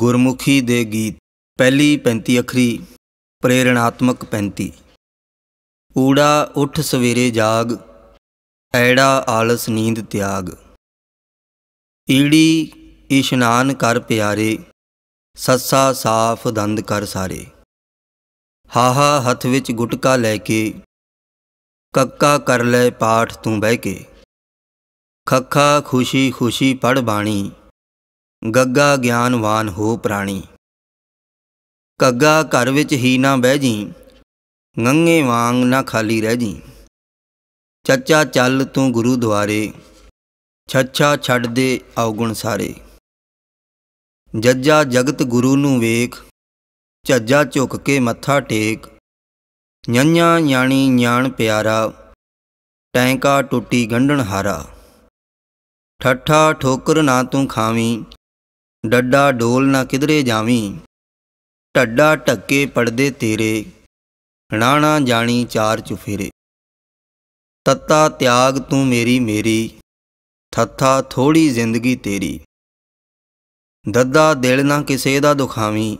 ਗੁਰਮੁਖੀ ਦੇ ਗੀਤ ਪਹਿਲੀ 35 ਅਖਰੀ ਪ੍ਰੇਰਣਾਤਮਕ 35 ਊੜਾ ਉੱਠ ਸਵੇਰੇ ਜਾਗ ਐੜਾ ਆਲਸ ਨੀਂਦ ਤਿਆਗ ਈੜੀ ਇਸ਼ਨਾਨ ਕਰ ਪਿਆਰੇ ਸੱਸਾ ਸਾਫ ਦੰਦ ਕਰ ਸਾਰੇ ਹਾਹਾ ਹੱਥ ਵਿੱਚ ਗੁਟਕਾ ਲੈ ਕੇ ਕੱਕਾ ਕਰ ਲੈ ਪਾਠ ਤੂੰ ਬਹਿ ਕੇ ਖੱਖਾ ਖੁਸ਼ੀ ਖੁਸ਼ੀ ਪੜ ਬਾਣੀ ਗੱਗਾ ਗਿਆਨਵਾਨ ਹੋ ਪ੍ਰਾਣੀ ਕੱਗਾ ਘਰ ਵਿੱਚ ਹੀ ਨਾ ਬਹਿ ਜੀ ਗੰਗੇ ਵਾਂਗ ਨਾ ਖਾਲੀ ਰਹਿ ਜੀ ਚੱਚਾ ਚੱਲ ਤੂੰ ਗੁਰੂ ਦੁਆਰੇ ਛੱਛਾ ਛੱਡ ਦੇ ਔਗਣ ਸਾਰੇ ਜੱਜਾ ਜਗਤ ਗੁਰੂ ਨੂੰ ਵੇਖ ਝੱਜਾ ਝੁੱਕ ਕੇ ਮੱਥਾ ਟੇਕ ਨਿਆਣਾ ਨਿਆਣੀ ਨਿਆਣ ਪਿਆਰਾ ਟੈਂਕਾ ਟੁੱਟੀ ਗੰਢਣ ਹਾਰਾ ਠੱਠਾ ਠੋਕਰ ਨਾ ਤੂੰ ਖਾਵੀਂ ਡੱਡਾ ਡੋਲ ਨਾ ਕਿਧਰੇ ਜਾਵੀਂ ਟੱਡਾ ਟੱਕੇ ਪੜਦੇ ਤੇਰੇ ਨਾਣਾ ਜਾਣੀ ਚਾਰ ਚੁਫੇਰੇ ਤੱਤਾ ਤਿਆਗ ਤੂੰ ਮੇਰੀ ਮੇਰੀ ਥੱਥਾ ਥੋੜੀ ਜ਼ਿੰਦਗੀ ਤੇਰੀ ਦੱਦਾ ਦਿਲ ਨਾ ਕਿਸੇ ਦਾ ਦੁਖਾਵੀਂ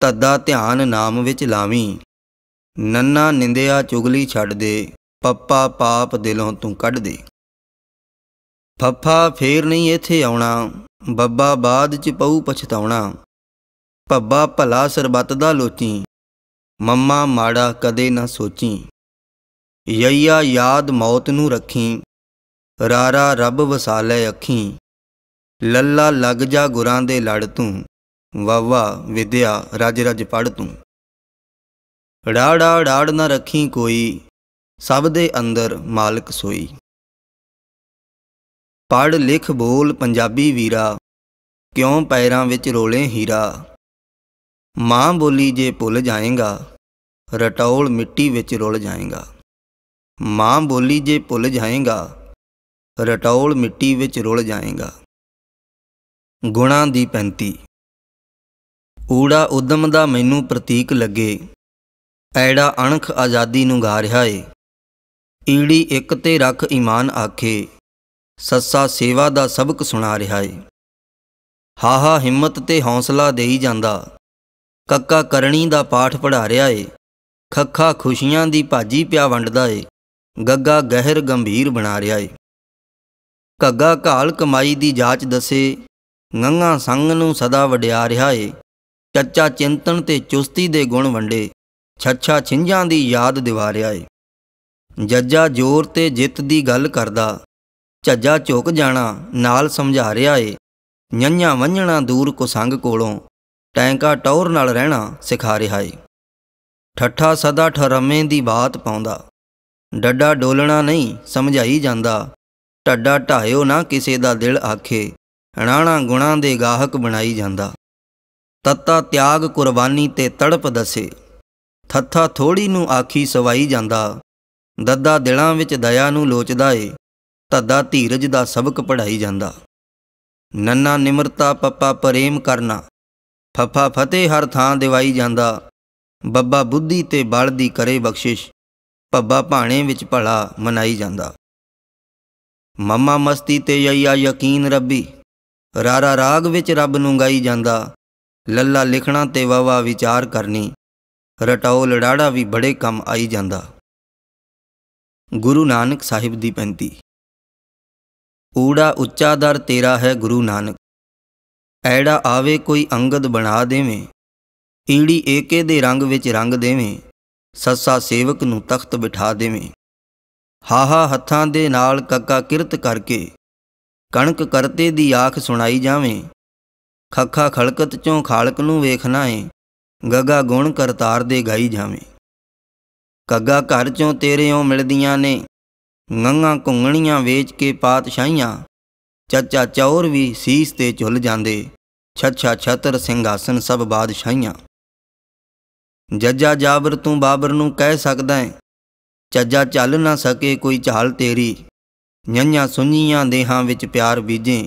ਤੱਦਾ ਧਿਆਨ ਨਾਮ ਵਿੱਚ ਲਾਵੀਂ ਨੰਨਾ ਨਿੰਦਿਆ ਚੁਗਲੀ ਛੱਡ ਦੇ ਪੱਪਾ ਪਾਪ ਦਿਲੋਂ ਤੂੰ ਕੱਢ ਦੇ ਫੱਫਾ ਫੇਰ ਨਹੀਂ ਇੱਥੇ ਆਉਣਾ ਬੱਬਾ ਬਾਦ ਚ ਪਉ ਪਛਤਾਉਣਾ ਭੱਬਾ ਭਲਾ ਸਰਬਤ ਦਾ ਲੋਚੀ ਮੰਮਾ ਮਾੜਾ ਕਦੇ ਨਾ ਸੋਚੀ ਯਈਆ ਯਾਦ ਮੌਤ ਨੂੰ ਰੱਖੀ ਰਾਰਾ ਰੱਬ ਵਸਾ ਲੈ ਅੱਖੀ ਲੱਲਾ ਲੱਗ ਜਾ ਗੁਰਾਂ ਦੇ ਲੜ ਤੂੰ ਵਾਵਾ ਵਿਦਿਆ ਰਜ ਰਜ ਪੜ ਤੂੰ ੜਾੜਾ ੜਾੜ ਨਾ ਰੱਖੀ ਕੋਈ ਸਭ ਦੇ ਅੰਦਰ ਮਾਲਕ ਸੋਈ ਪੜ ਲਿਖ ਬੋਲ ਪੰਜਾਬੀ ਵੀਰਾ ਕਿਉਂ ਪੈਰਾਂ ਵਿੱਚ ਰੋਲੇ ਹੀਰਾ ਮਾਂ ਬੋਲੀ ਜੇ ਭੁੱਲ ਜਾਏਗਾ ਰਟੌਲ ਮਿੱਟੀ ਵਿੱਚ ਰੁਲ ਜਾਏਗਾ ਮਾਂ ਬੋਲੀ ਜੇ ਭੁੱਲ ਜਾਏਗਾ ਰਟੌਲ ਮਿੱਟੀ ਵਿੱਚ ਰੁਲ ਜਾਏਗਾ ਗੁਣਾ ਦੀ ਪੈਂਤੀ ਊੜਾ ਉਦਮ ਦਾ ਮੈਨੂੰ ਪ੍ਰਤੀਕ ਲੱਗੇ ਐੜਾ ਅਣਖ ਆਜ਼ਾਦੀ ਨੂੰ ਗਾ ਰਿਹਾ ਏ ਈੜੀ ਇੱਕ ਤੇ ਰੱਖ ਈਮਾਨ ਆਖੇ ਸੱਸਾ ਸੇਵਾ ਦਾ ਸਬਕ ਸੁਣਾ ਰਿਹਾ ਏ ਹਾਹਾ ਹਿੰਮਤ ਤੇ ਹੌਸਲਾ ਦੇਈ ਜਾਂਦਾ ਕੱਕਾ ਕਰਣੀ ਦਾ ਪਾਠ ਪੜਾ ਰਿਹਾ ਏ ਖੱਖਾ ਖੁਸ਼ੀਆਂ ਦੀ ਭਾਜੀ ਪਿਆ ਵੰਡਦਾ ਏ ਗੱਗਾ ਗਹਿਰ ਗੰਭੀਰ ਬਣਾ ਰਿਹਾ ਏ ਘੱਗਾ ਘਾਲ ਕਮਾਈ ਦੀ ਜਾਂਚ ਦੱਸੇ ਨੰਗਾ ਸੰਗ ਨੂੰ ਸਦਾ ਵਡਿਆ ਰਿਹਾ ਏ ਚੱਚਾ ਚਿੰਤਨ ਤੇ ਚੁਸਤੀ ਦੇ ਗੁਣ ਵੰਡੇ ਛੱਛਾ ਛਿੰਝਾਂ ਦੀ ਯਾਦ ਦਿਵਾ ਰਿਹਾ ਏ ਜੱਜਾ ਜ਼ੋਰ ਤੇ ਜਿੱਤ ਦੀ ਗੱਲ ਕਰਦਾ ਝੱਜਾ ਝੁਕ ਜਾਣਾ ਨਾਲ ਸਮਝਾ ਰਿਹਾ ਏ ਨਿਆਂਆਂ ਵੰਝਣਾ ਦੂਰ ਕੋ ਸੰਗ ਕੋਲੋਂ ਟੈਂਕਾ ਟੌਰ ਨਾਲ ਰਹਿਣਾ ਸਿਖਾ ਰਿਹਾ ਏ ਠੱਠਾ ਸਦਾ ਠਰਮੇ ਦੀ ਬਾਤ ਪਾਉਂਦਾ ਡੱਡਾ ਡੋਲਣਾ ਨਹੀਂ ਸਮਝਾਈ ਜਾਂਦਾ ਟੱਡਾ ਢਾਇਓ ਨਾ ਕਿਸੇ ਦਾ ਦਿਲ ਆਖੇ ਰਾਣਾ ਗੁਣਾ ਦੇ ਗਾਹਕ ਬਣਾਈ ਜਾਂਦਾ ਤੱਤਾ ਤਿਆਗ ਕੁਰਬਾਨੀ ਤੇ ਤੜਪ ਦਸੇ ਥੱਥਾ ਥੋੜੀ ਨੂੰ ਆਖੀ ਸਵਾਈ ਜਾਂਦਾ ਦੱਦਾ ਦਿਲਾਂ ਵਿੱਚ ਦਇਆ ਨੂੰ ਲੋਚਦਾ ਏ ਤਦਾ ਧੀਰਜ ਦਾ ਸਬਕ ਪੜਾਈ ਜਾਂਦਾ ਨੰਨਾ ਨਿਮਰਤਾ ਪੱਪਾ ਪ੍ਰੇਮ ਕਰਨਾ ਫੱਫਾ ਫਤੇ ਹਰ ਥਾਂ ਦਿਵਾਈ ਜਾਂਦਾ ਬੱਬਾ ਬੁੱਧੀ ਤੇ ਬਲ ਦੀ ਕਰੇ ਬਖਸ਼ਿਸ਼ ਪੱਬਾ ਭਾਣੇ ਵਿੱਚ ਭਲਾ ਮਨਾਈ ਜਾਂਦਾ ਮੰਮਾ ਮਸਤੀ ਤੇ ਯਈਆ ਯਕੀਨ ਰੱਬੀ ਰਾਰਾ ਰਾਗ ਵਿੱਚ ਰੱਬ ਨੂੰ ਗਾਈ ਜਾਂਦਾ ਲੱਲਾ ਲਿਖਣਾ ਤੇ ਵਾਵਾ ਵਿਚਾਰ ਕਰਨੀ ਰਟਾਓ ਲੜਾੜਾ ਵੀ ਬੜੇ ਕੰਮ ਆਈ ਜਾਂਦਾ ਗੁਰੂ ਨਾਨਕ ਸਾਹਿਬ ਦੀ ਪੈਂਤੀ ਊੜਾ ਉੱਚਾ ਦਰ ਤੇਰਾ ਹੈ ਗੁਰੂ ਨਾਨਕ ਐੜਾ ਆਵੇ ਕੋਈ ਅੰਗਦ ਬਣਾ ਦੇਵੇਂ ਈੜੀ ਏਕੇ ਦੇ ਰੰਗ ਵਿੱਚ ਰੰਗ ਦੇਵੇਂ ਸੱਸਾ ਸੇਵਕ ਨੂੰ ਤਖਤ ਬਿਠਾ ਦੇਵੇਂ ਹਾਹਾ ਹੱਥਾਂ ਦੇ ਨਾਲ ਕੱਕਾ ਕਿਰਤ ਕਰਕੇ ਕਣਕ ਕਰਤੇ ਦੀ ਆਖ ਸੁਣਾਈ ਜਾਵੇਂ ਖੱਖਾ ਖਲਕਤ ਚੋਂ ਖਾਲਕ ਨੂੰ ਵੇਖਣਾ ਏ ਗਗਾ ਗੁਣ ਕਰਤਾਰ ਦੇ ਗਾਈ ਜਾਵੇਂ ਕੱਗਾ ਘਰ ਚੋਂ ਤੇਰੇੋਂ ਮਿਲਦੀਆਂ ਨੇ ਗੰਗਾ ਕੁੰਗਣੀਆਂ ਵੇਚ ਕੇ ਪਾਤਸ਼ਾਹੀਆਂ ਚਾਚਾ ਚੌਰ ਵੀ ਸੀਸ ਤੇ ਝੁੱਲ ਜਾਂਦੇ ਛੱਛਾ ਛਤਰ ਸਿੰਘਾਸਨ ਸਭ ਬਾਦਸ਼ਾਹੀਆਂ ਜੱਜਾ ਜਾਬਰ ਤੂੰ ਬਾਬਰ ਨੂੰ ਕਹਿ ਸਕਦਾ ਹੈ ਚੱਜਾ ਚੱਲ ਨਾ ਸਕੇ ਕੋਈ ਚਾਲ ਤੇਰੀ ਨੰਨਿਆ ਸੁੰਨੀਆਂ ਦੇਹਾਂ ਵਿੱਚ ਪਿਆਰ ਬੀਜੇ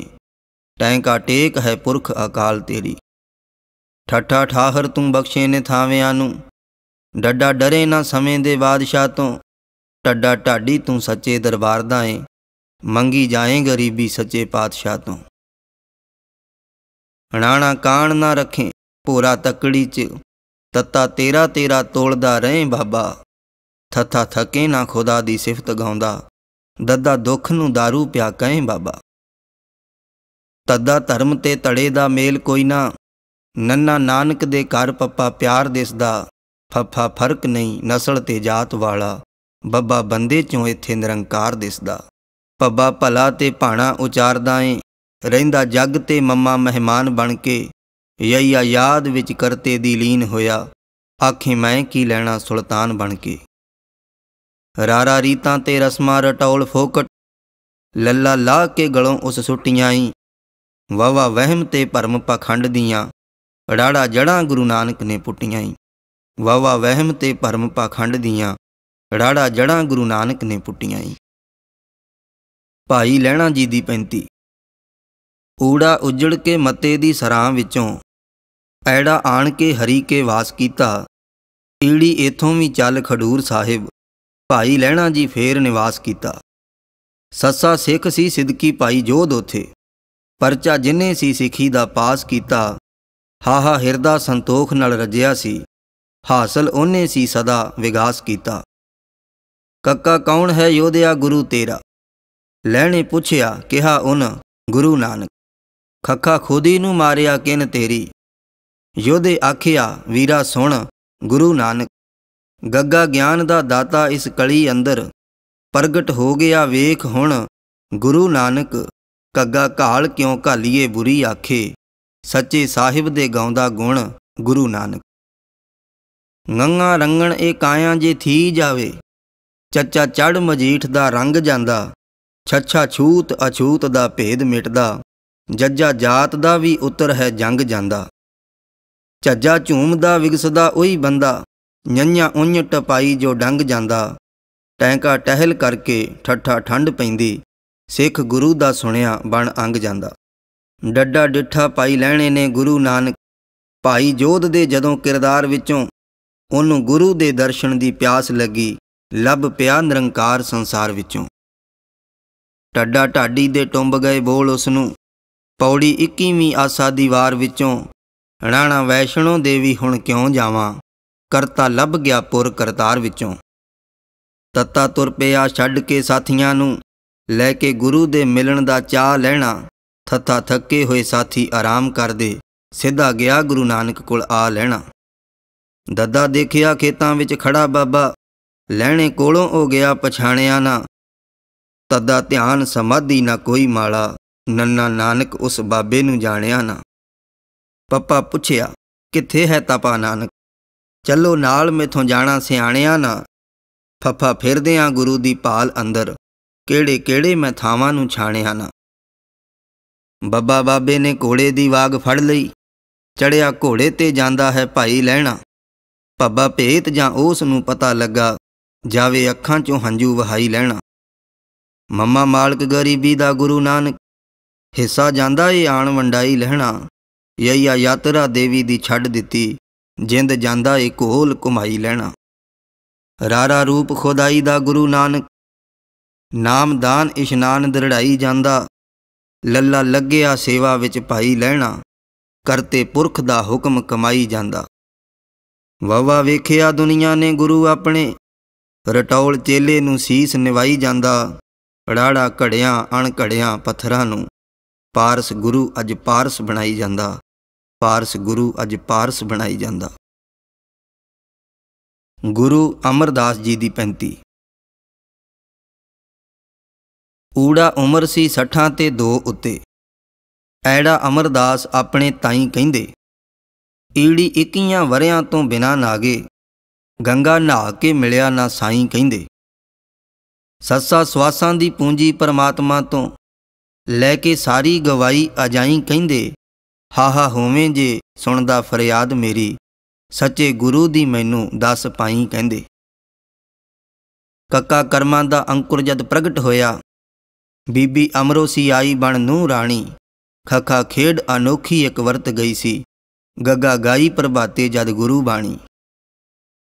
ਟੈਂਕਾ ਟੇਕ ਹੈ ਪੁਰਖ ਅਕਾਲ ਤੇਰੀ ਠੱਠਾ ਠਾਹਰ ਤੂੰ ਬਖਸ਼ੇ ਨੇ ਥਾਵਿਆਂ ਨੂੰ ਡੱਡਾ ਡਰੇ ਨਾ ਸਮੇਂ ਦੇ ਬਾਦਸ਼ਾਹ ਤੋਂ ਟੱਡਾ ਟਾਡੀ ਤੂੰ ਸੱਚੇ ਦਰਬਾਰ ਦਾ ਏ ਮੰਗੀ ਜਾਏ ਗਰੀਬੀ ਸੱਚੇ ਪਾਤਸ਼ਾਹ ਤੋਂ ਹਣਾਣਾ ਕਾਣ ਨਾ ਰੱਖੇ ਪੂਰਾ ਤਕੜੀ ਚ ਤੱਤਾ ਤੇਰਾ ਤੇਰਾ ਤੋਲਦਾ ਰਹੇ ਬਾਬਾ ਥੱਥਾ ਥਕੇ ਨਾ ਖੁਦਾ ਦੀ ਸਿਫਤ ਗਾਉਂਦਾ ਦੱਦਾ ਦੁੱਖ ਨੂੰ दारू ਪਿਆ ਕਹੇ ਬਾਬਾ ਤੱਦਾ ਧਰਮ ਤੇ ਤੜੇ ਦਾ ਮੇਲ ਕੋਈ ਨਾ ਨੰਨਾ ਨਾਨਕ ਦੇ ਘਰ ਪੱਪਾ ਪਿਆਰ ਦਿਸਦਾ ਫੱਫਾ ਫਰਕ ਨਹੀਂ ਨਸਲ ਤੇ ਜਾਤ ਵਾਲਾ ਬੱਬਾ ਬੰਦੇ ਚੋਂ ਇੱਥੇ ਨਿਰੰਕਾਰ ਦਿਸਦਾ ਪੱਬਾ ਭਲਾ ਤੇ ਭਾਣਾ ਉਚਾਰਦਾ ਏ ਰਹਿੰਦਾ ਜੱਗ ਤੇ ਮੰਮਾ ਮਹਿਮਾਨ ਬਣ ਕੇ ਯਈਆ ਯਾਦ ਵਿੱਚ ਕਰਤੇ ਦੀ ਲੀਨ ਹੋਇਆ ਆਖੇ ਮੈਂ ਕੀ ਲੈਣਾ ਸੁਲਤਾਨ ਬਣ ਕੇ ਰਾਰਾ ਰੀਤਾਂ ਤੇ ਰਸਮਾਂ ਰਟੌਲ ਫੋਕਟ ਲੱਲਾ ਲਾ ਕੇ ਗਲੋਂ ਉਸ ਸੁੱਟੀਆਂ ਈ ਵਾਵਾ ਵਹਿਮ ਤੇ ਭਰਮ ਪਖੰਡ ਦੀਆਂ ਅੜਾੜਾ ਜੜਾਂ ਗੁਰੂ ਨਾਨਕ ਨੇ ਪੁੱਟੀਆਂ ਈ ਵਾਵਾ ਵਹਿਮ ਤੇ ਭਰਮ ਪਖੰਡ ਦੀਆਂ ਰਾੜਾ ਜੜਾਂ ਗੁਰੂ ਨਾਨਕ ਨੇ ਪੁੱਟੀਆਂ ਈ ਭਾਈ ਲੈਣਾ ਜੀ ਦੀ ਪੈਂਤੀ ਊੜਾ ਉਜੜ ਕੇ ਮਤੇ ਦੀ ਸਰਾਂ ਵਿੱਚੋਂ ਐੜਾ ਆਣ ਕੇ ਹਰੀ ਕੇ ਵਾਸ ਕੀਤਾ ਈੜੀ ਇਥੋਂ ਵੀ ਚੱਲ ਖਡੂਰ ਸਾਹਿਬ ਭਾਈ ਲੈਣਾ ਜੀ ਫੇਰ ਨਿਵਾਸ ਕੀਤਾ ਸੱਸਾ ਸਿੱਖ ਸੀ ਸਿੱਧਕੀ ਭਾਈ ਜੋਧ ਉਥੇ ਪਰਚਾ ਜਿਨੇ ਸੀ ਸਿੱਖੀ ਦਾ ਪਾਸ ਕੀਤਾ ਹਾਹਾ ਹਿਰਦਾ ਸੰਤੋਖ ਨਾਲ ਰਜਿਆ ਸੀ ਹਾਸਲ ਉਹਨੇ ਸੀ ਸਦਾ ਵਿਗਾਸ ਕੀਤਾ ਕੱਕਾ ਕੌਣ ਹੈ ਯੋਧਿਆ ਗੁਰੂ ਤੇਰਾ ਲੈਣੇ ਪੁੱਛਿਆ ਕਿਹਾ ਉਹਨ ਗੁਰੂ ਨਾਨਕ ਖੱਖਾ ਖੋਦੀ ਨੂੰ ਮਾਰਿਆ ਕਿਨ ਤੇਰੀ ਯੋਧੇ ਆਖਿਆ ਵੀਰਾ ਸੁਣ ਗੁਰੂ ਨਾਨਕ ਗੱਗਾ ਗਿਆਨ ਦਾ ਦਾਤਾ ਇਸ ਕਲੀ ਅੰਦਰ ਪ੍ਰਗਟ ਹੋ ਗਿਆ ਵੇਖ ਹੁਣ ਗੁਰੂ ਨਾਨਕ ਕੱਗਾ ਘਾਲ ਕਿਉਂ ਘਾਲੀਏ ਬੁਰੀ ਆਖੇ ਸੱਚੇ ਸਾਹਿਬ ਦੇ ਗਾਉਂਦਾ ਗੁਣ ਗੁਰੂ ਨਾਨਕ ਗੰਗਾ ਰੰਗਣ ਇਹ ਕਾਇਆ ਜੇ ਥੀ ਜਾਵੇ ਚੱਚਾ ਚੜ ਮਜੀਠ ਦਾ ਰੰਗ ਜਾਂਦਾ ਛੱਛਾ ਛੂਤ ਅਛੂਤ ਦਾ ਭੇਦ ਮਿਟਦਾ ਜੱਜਾ ਜਾਤ ਦਾ ਵੀ ਉਤਰ ਹੈ ਜੰਗ ਜਾਂਦਾ ਝੱਜਾ ਝੂਮਦਾ ਵਿਗਸਦਾ ਉਹੀ ਬੰਦਾ ਨੰਨਿਆ ਉੰਜ ਟਪਾਈ ਜੋ ਡੰਗ ਜਾਂਦਾ ਟੈਂਕਾ ਟਹਿਲ ਕਰਕੇ ਠੱਠਾ ਠੰਡ ਪੈਂਦੀ ਸਿੱਖ ਗੁਰੂ ਦਾ ਸੁਣਿਆ ਬਣ ਅੰਗ ਜਾਂਦਾ ਡੱਡਾ ਡਿੱਠਾ ਪਾਈ ਲੈਣੇ ਨੇ ਗੁਰੂ ਨਾਨਕ ਭਾਈ ਜੋਧ ਦੇ ਜਦੋਂ ਕਿਰਦਾਰ ਵਿੱਚੋਂ ਉਹਨੂੰ ਗੁਰੂ ਦੇ ਦਰਸ਼ਨ ਦੀ ਪਿਆਸ ਲੱਗੀ ਲੱਭ ਪਿਆ ਨਿਰੰਕਾਰ ਸੰਸਾਰ ਵਿੱਚੋਂ ਟੱਡਾ ਢਾਡੀ ਦੇ ਟੁੰਬ ਗਏ ਬੋਲ ਉਸ ਨੂੰ ਪੌੜੀ 21ਵੀਂ ਆਸਾ ਦੀ ਵਾਰ ਵਿੱਚੋਂ ਰਾਣਾ ਵੈਸ਼ਣੋ ਦੇਵੀ ਹੁਣ ਕਿਉਂ ਜਾਵਾਂ ਕਰਤਾ ਲੱਭ ਗਿਆ ਪੁਰ ਕਰਤਾਰ ਵਿੱਚੋਂ ਤੱਤਾ ਤੁਰ ਪਿਆ ਛੱਡ ਕੇ ਸਾਥੀਆਂ ਨੂੰ ਲੈ ਕੇ ਗੁਰੂ ਦੇ ਮਿਲਣ ਦਾ ਚਾਹ ਲੈਣਾ ਥੱਥਾ ਥੱਕੇ ਹੋਏ ਸਾਥੀ ਆਰਾਮ ਕਰਦੇ ਸਿੱਧਾ ਗਿਆ ਗੁਰੂ ਨਾਨਕ ਕੋਲ ਆ ਲੈਣਾ ਦੱਦਾ ਦੇਖਿਆ ਖੇਤਾਂ ਵਿੱਚ ਖੜਾ ਬਾਬਾ ਲੈਣੇ ਕੋਲੋਂ ਹੋ ਗਿਆ ਪਛਾਣਿਆ ਨਾ ਤਦਾ ਧਿਆਨ ਸਮਾਧੀ ਨਾ ਕੋਈ ਮਾਲਾ ਨੰਨਾ ਨਾਨਕ ਉਸ ਬਾਬੇ ਨੂੰ ਜਾਣਿਆ ਨਾ ਪੱਪਾ ਪੁੱਛਿਆ ਕਿੱਥੇ ਹੈ ਤਪਾ ਨਾਨਕ ਚੱਲੋ ਨਾਲ ਮੇਥੋਂ ਜਾਣਾ ਸਿਆਣਿਆ ਨਾ ਫੱਫਾ ਫਿਰਦੇ ਆ ਗੁਰੂ ਦੀ ਪਾਲ ਅੰਦਰ ਕਿਹੜੇ ਕਿਹੜੇ ਮੈਂ ਥਾਵਾਂ ਨੂੰ ਛਾਣਿਆ ਨਾ ਬੱਬਾ ਬਾਬੇ ਨੇ ਘੋੜੇ ਦੀ ਵਾਗ ਫੜ ਲਈ ਚੜਿਆ ਘੋੜੇ ਤੇ ਜਾਂਦਾ ਹੈ ਭਾਈ ਲੈਣਾ ਪੱਬਾ ਭੇਤ ਜਾਂ ਉਸ ਨੂੰ ਪਤਾ ਲੱਗਾ ਜਾਵੇ ਅੱਖਾਂ ਚੋਂ ਹੰਝੂ ਵਹਾਈ ਲੈਣਾ ਮੰਮਾ ਮਾਲਕ ਗਰੀਬੀ ਦਾ ਗੁਰੂ ਨਾਨਕ ਹਿੱਸਾ ਜਾਂਦਾ ਏ ਆਣ ਵੰਡਾਈ ਲੈਣਾ ਯਈਆ ਯਾਤਰਾ ਦੇਵੀ ਦੀ ਛੱਡ ਦਿੱਤੀ ਜਿੰਦ ਜਾਂਦਾ ਏ ਕੋਲ ਕਮਾਈ ਲੈਣਾ ਰਾਰਾ ਰੂਪ ਖੁਦਾਈ ਦਾ ਗੁਰੂ ਨਾਨਕ ਨਾਮਦਾਨ ਇਸ਼ਨਾਨ ਦਰੜਾਈ ਜਾਂਦਾ ਲੱਲਾ ਲੱਗਿਆ ਸੇਵਾ ਵਿੱਚ ਭਾਈ ਲੈਣਾ ਕਰਤੇ ਪੁਰਖ ਦਾ ਹੁਕਮ ਕਮਾਈ ਜਾਂਦਾ ਵਾਵਾ ਵੇਖਿਆ ਦੁਨੀਆ ਨੇ ਗੁਰੂ ਆਪਣੇ ਰਟੌਲ ਚੇਲੇ ਨੂੰ ਸੀਸ ਨਿਵਾਈ ਜਾਂਦਾ ੜਾੜਾ ਘੜਿਆਂ ਅਣ ਘੜਿਆਂ ਪੱਥਰਾਂ ਨੂੰ ਪਾਰਸ ਗੁਰੂ ਅਜ ਪਾਰਸ ਬਣਾਈ ਜਾਂਦਾ ਪਾਰਸ ਗੁਰੂ ਅਜ ਪਾਰਸ ਬਣਾਈ ਜਾਂਦਾ ਗੁਰੂ ਅਮਰਦਾਸ ਜੀ ਦੀ ਪੈਂਤੀ ਊੜਾ ਉਮਰ ਸੀ 60ਾਂ ਤੇ 2 ਉੱਤੇ ਐੜਾ ਅਮਰਦਾਸ ਆਪਣੇ ਤਾਈ ਕਹਿੰਦੇ ਈੜੀ ਇਕੀਆਂ ਵਰਿਆਂ ਤੋਂ ਬਿਨਾ ਨਾਗੇ ਗੰਗਾ ਨਹਾ ਕੇ ਮਿਲਿਆ ਨਾ ਸਾਈਂ ਕਹਿੰਦੇ ਸੱਸਾ ਸਵਾਸਾਂ ਦੀ ਪੂੰਜੀ ਪਰਮਾਤਮਾ ਤੋਂ ਲੈ ਕੇ ਸਾਰੀ ਗਵਾਈ ਅਜਾਈ ਕਹਿੰਦੇ ਹਾ ਹਾ ਹੋਵੇਂ ਜੇ ਸੁਣਦਾ ਫਰਿਆਦ ਮੇਰੀ ਸੱਚੇ ਗੁਰੂ ਦੀ ਮੈਨੂੰ ਦੱਸ ਪਾਈ ਕਹਿੰਦੇ ਕੱਕਾ ਕਰਮਾਂ ਦਾ ਅੰਕੁਰ ਜਦ ਪ੍ਰਗਟ ਹੋਇਆ ਬੀਬੀ ਅਮਰੋ ਸੀ ਆਈ ਬਣ ਨੂੰ ਰਾਣੀ ਖਖਾ ਖੇਡ ਅਨੋਖੀ ਇੱਕ ਵਰਤ ਗਈ ਸੀ ਗੱਗਾ ਗਾਈ ਪ੍ਰਭਾਤੇ ਜਦ ਗੁਰੂ ਬਾਣੀ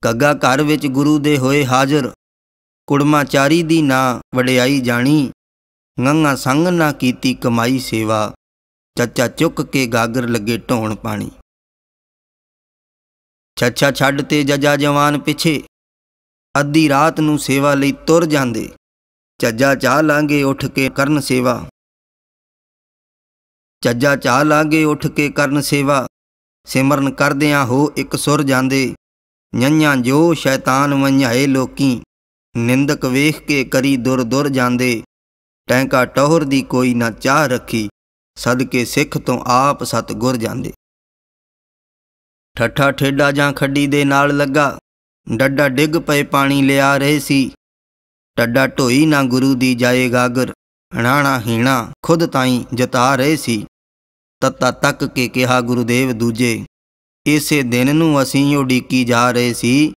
ਕੱਗਾ ਘਰ ਵਿੱਚ ਗੁਰੂ ਦੇ ਹੋਏ ਹਾਜ਼ਰ ਕੁੜਮਾਚਾਰੀ ਦੀ ਨਾ ਵਡਿਆਈ ਜਾਣੀ ਗੰਗਾ ਸੰਗ ਨਾ ਕੀਤੀ ਕਮਾਈ ਸੇਵਾ ਚੱਚਾ ਚੁੱਕ ਕੇ ਗਾਗਰ ਲੱਗੇ ਢੋਣ ਪਾਣੀ ਚਾਚਾ ਛੱਡ ਤੇ ਜੱਜਾ ਜਵਾਨ ਪਿੱਛੇ ਅੱਧੀ ਰਾਤ ਨੂੰ ਸੇਵਾ ਲਈ ਤੁਰ ਜਾਂਦੇ ਚੱਜਾ ਚਾਹ ਲਾਂਗੇ ਉੱਠ ਕੇ ਕਰਨ ਸੇਵਾ ਚੱਜਾ ਚਾਹ ਲਾਂਗੇ ਉੱਠ ਕੇ ਕਰਨ ਸੇਵਾ ਸਿਮਰਨ ਕਰਦਿਆਂ ਹੋ ਇੱਕ ਸੁਰ ਜਾਂਦੇ ਨਿਆਂ ਜੋ ਸ਼ੈਤਾਨ ਵੰਝਾਏ ਲੋਕੀ ਨਿੰਦਕ ਵੇਖ ਕੇ ਕਰੀ ਦੁਰ ਦੁਰ ਜਾਂਦੇ ਟੈਂਕਾ ਟੋਹਰ ਦੀ ਕੋਈ ਨਾ ਚਾਹ ਰੱਖੀ ਸਦਕੇ ਸਿੱਖ ਤੋਂ ਆਪ ਸਤ ਗੁਰ ਜਾਂਦੇ ਠੱਠਾ ਠੇਡਾ ਜਾਂ ਖੱਡੀ ਦੇ ਨਾਲ ਲੱਗਾ ਡੱਡਾ ਡਿੱਗ ਪਏ ਪਾਣੀ ਲਿਆ ਰਹੇ ਸੀ ਟੱਡਾ ਢੋਈ ਨਾ ਗੁਰੂ ਦੀ ਜਾਏ ਗਾਗਰ ਹਣਾਣਾ ਹੀਣਾ ਖੁਦ ਤਾਈ ਜਤਾ ਰਹੇ ਸੀ ਤੱਤਾ ਤੱਕ ਕੇ ਕਿਹਾ ਗੁਰੂਦੇਵ ਦੂਜੇ ਇਸੇ ਦਿਨ ਨੂੰ ਅਸੀਂ ਉਡੀਕੀ ਜਾ ਰਹੇ ਸੀ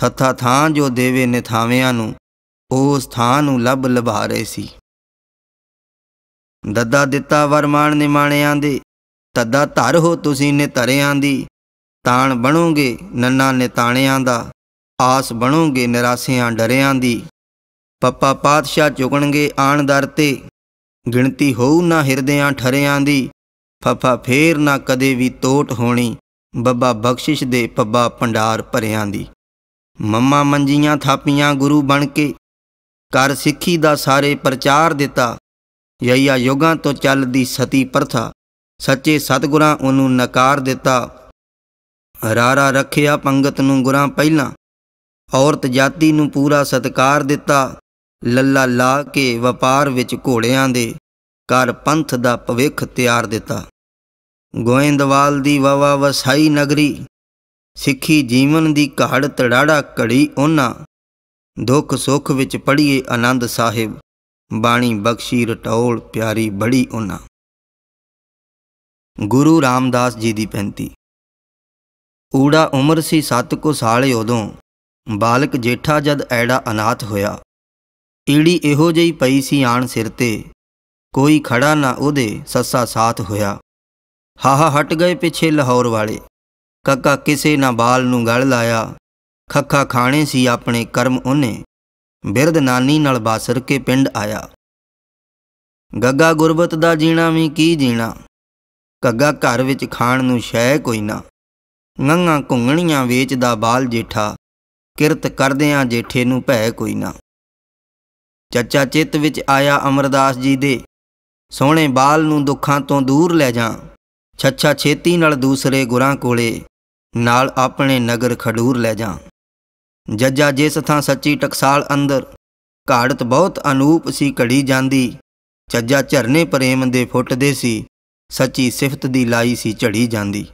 ਥੱਥਾ ਥਾਂ ਜੋ ਦੇਵੇ ਨਿਥਾਵਿਆਂ ਨੂੰ ਉਹ ਸਥਾਨ ਨੂੰ ਲੱਭ ਲਭਾ ਰਹੇ ਸੀ ਦੱਦਾ ਦਿੱਤਾ ਵਰਮਾਨ ਨਿਮਾਣਿਆਂ ਦੇ ਤੱਦਾ ਧਰ ਹੋ ਤੁਸੀਂ ਨੇ ਧਰਿਆਂ ਦੀ ਤਾਣ ਬਣੋਗੇ ਨੰਨਾ ਨਿਤਾਣਿਆਂ ਦਾ ਆਸ ਬਣੋਗੇ ਨਿਰਾਸਿਆਂ ਡਰਿਆਂ ਦੀ ਪੱਪਾ ਪਾਤਸ਼ਾਹ ਚੁਕਣਗੇ ਆਣ ਦਰ ਤੇ ਗਿਣਤੀ ਹੋਊ ਨਾ ਹਿਰਦਿਆਂ ਠਰਿਆਂ ਦੀ ਫੱਫਾ ਫੇਰ ਨਾ ਕਦੇ ਵੀ ਤੋਟ ਹੋਣੀ ਬੱਬਾ ਬਖਸ਼ਿਸ਼ ਦੇ ਪੱਬਾ ਪੰਡਾਰ ਭਰਿਆਂ ਦੀ ਮੰਮਾ ਮੰਜੀਆਂ ਥਾਪੀਆਂ ਗੁਰੂ ਬਣ ਕੇ ਕਰ ਸਿੱਖੀ ਦਾ ਸਾਰੇ ਪ੍ਰਚਾਰ ਦਿੱਤਾ ਯਈਆ ਯੋਗਾਂ ਤੋਂ ਚੱਲਦੀ ਸਤੀ ਪ੍ਰਥਾ ਸੱਚੇ ਸਤਗੁਰਾਂ ਉਹਨੂੰ ਨਕਾਰ ਦਿੱਤਾ ਰਾਰਾ ਰੱਖਿਆ ਪੰਗਤ ਨੂੰ ਗੁਰਾਂ ਪਹਿਲਾਂ ਔਰਤ ਜਾਤੀ ਨੂੰ ਪੂਰਾ ਸਤਕਾਰ ਦਿੱਤਾ ਲੱਲਾ ਲਾ ਕੇ ਵਪਾਰ ਵਿੱਚ ਘੋੜਿਆਂ ਦੇ ਕਰ ਪੰਥ ਦਾ ਭਵਿੱਖ ਤਿਆਰ ਦਿੱਤਾ ਗੋਇੰਦਵਾਲ ਦੀ ਵਾਵਾ ਵਸਾਈ ਨਗਰੀ ਸਿੱਖੀ ਜੀਵਨ ਦੀ ਘੜ ਤੜਾੜਾ ਘੜੀ ਉਹਨਾਂ ਦੁੱਖ ਸੁੱਖ ਵਿੱਚ ਪੜੀਏ ਆਨੰਦ ਸਾਹਿਬ ਬਾਣੀ ਬਖਸ਼ੀ ਰਟੌਲ ਪਿਆਰੀ ਬੜੀ ਉਹਨਾਂ ਗੁਰੂ ਰਾਮਦਾਸ ਜੀ ਦੀ ਪੈਂਤੀ ਊੜਾ ਉਮਰ ਸੀ ਸਤ ਕੋ ਸਾਲ ਉਦੋਂ ਬਾਲਕ ਜੇਠਾ ਜਦ ਐੜਾ ਅਨਾਥ ਹੋਇਆ ਈੜੀ ਇਹੋ ਜਿਹੀ ਪਈ ਸੀ ਆਣ ਸਿਰ ਤੇ ਕੋਈ ਖੜਾ ਨਾ ਉਹਦੇ ਸੱਸਾ ਸਾਥ ਹੋਇਆ ਹਾਹਾ ਹਟ ਗਏ ਪਿੱਛੇ ਲਾਹੌਰ ਵਾਲੇ ਕੱਕਾ ਕਿਸੇ ਨਾ ਬਾਲ ਨੂੰ ਗਲ ਲਾਇਆ ਖੱਖਾ ਖਾਣੇ ਸੀ ਆਪਣੇ ਕਰਮ ਉਹਨੇ ਬਿਰਦ ਨਾਨੀ ਨਾਲ ਬਾਸਰ ਕੇ ਪਿੰਡ ਆਇਆ ਗੱਗਾ ਗੁਰਬਤ ਦਾ ਜੀਣਾ ਵੀ ਕੀ ਜੀਣਾ ਕੱਗਾ ਘਰ ਵਿੱਚ ਖਾਣ ਨੂੰ ਸ਼ੈ ਕੋਈ ਨਾ ਨੰਗਾ ਘੁੰਗਣੀਆਂ ਵੇਚਦਾ ਬਾਲ ਜੇਠਾ ਕਿਰਤ ਕਰਦਿਆਂ ਜੇਠੇ ਨੂੰ ਭੈ ਕੋਈ ਨਾ ਚਾਚਾ ਚਿੱਤ ਵਿੱਚ ਆਇਆ ਅਮਰਦਾਸ ਜੀ ਦੇ ਸੋਹਣੇ ਬਾਲ ਨੂੰ ਦੁੱਖਾਂ ਤੋਂ ਦੂਰ ਲੈ ਜਾ ਛੱਛਾ ਛੇਤੀ ਨਾਲ ਦੂਸਰੇ ਗੁਰਾਂ ਕੋਲੇ ਨਾਲ ਆਪਣੇ ਨਗਰ ਖਡੂਰ ਲੈ ਜਾ ਜੱਜਾ ਜਿਸ ਥਾਂ ਸੱਚੀ ਟਕਸਾਲ ਅੰਦਰ ਘਾੜਤ ਬਹੁਤ ਅਨੂਪ ਸੀ ਘੜੀ ਜਾਂਦੀ ਚੱਜਾ ਝਰਨੇ ਪ੍ਰੇਮ ਦੇ ਫੁੱਟਦੇ ਸੀ ਸੱਚੀ ਸਿਫਤ ਦੀ ਲਾਈ ਸੀ ਝੜੀ ਜਾਂਦੀ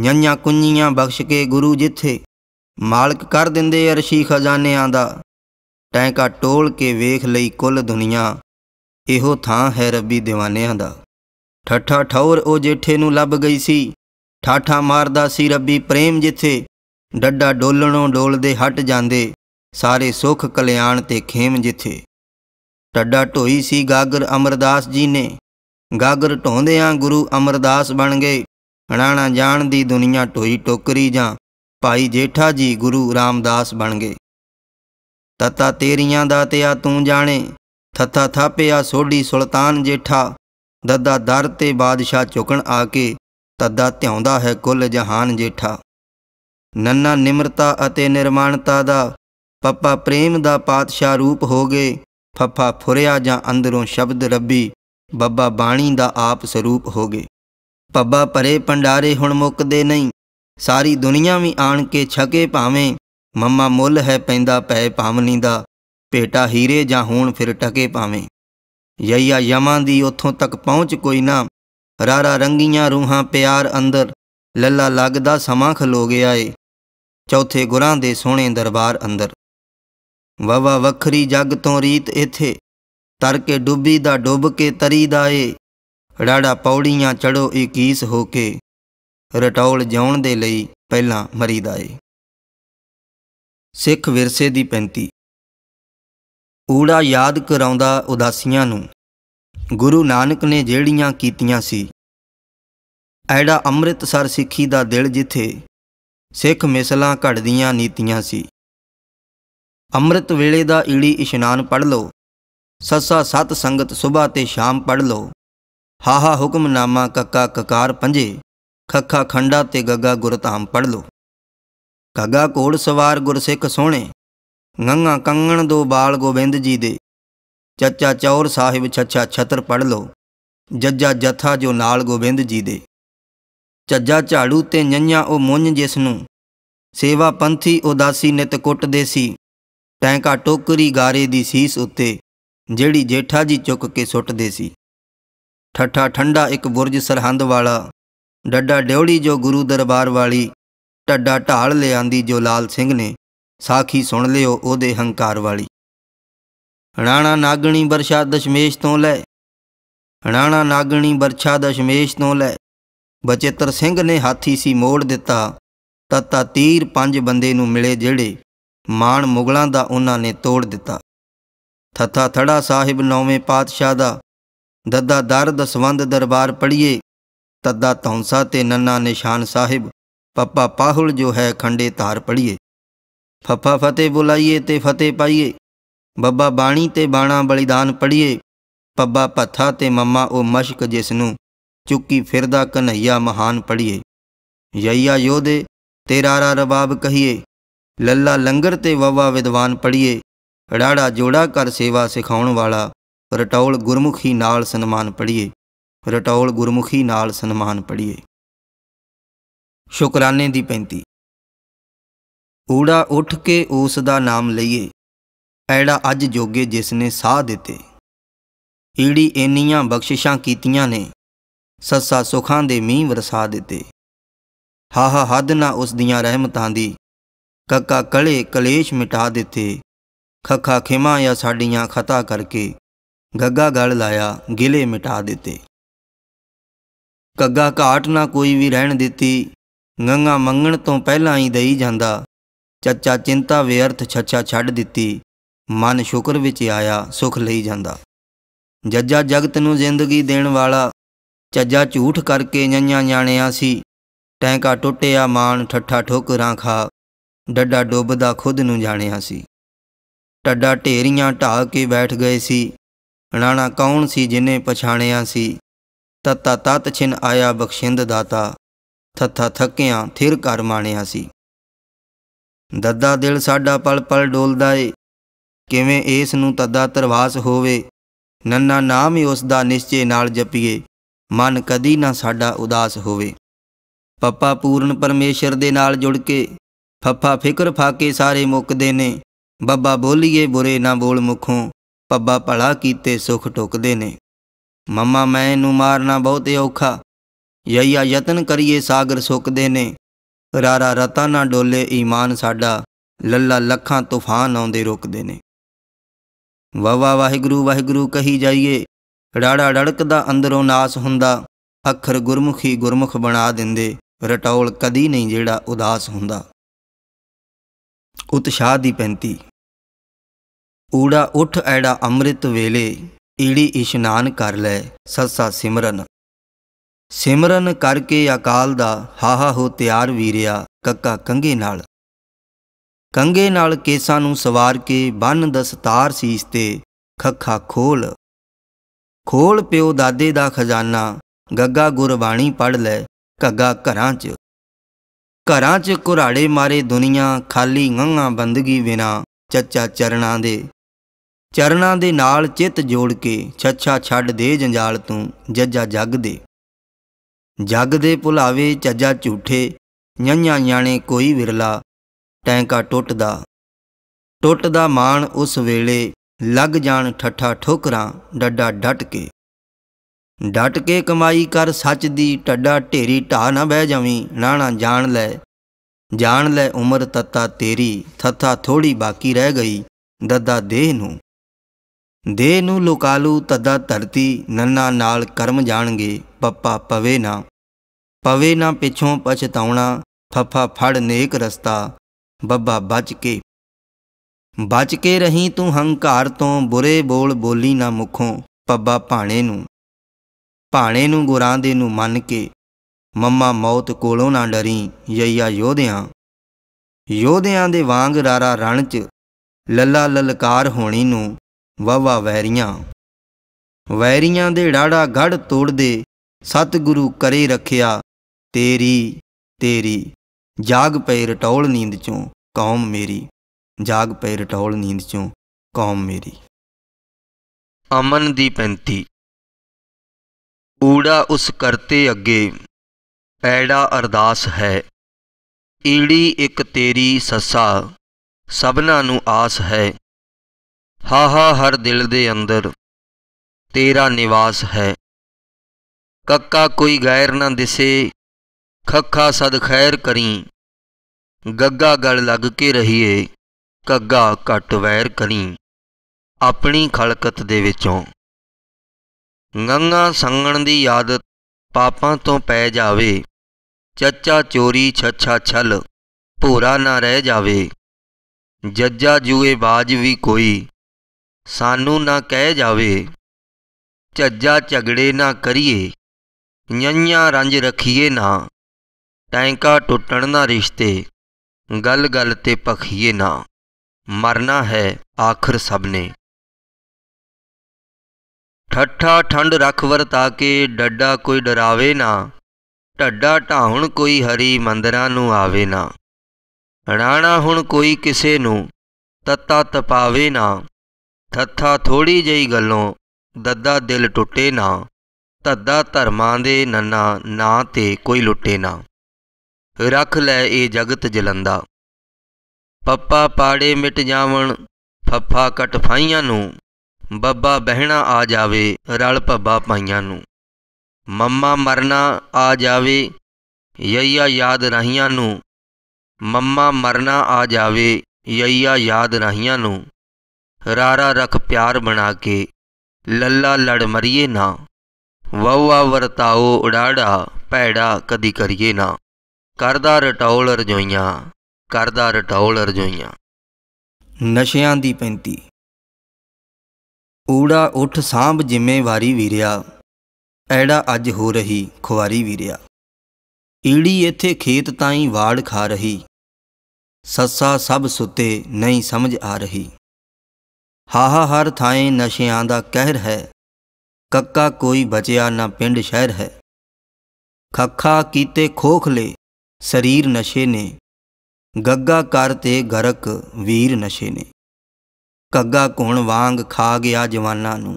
ਨਿਆਂਆਂ ਕੁੰਨੀਆਂ ਬਖਸ਼ ਕੇ ਗੁਰੂ ਜਿੱਥੇ ਮਾਲਕ ਕਰ ਦਿੰਦੇ ਅਰਸ਼ੀ ਖਜ਼ਾਨਿਆਂ ਦਾ ਟੈਂਕਾ ਟੋਲ ਕੇ ਵੇਖ ਲਈ ਕੁੱਲ ਦੁਨੀਆ ਇਹੋ ਥਾਂ ਹੈ ਰੱਬੀ دیਵਾਨਿਆਂ ਦਾ ਠੱਠਾ ਠੌਰ ਉਹ ਜੇਠੇ ਨੂੰ ਲੱਭ ਗਈ ਸੀ ਠਾਠਾ ਮਾਰਦਾ ਸੀ ਰੱਬੀ ਪ੍ਰੇਮ ਜਿੱਥੇ ਡੱਡਾ ਡੋਲਣੋਂ ਡੋਲਦੇ ਹਟ ਜਾਂਦੇ ਸਾਰੇ ਸੁਖ ਕਲਿਆਣ ਤੇ ਖੇਮ ਜਿੱਥੇ ਡੱਡਾ ਢੋਈ ਸੀ ਗਾਗਰ ਅਮਰਦਾਸ ਜੀ ਨੇ ਗਾਗਰ ਢੋਂਦਿਆਂ ਗੁਰੂ ਅਮਰਦਾਸ ਬਣ ਗਏ ਹਣਾਣਾ ਜਾਣ ਦੀ ਦੁਨੀਆ ਢੋਈ ਟੋਕਰੀ ਜਾਂ ਭਾਈ ਜੇਠਾ ਜੀ ਗੁਰੂ ਰਾਮਦਾਸ ਬਣ ਗਏ ਤਤਾ ਤੇਰੀਆਂ ਦਾ ਆ ਤੂੰ ਜਾਣੇ ਥੱਥਾ ਥਾਪਿਆ ਸੋਢੀ ਸੁਲਤਾਨ ਜੇਠਾ ਦੱਦਾ ਦਰ ਤੇ ਬਾਦਸ਼ਾਹ ਚੁਕਣ ਆ ਕੇ ਤੱਦਾ ਧਿਆਉਂਦਾ ਹੈ ਕੁੱਲ ਜਹਾਨ ਜੇਠਾ ਨੰਨਾ ਨਿਮਰਤਾ ਅਤੇ ਨਿਰਮਾਨਤਾ ਦਾ ਪੱਪਾ ਪ੍ਰੇਮ ਦਾ ਪਾਤਸ਼ਾਹ ਰੂਪ ਹੋ ਗਏ ਫੱਫਾ ਫੁਰਿਆ ਜਾਂ ਅੰਦਰੋਂ ਸ਼ਬਦ ਰੱਬੀ ਬੱਬਾ ਬਾਣੀ ਦਾ ਆਪ ਸਰੂਪ ਹੋ ਗਏ ਪੱਬਾ ਭਰੇ ਪੰਡਾਰੇ ਹੁਣ ਮੁੱਕਦੇ ਨਹੀਂ ਸਾਰੀ ਦੁਨੀਆ ਵੀ ਆਣ ਕੇ ਛਕੇ ਭਾਵੇਂ ਮੰਮਾ ਮੁੱਲ ਹੈ ਪੈਂਦਾ ਪੈ ਭਾਵਨੀ ਦਾ ਭੇਟਾ ਹੀਰੇ ਜਾਂ ਹੋਣ ਫਿਰ ਟਕੇ ਭਾਵੇਂ ਯਈਆ ਯਮਾਂ ਦੀ ਉਥੋਂ ਤੱਕ ਪਹੁੰਚ ਕੋਈ ਨਾ ਰਾਰਾ ਰੰਗੀਆਂ ਰੂਹਾਂ ਪਿਆਰ ਅੰਦਰ ਲੱਲਾ ਲੱਗਦਾ ਸਮਾਂ ਖਲੋ ਗਿਆ ਏ ਚੌਥੇ ਗੁਰਾਂ ਦੇ ਸੋਹਣੇ ਦਰਬਾਰ ਅੰਦਰ ਵਵਾ ਵਖਰੀ ਜੱਗ ਤੋਂ ਰੀਤ ਇਥੇ ਤਰ ਕੇ ਡੁੱਬੀ ਦਾ ਡੁੱਬ ਕੇ ਤਰੀ ਦਾ ਏ ਰਾੜਾ ਪੌੜੀਆਂ ਚੜੋ ਇਕੀਸ ਹੋ ਕੇ ਰਟੌਲ ਜਾਉਣ ਦੇ ਲਈ ਪਹਿਲਾਂ ਮਰੀਦਾ ਏ ਸਿੱਖ ਵਿਰਸੇ ਦੀ ਪੈਂਤੀ ਊੜਾ ਯਾਦ ਕਰਾਉਂਦਾ ਉਦਾਸੀਆਂ ਨੂੰ ਗੁਰੂ ਨਾਨਕ ਨੇ ਜਿਹੜੀਆਂ ਕੀਤੀਆਂ ਸੀ ਐਡਾ ਅੰਮ੍ਰਿਤਸਰ ਸਿੱਖੀ ਦਾ ਦਿਲ ਜਿੱਥੇ ਸਿੱਖ ਮਿਸਲਾਂ ਘੜਦੀਆਂ ਨੀਤੀਆਂ ਸੀ ਅੰਮ੍ਰਿਤ ਵੇਲੇ ਦਾ ਈੜੀ ਇਸ਼ਨਾਨ ਪੜ ਲਓ ਸੱਸਾ ਸਤ ਸੰਗਤ ਸਵੇਰ ਤੇ ਸ਼ਾਮ ਪੜ ਲਓ ਹਾਹਾ ਹੁਕਮਨਾਮਾ ਕੱਕਾ ਕਕਾਰ ਪੰਜੇ ਖੱਖਾ ਖੰਡਾ ਤੇ ਗੱਗਾ ਗੁਰਧਾਮ ਪੜ ਲਓ ਗੱਗਾ ਕੋੜ ਸਵਾਰ ਗੁਰਸਿੱਖ ਸੋਹਣੇ ਨੰਗਾ ਕੰਗਣ ਦੋ ਬਾਲ ਗੋਬਿੰਦ ਜੀ ਦੇ ਚੱਚਾ ਚੌਰ ਸਾਹਿਬ ਛੱਛਾ ਛਤਰ ਪੜ ਲੋ ਜੱਜਾ ਜਥਾ ਜੋ ਨਾਲ ਗੋਬਿੰਦ ਜੀ ਦੇ ਚੱਜਾ ਝਾੜੂ ਤੇ ਨੰਨਿਆ ਉਹ ਮੁੰਨ ਜਿਸ ਨੂੰ ਸੇਵਾ ਪੰਥੀ ਉਦਾਸੀ ਨਿਤ ਕੁੱਟਦੇ ਸੀ ਟੈਂਕਾ ਟੋਕਰੀ ਗਾਰੇ ਦੀ ਸੀਸ ਉੱਤੇ ਜਿਹੜੀ ਜੇਠਾ ਜੀ ਚੁੱਕ ਕੇ ਸੁੱਟਦੇ ਸੀ ਠੱਠਾ ਠੰਡਾ ਇੱਕ ਬੁਰਜ ਸਰਹੰਦ ਵਾਲਾ ਡੱਡਾ ਡਿਉੜੀ ਜੋ ਗੁਰੂ ਦਰਬਾਰ ਵਾਲੀ ਟੱਡਾ ਢਾਲ ਲਿਆਂਦੀ ਜੋ ਲਾਲ ਸਿੰਘ ਨੇ ਸਾਖੀ ਸੁਣ ਲਿਓ ਉਹਦੇ ਹੰਕਾਰ ਵਾਲੀ ਰਾਣਾ ਨਾਗਣੀ ਬਰਸ਼ਾ ਦਸ਼ਮੇਸ਼ ਤੋਂ ਲੈ ਰਾਣਾ ਨਾਗਣੀ ਬਰਛਾ ਦਸ਼ਮੇਸ਼ ਤੋਂ ਲੈ ਬਚੇਤਰ ਸਿੰਘ ਨੇ ਹਾਥੀ ਸੀ ਮੋੜ ਦਿੱਤਾ ਤਤਾ ਤੀਰ ਪੰਜ ਬੰਦੇ ਨੂੰ ਮਿਲੇ ਜਿਹੜੇ ਮਾਣ ਮੁਗਲਾਂ ਦਾ ਉਹਨਾਂ ਨੇ ਤੋੜ ਦਿੱਤਾ ਥੱਥਾ ਥੜਾ ਸਾਹਿਬ ਨੌਵੇਂ ਪਾਤਸ਼ਾਹ ਦਾ ਦੱਦਾ ਦਰ ਦਸਵੰਦ ਦਰਬਾਰ ਪੜੀਏ ਤੱਦਾ ਤੌਂਸਾ ਤੇ ਨੰਨਾ ਨਿਸ਼ਾਨ ਸਾਹਿਬ ਪੱਪਾ ਪਾਹੁਲ ਜੋ ਹੈ ਖੰਡੇ ਧਾਰ ਪੜੀਏ ਫੱਫਾ ਫਤਿਹ ਬੁਲਾਈਏ ਤੇ ਫਤਿਹ ਪਾਈਏ ਬੱਬਾ ਬਾਣੀ ਤੇ ਬਾਣਾ ਬਲੀਦਾਨ ਪੜੀਏ ਪੱਬਾ ਪੱਥਾ ਤੇ ਮੰਮਾ ਉਹ ਮਸ਼ਕ ਜਿਸ ਨੂੰ ਚੁੱਕੀ ਫਿਰਦਾ ਕਨਈਆ ਮਹਾਨ ਪੜੀਏ ਯਈਆ ਯੋਦੇ ਤੇਰਾ ਰਾ ਰਬਾਬ ਕਹੀਏ ਲੱਲਾ ਲੰਗਰ ਤੇ ਵਵਾ ਵਿਦਵਾਨ ਪੜੀਏ ੜਾੜਾ ਜੋੜਾ ਕਰ ਸੇਵਾ ਸਿਖਾਉਣ ਵਾਲਾ ਰਟੌਲ ਗੁਰਮੁਖੀ ਨਾਲ ਸਨਮਾਨ ਪੜੀਏ ਰਟੌਲ ਗੁਰਮੁਖੀ ਨਾਲ ਸਨਮਾਨ ਪੜੀਏ ਸ਼ੁਕਰਾਨੇ ਦੀ ਪੈਂਤੀ ਊੜਾ ਉੱਠ ਕੇ ਉਸ ਦਾ ਨਾਮ ਲਈਏ ਐੜਾ ਅੱਜ ਜੋਗੇ ਜਿਸ ਨੇ ਸਾਹ ਦਿੱਤੇ ਈੜੀ ਇੰਨੀਆਂ ਬਖਸ਼ਿਸ਼ਾਂ ਕੀਤੀਆਂ ਨੇ ਸੱਸਾ ਸੁਖਾਂ ਦੇ ਮੀਂਹ ਵਰਸਾ ਦਿੱਤੇ ਹਾ ਹਾ ਹੱਦ ਨਾ ਉਸ ਦੀਆਂ ਰਹਿਮਤਾਂ ਦੀ ਕੱਕਾ ਕਲੇ ਕਲੇਸ਼ ਮਿਟਾ ਦਿੱਤੇ ਖੱਖਾ ਖਿਮਾ ਜਾਂ ਸਾਡੀਆਂ ਖਤਾ ਕਰਕੇ ਗੱਗਾ ਗਲ ਲਾਇਆ ਗਿਲੇ ਮਿਟਾ ਦਿੱਤੇ ਕੱਗਾ ਘਾਟ ਨਾ ਕੋਈ ਵੀ ਰਹਿਣ ਦਿੱਤੀ ਗੰਗਾ ਮੰਗਣ ਤੋਂ ਪਹਿਲਾਂ ਹੀ ਦਈ ਜਾਂਦਾ ਚੱਚਾ ਚਿੰਤਾ ਵਿਅਰਥ ਛੱਛਾ ਛੱਡ ਦਿੱਤੀ ਮਨ ਸ਼ੁਕਰ ਵਿੱਚ ਆਇਆ ਸੁਖ ਲਈ ਜਾਂਦਾ ਜੱਜਾ ਜਗਤ ਨੂੰ ਜ਼ਿੰਦਗੀ ਦੇਣ ਵਾਲਾ ਚੱਜਾ ਝੂਠ ਕਰਕੇ ਨਿਆਂ ਜਾਣਿਆ ਸੀ ਟੈਂਕਾ ਟੁੱਟਿਆ ਮਾਨ ਠੱਠਾ ਠੋਕਰਾਂ ਖਾ ਡੱਡਾ ਡੁੱਬਦਾ ਖੁਦ ਨੂੰ ਜਾਣਿਆ ਸੀ ਟੱਡਾ ਢੇਰੀਆਂ ਢਾ ਕੇ ਬੈਠ ਗਏ ਸੀ ਰਾਣਾ ਕੌਣ ਸੀ ਜਿਨੇ ਪਛਾਣਿਆ ਸੀ ਤਤਾ ਤਤ ਛਿਨ ਆਇਆ ਬਖਸ਼ਿੰਦ ਦਾਤਾ ਥੱਥਾ ਥੱਕਿਆਂ ਥਿਰ ਕਰ ਮਾਣਿਆ ਸੀ ਦੱਦਾ ਦਿਲ ਸਾਡਾ ਪਲ ਪਲ ਡੋਲਦਾ ਏ ਕਿਵੇਂ ਇਸ ਨੂੰ ਤੱਦਾ ਤਰਵਾਸ ਹੋਵੇ ਨੰਨਾ ਨਾਮ ਹੀ ਉਸ ਦਾ ਨਿਸ਼ਚੇ ਨਾਲ ਜਪੀਏ ਮਨ ਕਦੀ ਨਾ ਸਾਡਾ ਉਦਾਸ ਹੋਵੇ ਪੱਪਾ ਪੂਰਨ ਪਰਮੇਸ਼ਰ ਦੇ ਨਾਲ ਜੁੜ ਕੇ ਫੱਫਾ ਫਿਕਰ ਫਾਕੇ ਸਾਰੇ ਮੁੱਕਦੇ ਨੇ ਬੱਬਾ ਬੋਲੀਏ ਬੁਰੇ ਨਾ ਬੋਲ ਮੁਖੋਂ ਪੱਬਾ ਭਲਾ ਕੀਤੇ ਸੁਖ ਟੁਕਦੇ ਨੇ ਮੰਮਾ ਮੈਂ ਇਹਨੂੰ ਮਾਰਨਾ ਬਹੁਤ ਔਖਾ ਯਈਆ ਯਤਨ ਕਰੀਏ ਸਾਗਰ ਸੁੱਕਦੇ ਨੇ ਰਾਰਾ ਰਤਾ ਨਾ ਡੋਲੇ ਈਮਾਨ ਸਾਡਾ ਲੱਲਾ ਲੱਖਾਂ ਤੂਫਾਨ ਆਉਂਦੇ ਰੁਕਦੇ ਨੇ ਵਾ ਵਾ ਵਾਹਿਗੁਰੂ ਵਾਹਿਗੁਰੂ ਕਹੀ ਜਾਈਏ ਰਾੜਾ ਰੜਕਦਾ ਅੰਦਰੋਂ ਨਾਸ ਹੁੰਦਾ ਅੱਖਰ ਗੁਰਮੁਖੀ ਗੁਰਮੁਖ ਬਣਾ ਦਿੰਦੇ ਰਟੌਲ ਕਦੀ ਨਹੀਂ ਜਿਹੜਾ ਉਦਾਸ ਹੁੰਦਾ ਉਤਸ਼ਾਹ ਦੀ ਪੈਂਤੀ ਊੜਾ ਉਠ ਐੜਾ ਅੰਮ੍ਰਿਤ ਵੇਲੇ ਈੜੀ ਇਸ਼ਨਾਨ ਕਰ ਲੈ ਸਤਸਾ ਸਿਮਰਨ ਸਿਮਰਨ ਕਰਕੇ ਅਕਾਲ ਦਾ ਹਾਹਾ ਹੋ ਤਿਆਰ ਵੀਰਿਆ ਕੱਕਾ ਕੰਗੇ ਨਾਲ ਕੰਗੇ ਨਾਲ ਕੇਸਾਂ ਨੂੰ ਸਵਾਰ ਕੇ ਬੰਨ ਦਸਤਾਰ ਸੀਸ ਤੇ ਖੱਖਾ ਖੋਲ ਖੋਲ ਪਿਓ ਦਾਦੇ ਦਾ ਖਜ਼ਾਨਾ ਗੱਗਾ ਗੁਰਬਾਣੀ ਪੜ ਲੈ ਘੱਗਾ ਘਰਾਂ 'ਚ ਘਰਾਂ 'ਚ ਘੁਰਾੜੇ ਮਾਰੇ ਦੁਨੀਆ ਖਾਲੀ ਗੰਗਾ ਬੰਦਗੀ ਬਿਨਾ ਚੱਚਾ ਚਰਣਾ ਦੇ ਚਰਣਾ ਦੇ ਨਾਲ ਚਿੱਤ ਜੋੜ ਕੇ ਛੱਛਾ ਛੱਡ ਦੇ ਜੰਜਾਲ ਤੂੰ ਜੱਜਾ ਜੱਗ ਦੇ ਜੱਗ ਦੇ ਭੁਲਾਵੇ ਚੱਜਾ ਝੂਠੇ ਨਿਆਂ ਨਿਆਣੇ ਕੋਈ ਵਿਰਲਾ ਟੈਂਕਾ ਟੁੱਟਦਾ ਟੁੱਟਦਾ ਮਾਣ ਉਸ ਵੇਲੇ ਲੱਗ ਜਾਣ ਠੱਠਾ ਠੋਕਰਾਂ ਡੱਡਾ ਡਟ ਕੇ ਡਟ ਕੇ ਕਮਾਈ ਕਰ ਸੱਚ ਦੀ ਟੱਡਾ ਢੇਰੀ ਢਾ ਨਾ ਬਹਿ ਜਾਵੀਂ ਨਾਣਾ ਜਾਣ ਲੈ ਜਾਣ ਲੈ ਉਮਰ ਤੱਤਾ ਤੇਰੀ ਥੱਥਾ ਥੋੜੀ ਬਾਕੀ ਰਹਿ ਗਈ ਦੱਦਾ ਦੇਹ ਨੂੰ ਦੇ ਨੂੰ ਲੋਕਾਲੂ ਤਦਾ ਧਰਤੀ ਨੰਨਾ ਨਾਲ ਕਰਮ ਜਾਣਗੇ ਪੱਪਾ ਪਵੇ ਨਾ ਪਵੇ ਨਾ ਪਿਛੋਂ ਪਛਤਾਉਣਾ ਫੱਫਾ ਫੜ ਨੇਕ ਰਸਤਾ ਬੱਬਾ ਬਚ ਕੇ ਬਚ ਕੇ ਰਹੀ ਤੂੰ ਹੰਕਾਰ ਤੋਂ ਬੁਰੇ ਬੋਲ ਬੋਲੀ ਨਾ ਮੁਖੋਂ ਪੱਬਾ ਭਾਣੇ ਨੂੰ ਭਾਣੇ ਨੂੰ ਗੁਰਾਂ ਦੇ ਨੂੰ ਮੰਨ ਕੇ ਮੰਮਾ ਮੌਤ ਕੋਲੋਂ ਨਾ ਡਰੀ ਯਈਆ ਯੋਧਿਆਂ ਯੋਧਿਆਂ ਦੇ ਵਾਂਗ ਰਾਰਾ ਰਣ 'ਚ ਲੱਲਾ ਲਲਕਾਰ ਹੋਣੀ ਨੂੰ ਵਾਵਾ ਵੈਰੀਆਂ ਵੈਰੀਆਂ ਦੇ ਡਾੜਾ ਗੜ ਤੋੜ ਦੇ ਸਤਿਗੁਰੂ ਕਰੇ ਰੱਖਿਆ ਤੇਰੀ ਤੇਰੀ ਜਾਗ ਪਏ ਰਟੌਲ ਨੀਂਦ ਚੋਂ ਕੌਮ ਮੇਰੀ ਜਾਗ ਪਏ ਰਟੌਲ ਨੀਂਦ ਚੋਂ ਕੌਮ ਮੇਰੀ ਅਮਨ ਦੀ ਪੈਂਤੀ ਊੜਾ ਉਸ ਕਰਤੇ ਅੱਗੇ ਐੜਾ ਅਰਦਾਸ ਹੈ ਈੜੀ ਇੱਕ ਤੇਰੀ ਸੱਸਾ ਸਭਨਾਂ ਨੂੰ ਆਸ ਹੈ ਹਾ ਹਾ ਹਰ ਦਿਲ ਦੇ ਅੰਦਰ ਤੇਰਾ ਨਿਵਾਸ ਹੈ ਕੱਕਾ ਕੋਈ ਗੈਰ ਨਾ ਦਿਸੇ ਖੱਖਾ ਸਦ ਖੈਰ ਕਰੀ ਗੱਗਾ ਗਲ ਲੱਗ ਕੇ ਰਹੀਏ ਕੱਗਾ ਘਟ ਵੈਰ ਕਰੀ ਆਪਣੀ ਖਲਕਤ ਦੇ ਵਿੱਚੋਂ ਗੰਗਾ ਸੰਗਣ ਦੀ ਆਦਤ ਪਾਪਾਂ ਤੋਂ ਪੈ ਜਾਵੇ ਚੱਚਾ ਚੋਰੀ ਛੱਛਾ ਛਲ ਭੋਰਾ ਨਾ ਰਹਿ ਜਾਵੇ ਜੱਜਾ ਜੂਏ ਬਾਜ ਵੀ ਕੋਈ ਸਾਨੂੰ ਨਾ ਕਹਿ ਜਾਵੇ ਝੱਜਾ ਝਗੜੇ ਨਾ ਕਰੀਏ ਨਿਆਂ ਰੰਜ ਰਖੀਏ ਨਾ ਟੈਂਕਾ ਟੁੱਟਣ ਨਾ ਰਿਸ਼ਤੇ ਗੱਲ ਗੱਲ ਤੇ ਪਖੀਏ ਨਾ ਮਰਨਾ ਹੈ ਆਖਰ ਸਭ ਨੇ ਠੱਠਾ ਠੰਡ ਰੱਖ ਵਰਤਾ ਕੇ ਡੱਡਾ ਕੋਈ ਡਰਾਵੇ ਨਾ ਢੱਡਾ ਢਾਉਣ ਕੋਈ ਹਰੀ ਮੰਦਰਾਂ ਨੂੰ ਆਵੇ ਨਾ ਰਾਣਾ ਹੁਣ ਕੋਈ ਕਿਸੇ ਨੂੰ ਤੱਤਾ ਤਪਾਵੇ ਨਾ ਠੱਠਾ ਥੋੜੀ ਜਈ ਗੱਲੋਂ ਦੱਦਾ ਦਿਲ ਟੁੱਟੇ ਨਾ ਧੱਦਾ ਧਰਮਾਂ ਦੇ ਨੰਨਾ ਨਾ ਤੇ ਕੋਈ ਲੁੱਟੇ ਨਾ ਰੱਖ ਲੈ ਇਹ ਜਗਤ ਜਲੰਦਾ ਪੱਪਾ ਪਾੜੇ ਮਿਟ ਜਾਵਣ ਫੱਫਾ ਕਟ ਫਾਈਆਂ ਨੂੰ ਬੱਬਾ ਬਹਿਣਾ ਆ ਜਾਵੇ ਰਲ ਪੱਬਾ ਪਾਈਆਂ ਨੂੰ ਮੰਮਾ ਮਰਨਾ ਆ ਜਾਵੇ ਯਈਆ ਯਾਦ ਰਹੀਆਂ ਨੂੰ ਮੰਮਾ ਮਰਨਾ ਆ ਜਾਵੇ ਯਈਆ ਯਾਦ ਰਹੀਆਂ ਨੂੰ ਰਾਰਾ ਰਖ ਪਿਆਰ ਬਣਾ ਕੇ ਲੱਲਾ ਲੜ ਮਰੀਏ ਨਾ ਵਵਾ ਵਰਤਾਓ ਉਡਾੜਾ ਭੈੜਾ ਕਦੀ ਕਰੀਏ ਨਾ ਕਰਦਾ ਰਟੌਲ ਰਜੋਈਆਂ ਕਰਦਾ ਰਟੌਲ ਰਜੋਈਆਂ ਨਸ਼ਿਆਂ ਦੀ ਪੈਂਤੀ ਊੜਾ ਉੱਠ ਸਾਂਭ ਜ਼ਿੰਮੇਵਾਰੀ ਵੀਰਿਆ ਐੜਾ ਅੱਜ ਹੋ ਰਹੀ ਖੁਵਾਰੀ ਵੀਰਿਆ ਈੜੀ ਇੱਥੇ ਖੇਤ ਤਾਈਂ ਵਾੜ ਖਾ ਰਹੀ ਸੱਸਾ ਸਭ ਸੁੱਤੇ ਨਹੀਂ ਸਮਝ ਆ ਰਹੀ ਹਾਹਾ ਹਰ ਥਾਂ ਨਸ਼ਿਆਂ ਦਾ ਕਹਿਰ ਹੈ ਕੱਕਾ ਕੋਈ ਬਚਿਆ ਨਾ ਪਿੰਡ ਸ਼ਹਿਰ ਹੈ ਖੱਖਾ ਕੀਤੇ ਖੋਖਲੇ ਸਰੀਰ ਨਸ਼ੇ ਨੇ ਗੱਗਾ ਕਰ ਤੇ ਘਰਕ ਵੀਰ ਨਸ਼ੇ ਨੇ ਕੱਗਾ ਕੋਣ ਵਾਂਗ ਖਾ ਗਿਆ ਜਵਾਨਾਂ ਨੂੰ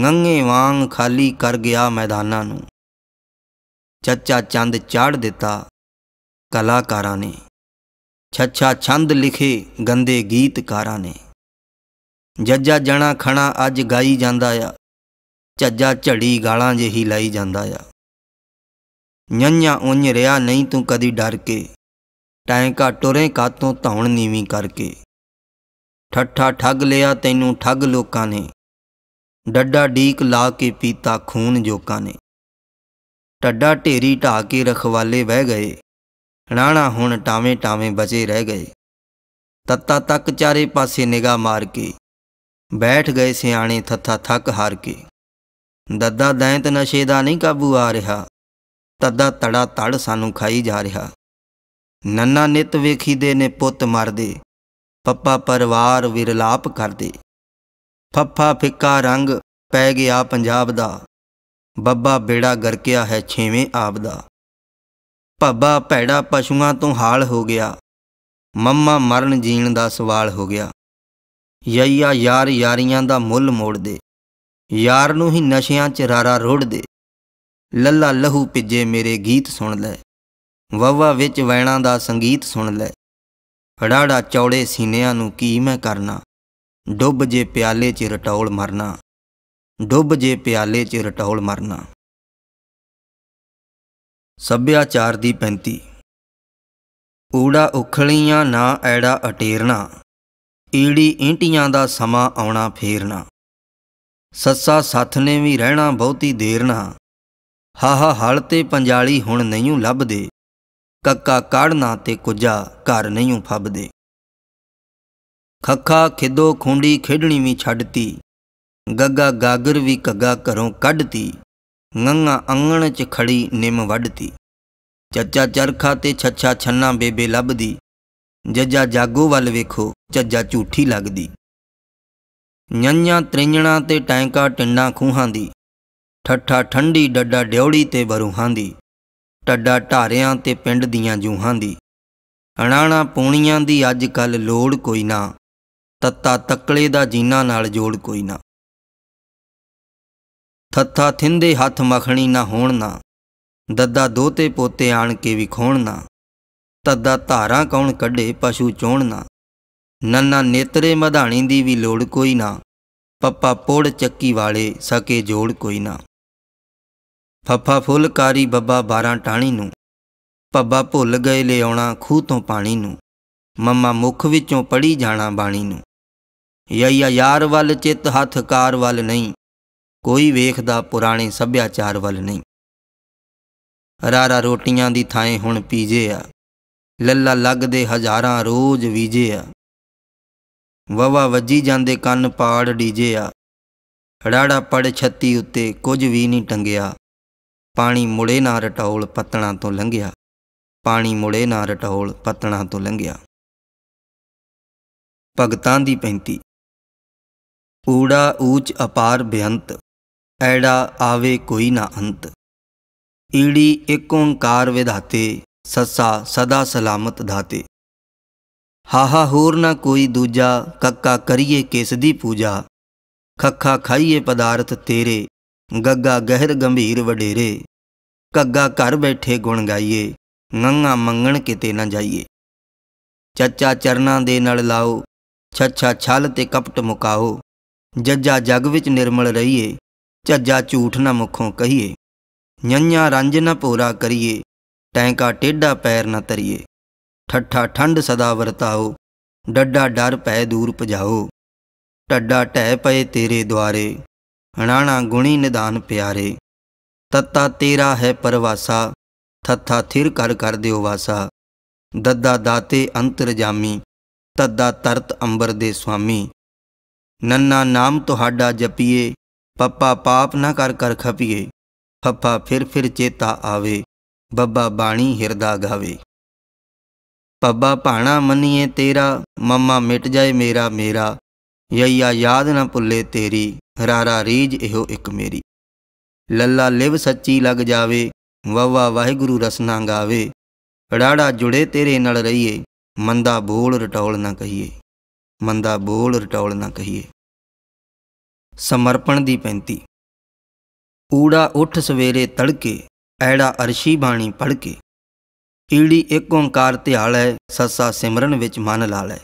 ਨੰਗੇ ਵਾਂਗ ਖਾਲੀ ਕਰ ਗਿਆ ਮੈਦਾਨਾਂ ਨੂੰ ਚੱਚਾ ਚੰਦ ਚਾੜ ਦਿੱਤਾ ਕਲਾਕਾਰਾਂ ਨੇ ਛੱਛਾ ਛੰਦ ਲਿਖੇ ਗੰਦੇ ਗੀਤਕਾਰਾਂ ਨੇ ਜੱਜਾ ਜਣਾ ਖਣਾ ਅੱਜ ਗਾਈ ਜਾਂਦਾ ਆ ਝੱਜਾ ਝੜੀ ਗਾਲਾਂ ਜਿਹੀ ਲਾਈ ਜਾਂਦਾ ਆ ਨੰਨਿਆ ਉੰਜ ਰਿਆ ਨਹੀਂ ਤੂੰ ਕਦੀ ਡਰ ਕੇ ਟੈਂਕਾ ਟੁਰੇ ਕਾਤੋਂ ਧੌਣ ਨੀਵੀਂ ਕਰਕੇ ਠੱਠਾ ਠੱਗ ਲਿਆ ਤੈਨੂੰ ਠੱਗ ਲੋਕਾਂ ਨੇ ਡੱਡਾ ਢੀਕ ਲਾ ਕੇ ਪੀਤਾ ਖੂਨ ਜੋਕਾਂ ਨੇ ਟੱਡਾ ਢੇਰੀ ਢਾ ਕੇ ਰਖਵਾਲੇ ਵਹਿ ਗਏ ਰਾਣਾ ਹੁਣ ਟਾਵੇਂ ਟਾਵੇਂ ਬਚੇ ਰਹਿ ਗਏ ਤੱਤਾ ਤੱਕ ਚਾਰੇ ਪਾਸੇ ਨਿਗਾ ਮਾਰ ਕੇ ਬੈਠ ਗਏ ਸਿਆਣੇ ਥੱਥਾ ਥੱਕ ਹਾਰ ਕੇ ਦੱਦਾ ਦੈਂਤ ਨਸ਼ੇ ਦਾ ਨਹੀਂ ਕਾਬੂ ਆ ਰਿਹਾ ਤੱਦਾ ਤੜਾ ਤੜ ਸਾਨੂੰ ਖਾਈ ਜਾ ਰਿਹਾ ਨੰਨਾ ਨਿਤ ਵੇਖੀਦੇ ਨੇ ਪੁੱਤ ਮਰਦੇ ਪੱਪਾ ਪਰਿਵਾਰ ਵਿਰਲਾਪ ਕਰਦੇ ਫੱਫਾ ਫਿੱਕਾ ਰੰਗ ਪੈ ਗਿਆ ਪੰਜਾਬ ਦਾ ਬੱਬਾ ਬੇੜਾ ਗਰਕਿਆ ਹੈ ਛੇਵੇਂ ਆਪ ਦਾ ਭੱਬਾ ਭੈੜਾ ਪਸ਼ੂਆਂ ਤੋਂ ਹਾਲ ਹੋ ਗਿਆ ਮੰਮਾ ਮਰਨ ਜੀਣ ਦਾ ਸਵਾਲ ਹੋ ਗਿਆ ਯਈਆ ਯਾਰ ਯਾਰੀਆਂ ਦਾ ਮੁੱਲ ਮੋੜ ਦੇ ਯਾਰ ਨੂੰ ਹੀ ਨਸ਼ਿਆਂ 'ਚ ਰਾਰਾ ਰੋੜ ਦੇ ਲੱਲਾ ਲਹੂ ਭਿੱਜੇ ਮੇਰੇ ਗੀਤ ਸੁਣ ਲੈ ਵਵਾ ਵਿੱਚ ਵੈਣਾ ਦਾ ਸੰਗੀਤ ਸੁਣ ਲੈ ਫੜਾੜਾ ਚੌੜੇ ਸੀਨਿਆਂ ਨੂੰ ਕੀ ਮੈਂ ਕਰਨਾ ਡੁੱਬ ਜੇ ਪਿਆਲੇ 'ਚ ਰਟੌਲ ਮਰਨਾ ਡੁੱਬ ਜੇ ਪਿਆਲੇ 'ਚ ਰਟੌਲ ਮਰਨਾ ਸੱਭਿਆਚਾਰ ਦੀ ਪੈਂਤੀ ਊੜਾ ਉਖਲੀਆਂ ਨਾ ਐੜਾ ਅਟੇਰਨਾ ਈੜੀ ਇੰਟੀਆਂ ਦਾ ਸਮਾਂ ਆਉਣਾ ਫੇਰਨਾ ਸੱਸਾ ਸੱਥ ਨੇ ਵੀ ਰਹਿਣਾ ਬਹੁਤੀ ਦੇਰ ਨਾ ਹਾਹਾ ਹਲ ਤੇ ਪੰਜਾਲੀ ਹੁਣ ਨਹੀਂ ਲੱਭਦੇ ਕੱਕਾ ਕਾੜਨਾ ਤੇ ਕੁਝਾ ਘਰ ਨਹੀਂ ਫੱਬਦੇ ਖੱਖਾ ਖਿੱਦੋ ਖੁੰਡੀ ਖੇਡਣੀ ਵੀ ਛੱਡਤੀ ਗੱਗਾ ਗਾਗਰ ਵੀ ਕੱਗਾ ਘਰੋਂ ਕੱਢਤੀ ਨੰਗਾ ਅੰਗਣ 'ਚ ਖੜੀ ਨਿੰਮ ਵੱਢਤੀ ਚੱਚਾ ਚਰਖਾ ਤੇ ਛੱਛਾ ਛੰਨਾ ਬੇਬੇ ਲੱਭਦੀ ਜੱਜਾ ਜਾਗੋ ਵੱਲ ਵੇਖੋ ਝੱਜਾ ਝੂਠੀ ਲੱਗਦੀ ਨੰਨਾਂ ਤ੍ਰਿੰਜਣਾ ਤੇ ਟੈਂਕਾ ਟਿੰਡਾ ਖੂਹਾਂ ਦੀ ਠੱਠਾ ਠੰਡੀ ਡੱਡਾ ਡਿਉੜੀ ਤੇ ਬਰੂਹਾਂ ਦੀ ਟੱਡਾ ਢਾਰਿਆਂ ਤੇ ਪਿੰਡ ਦੀਆਂ ਜੂਹਾਂ ਦੀ ਅਣਾਣਾ ਪੂਣੀਆਂ ਦੀ ਅੱਜ ਕੱਲ ਲੋੜ ਕੋਈ ਨਾ ਤੱਤਾ ਤੱਕਲੇ ਦਾ ਜੀਨਾ ਨਾਲ ਜੋੜ ਕੋਈ ਨਾ ਥੱਥਾ ਥਿੰਦੇ ਹੱਥ ਮਖਣੀ ਨਾ ਹੋਣ ਨਾ ਦੱਦਾ ਦੋਤੇ ਪੋਤੇ ਆਣ ਕੇ ਵਿਖੋਣ ਨਾ ਤੱਦਾ ਧਾਰਾਂ ਕੌਣ ਕੱਢੇ ਪਸ਼ੂ ਚੋਣਨਾ ਨੰਨਾ ਨੇਤਰੇ ਮਧਾਣੀ ਦੀ ਵੀ ਲੋੜ ਕੋਈ ਨਾ ਪੱਪਾ ਪੋੜ ਚੱਕੀ ਵਾਲੇ ਸਕੇ ਜੋੜ ਕੋਈ ਨਾ ਫੱਫਾ ਫੁੱਲਕਾਰੀ ਬੱਬਾ 12 ਟਾਣੀ ਨੂੰ ਪੱਬਾ ਭੁੱਲ ਗਏ ਲਿਆਉਣਾ ਖੂਹ ਤੋਂ ਪਾਣੀ ਨੂੰ ਮੰਮਾ ਮੁਖ ਵਿੱਚੋਂ ਪੜੀ ਜਾਣਾ ਬਾਣੀ ਨੂੰ ਯਈਆ ਯਾਰ ਵੱਲ ਚਿੱਤ ਹੱਥਕਾਰ ਵੱਲ ਨਹੀਂ ਕੋਈ ਵੇਖਦਾ ਪੁਰਾਣੇ ਸੱਭਿਆਚਾਰ ਵੱਲ ਨਹੀਂ ਰਾਰਾ ਰੋਟੀਆਂ ਦੀ ਥਾਂ ਹੁਣ ਪੀਜੇ ਆ ਲੱਲਾ ਲੱਗਦੇ ਹਜ਼ਾਰਾਂ ਰੋਜ਼ ਵੀਜੇ ਆ ਵਵਾ ਵੱਜੀ ਜਾਂਦੇ ਕੰਨ ਪਾੜ ਡੀਜੇ ਆ ਹੜਾੜਾ ਪੜ ਛੱਤੀ ਉੱਤੇ ਕੁਝ ਵੀ ਨਹੀਂ ਟੰਗਿਆ ਪਾਣੀ ਮੁੜੇ ਨਾ ਰਟੌਲ ਪਤਣਾ ਤੋਂ ਲੰਘਿਆ ਪਾਣੀ ਮੁੜੇ ਨਾ ਰਟੌਲ ਪਤਣਾ ਤੋਂ ਲੰਘਿਆ ਭਗਤਾਂ ਦੀ ਪੈਂਤੀ ਊੜਾ ਊਚ ਅਪਾਰ ਬੇਅੰਤ ਐੜਾ ਆਵੇ ਕੋਈ ਨਾ ਅੰਤ ਈੜੀ ਇੱਕ ਓੰਕਾਰ ਵਿਧਾਤੇ ਸੱਸਾ ਸਦਾ ਸਲਾਮਤ ਧਾਤੇ ਹਾਹਾ ਹੋਰ ਨਾ ਕੋਈ ਦੂਜਾ ਕੱਕਾ ਕਰੀਏ ਕਿਸ ਦੀ ਪੂਜਾ ਖੱਖਾ ਖਾਈਏ ਪਦਾਰਥ ਤੇਰੇ ਗੱਗਾ ਗਹਿਰ ਗੰਭੀਰ ਵਡੇਰੇ ਕੱਗਾ ਘਰ ਬੈਠੇ ਗੁਣ ਗਾਈਏ ਨੰਗਾ ਮੰਗਣ ਕਿਤੇ ਨਾ ਜਾਈਏ ਚੱਚਾ ਚਰਨਾਂ ਦੇ ਨਾਲ ਲਾਓ ਛੱਛਾ ਛਲ ਤੇ ਕਪਟ ਮੁਕਾਓ ਜੱਜਾ ਜਗ ਵਿੱਚ ਨਿਰਮਲ ਰਹੀਏ ਝੱਜਾ ਝੂਠ ਨਾ ਮੁਖੋਂ ਕਹੀਏ ਨੰਨਿਆ ਰੰਜ ਨਾ ਪੂਰਾ ਕਰੀਏ ਤੈਂ ਕਾ ਟੇਡਾ ਪੈਰ ਨਾ ਤਰੀਏ ਠੱਠਾ ਠੰਡ ਸਦਾ ਵਰਤਾਓ ਡੱਡਾ ਡਰ ਪੈ ਦੂਰ ਪਜਾਓ ਟੱਡਾ ਟਹਿ ਪਏ ਤੇਰੇ ਦੁਆਰੇ ਹਣਾਣਾ ਗੁਣੀ ਨਿਦਾਨ ਪਿਆਰੇ ਤੱਤਾ ਤੇਰਾ ਹੈ ਪਰਵਾਸਾ ਥੱਥਾ ਥਿਰ ਕਰ ਕਰ ਦਿਓ ਵਾਸਾ ਦੱਦਾ ਦਾਤੇ ਅੰਤਰ ਜਾਮੀ ਤੱਦਾ ਤਰਤ ਅੰਬਰ ਦੇ ਸੁਆਮੀ ਨੰਨਾ ਨਾਮ ਤੁਹਾਡਾ ਜਪੀਏ ਪੱਪਾ ਪਾਪ ਨਾ ਕਰ ਕਰ ਖਪੀਏ ਫੱਫਾ ਫਿਰ ਫਿਰ ਚੇਤਾ ਆਵੇ ਬੱਬਾ ਬਾਣੀ ਹਿਰਦਾ ਗਾਵੇ ਪੱਬਾ ਭਾਣਾ ਮੰਨੀਏ ਤੇਰਾ ਮੰਮਾ ਮਿਟ ਜਾਏ ਮੇਰਾ ਮੇਰਾ ਯਈਆ ਯਾਦ ਨਾ ਭੁੱਲੇ ਤੇਰੀ ਰਾਰਾ ਰੀਜ ਇਹੋ ਇੱਕ ਮੇਰੀ ਲੱਲਾ ਲਿਵ ਸੱਚੀ ਲੱਗ ਜਾਵੇ ਵਾਵਾ ਵਾਹਿਗੁਰੂ ਰਸਨਾ ਗਾਵੇ ੜਾੜਾ ਜੁੜੇ ਤੇਰੇ ਨਾਲ ਰਹੀਏ ਮੰਦਾ ਬੋਲ ਰਟੌਲ ਨਾ ਕਹੀਏ ਮੰਦਾ ਬੋਲ ਰਟੌਲ ਨਾ ਕਹੀਏ ਸਮਰਪਣ ਦੀ ਪੈਂਤੀ ਊੜਾ ਉੱਠ ਸਵੇਰੇ ਤੜਕੇ ਐੜਾ ਅਰਸ਼ੀ ਬਾਣੀ ਪੜ ਕੇ ਈੜੀ ਇੱਕ ਓੰਕਾਰ ਧਿਆਲੈ ਸੱਸਾ ਸਿਮਰਨ ਵਿੱਚ ਮਨ ਲਾ ਹਾ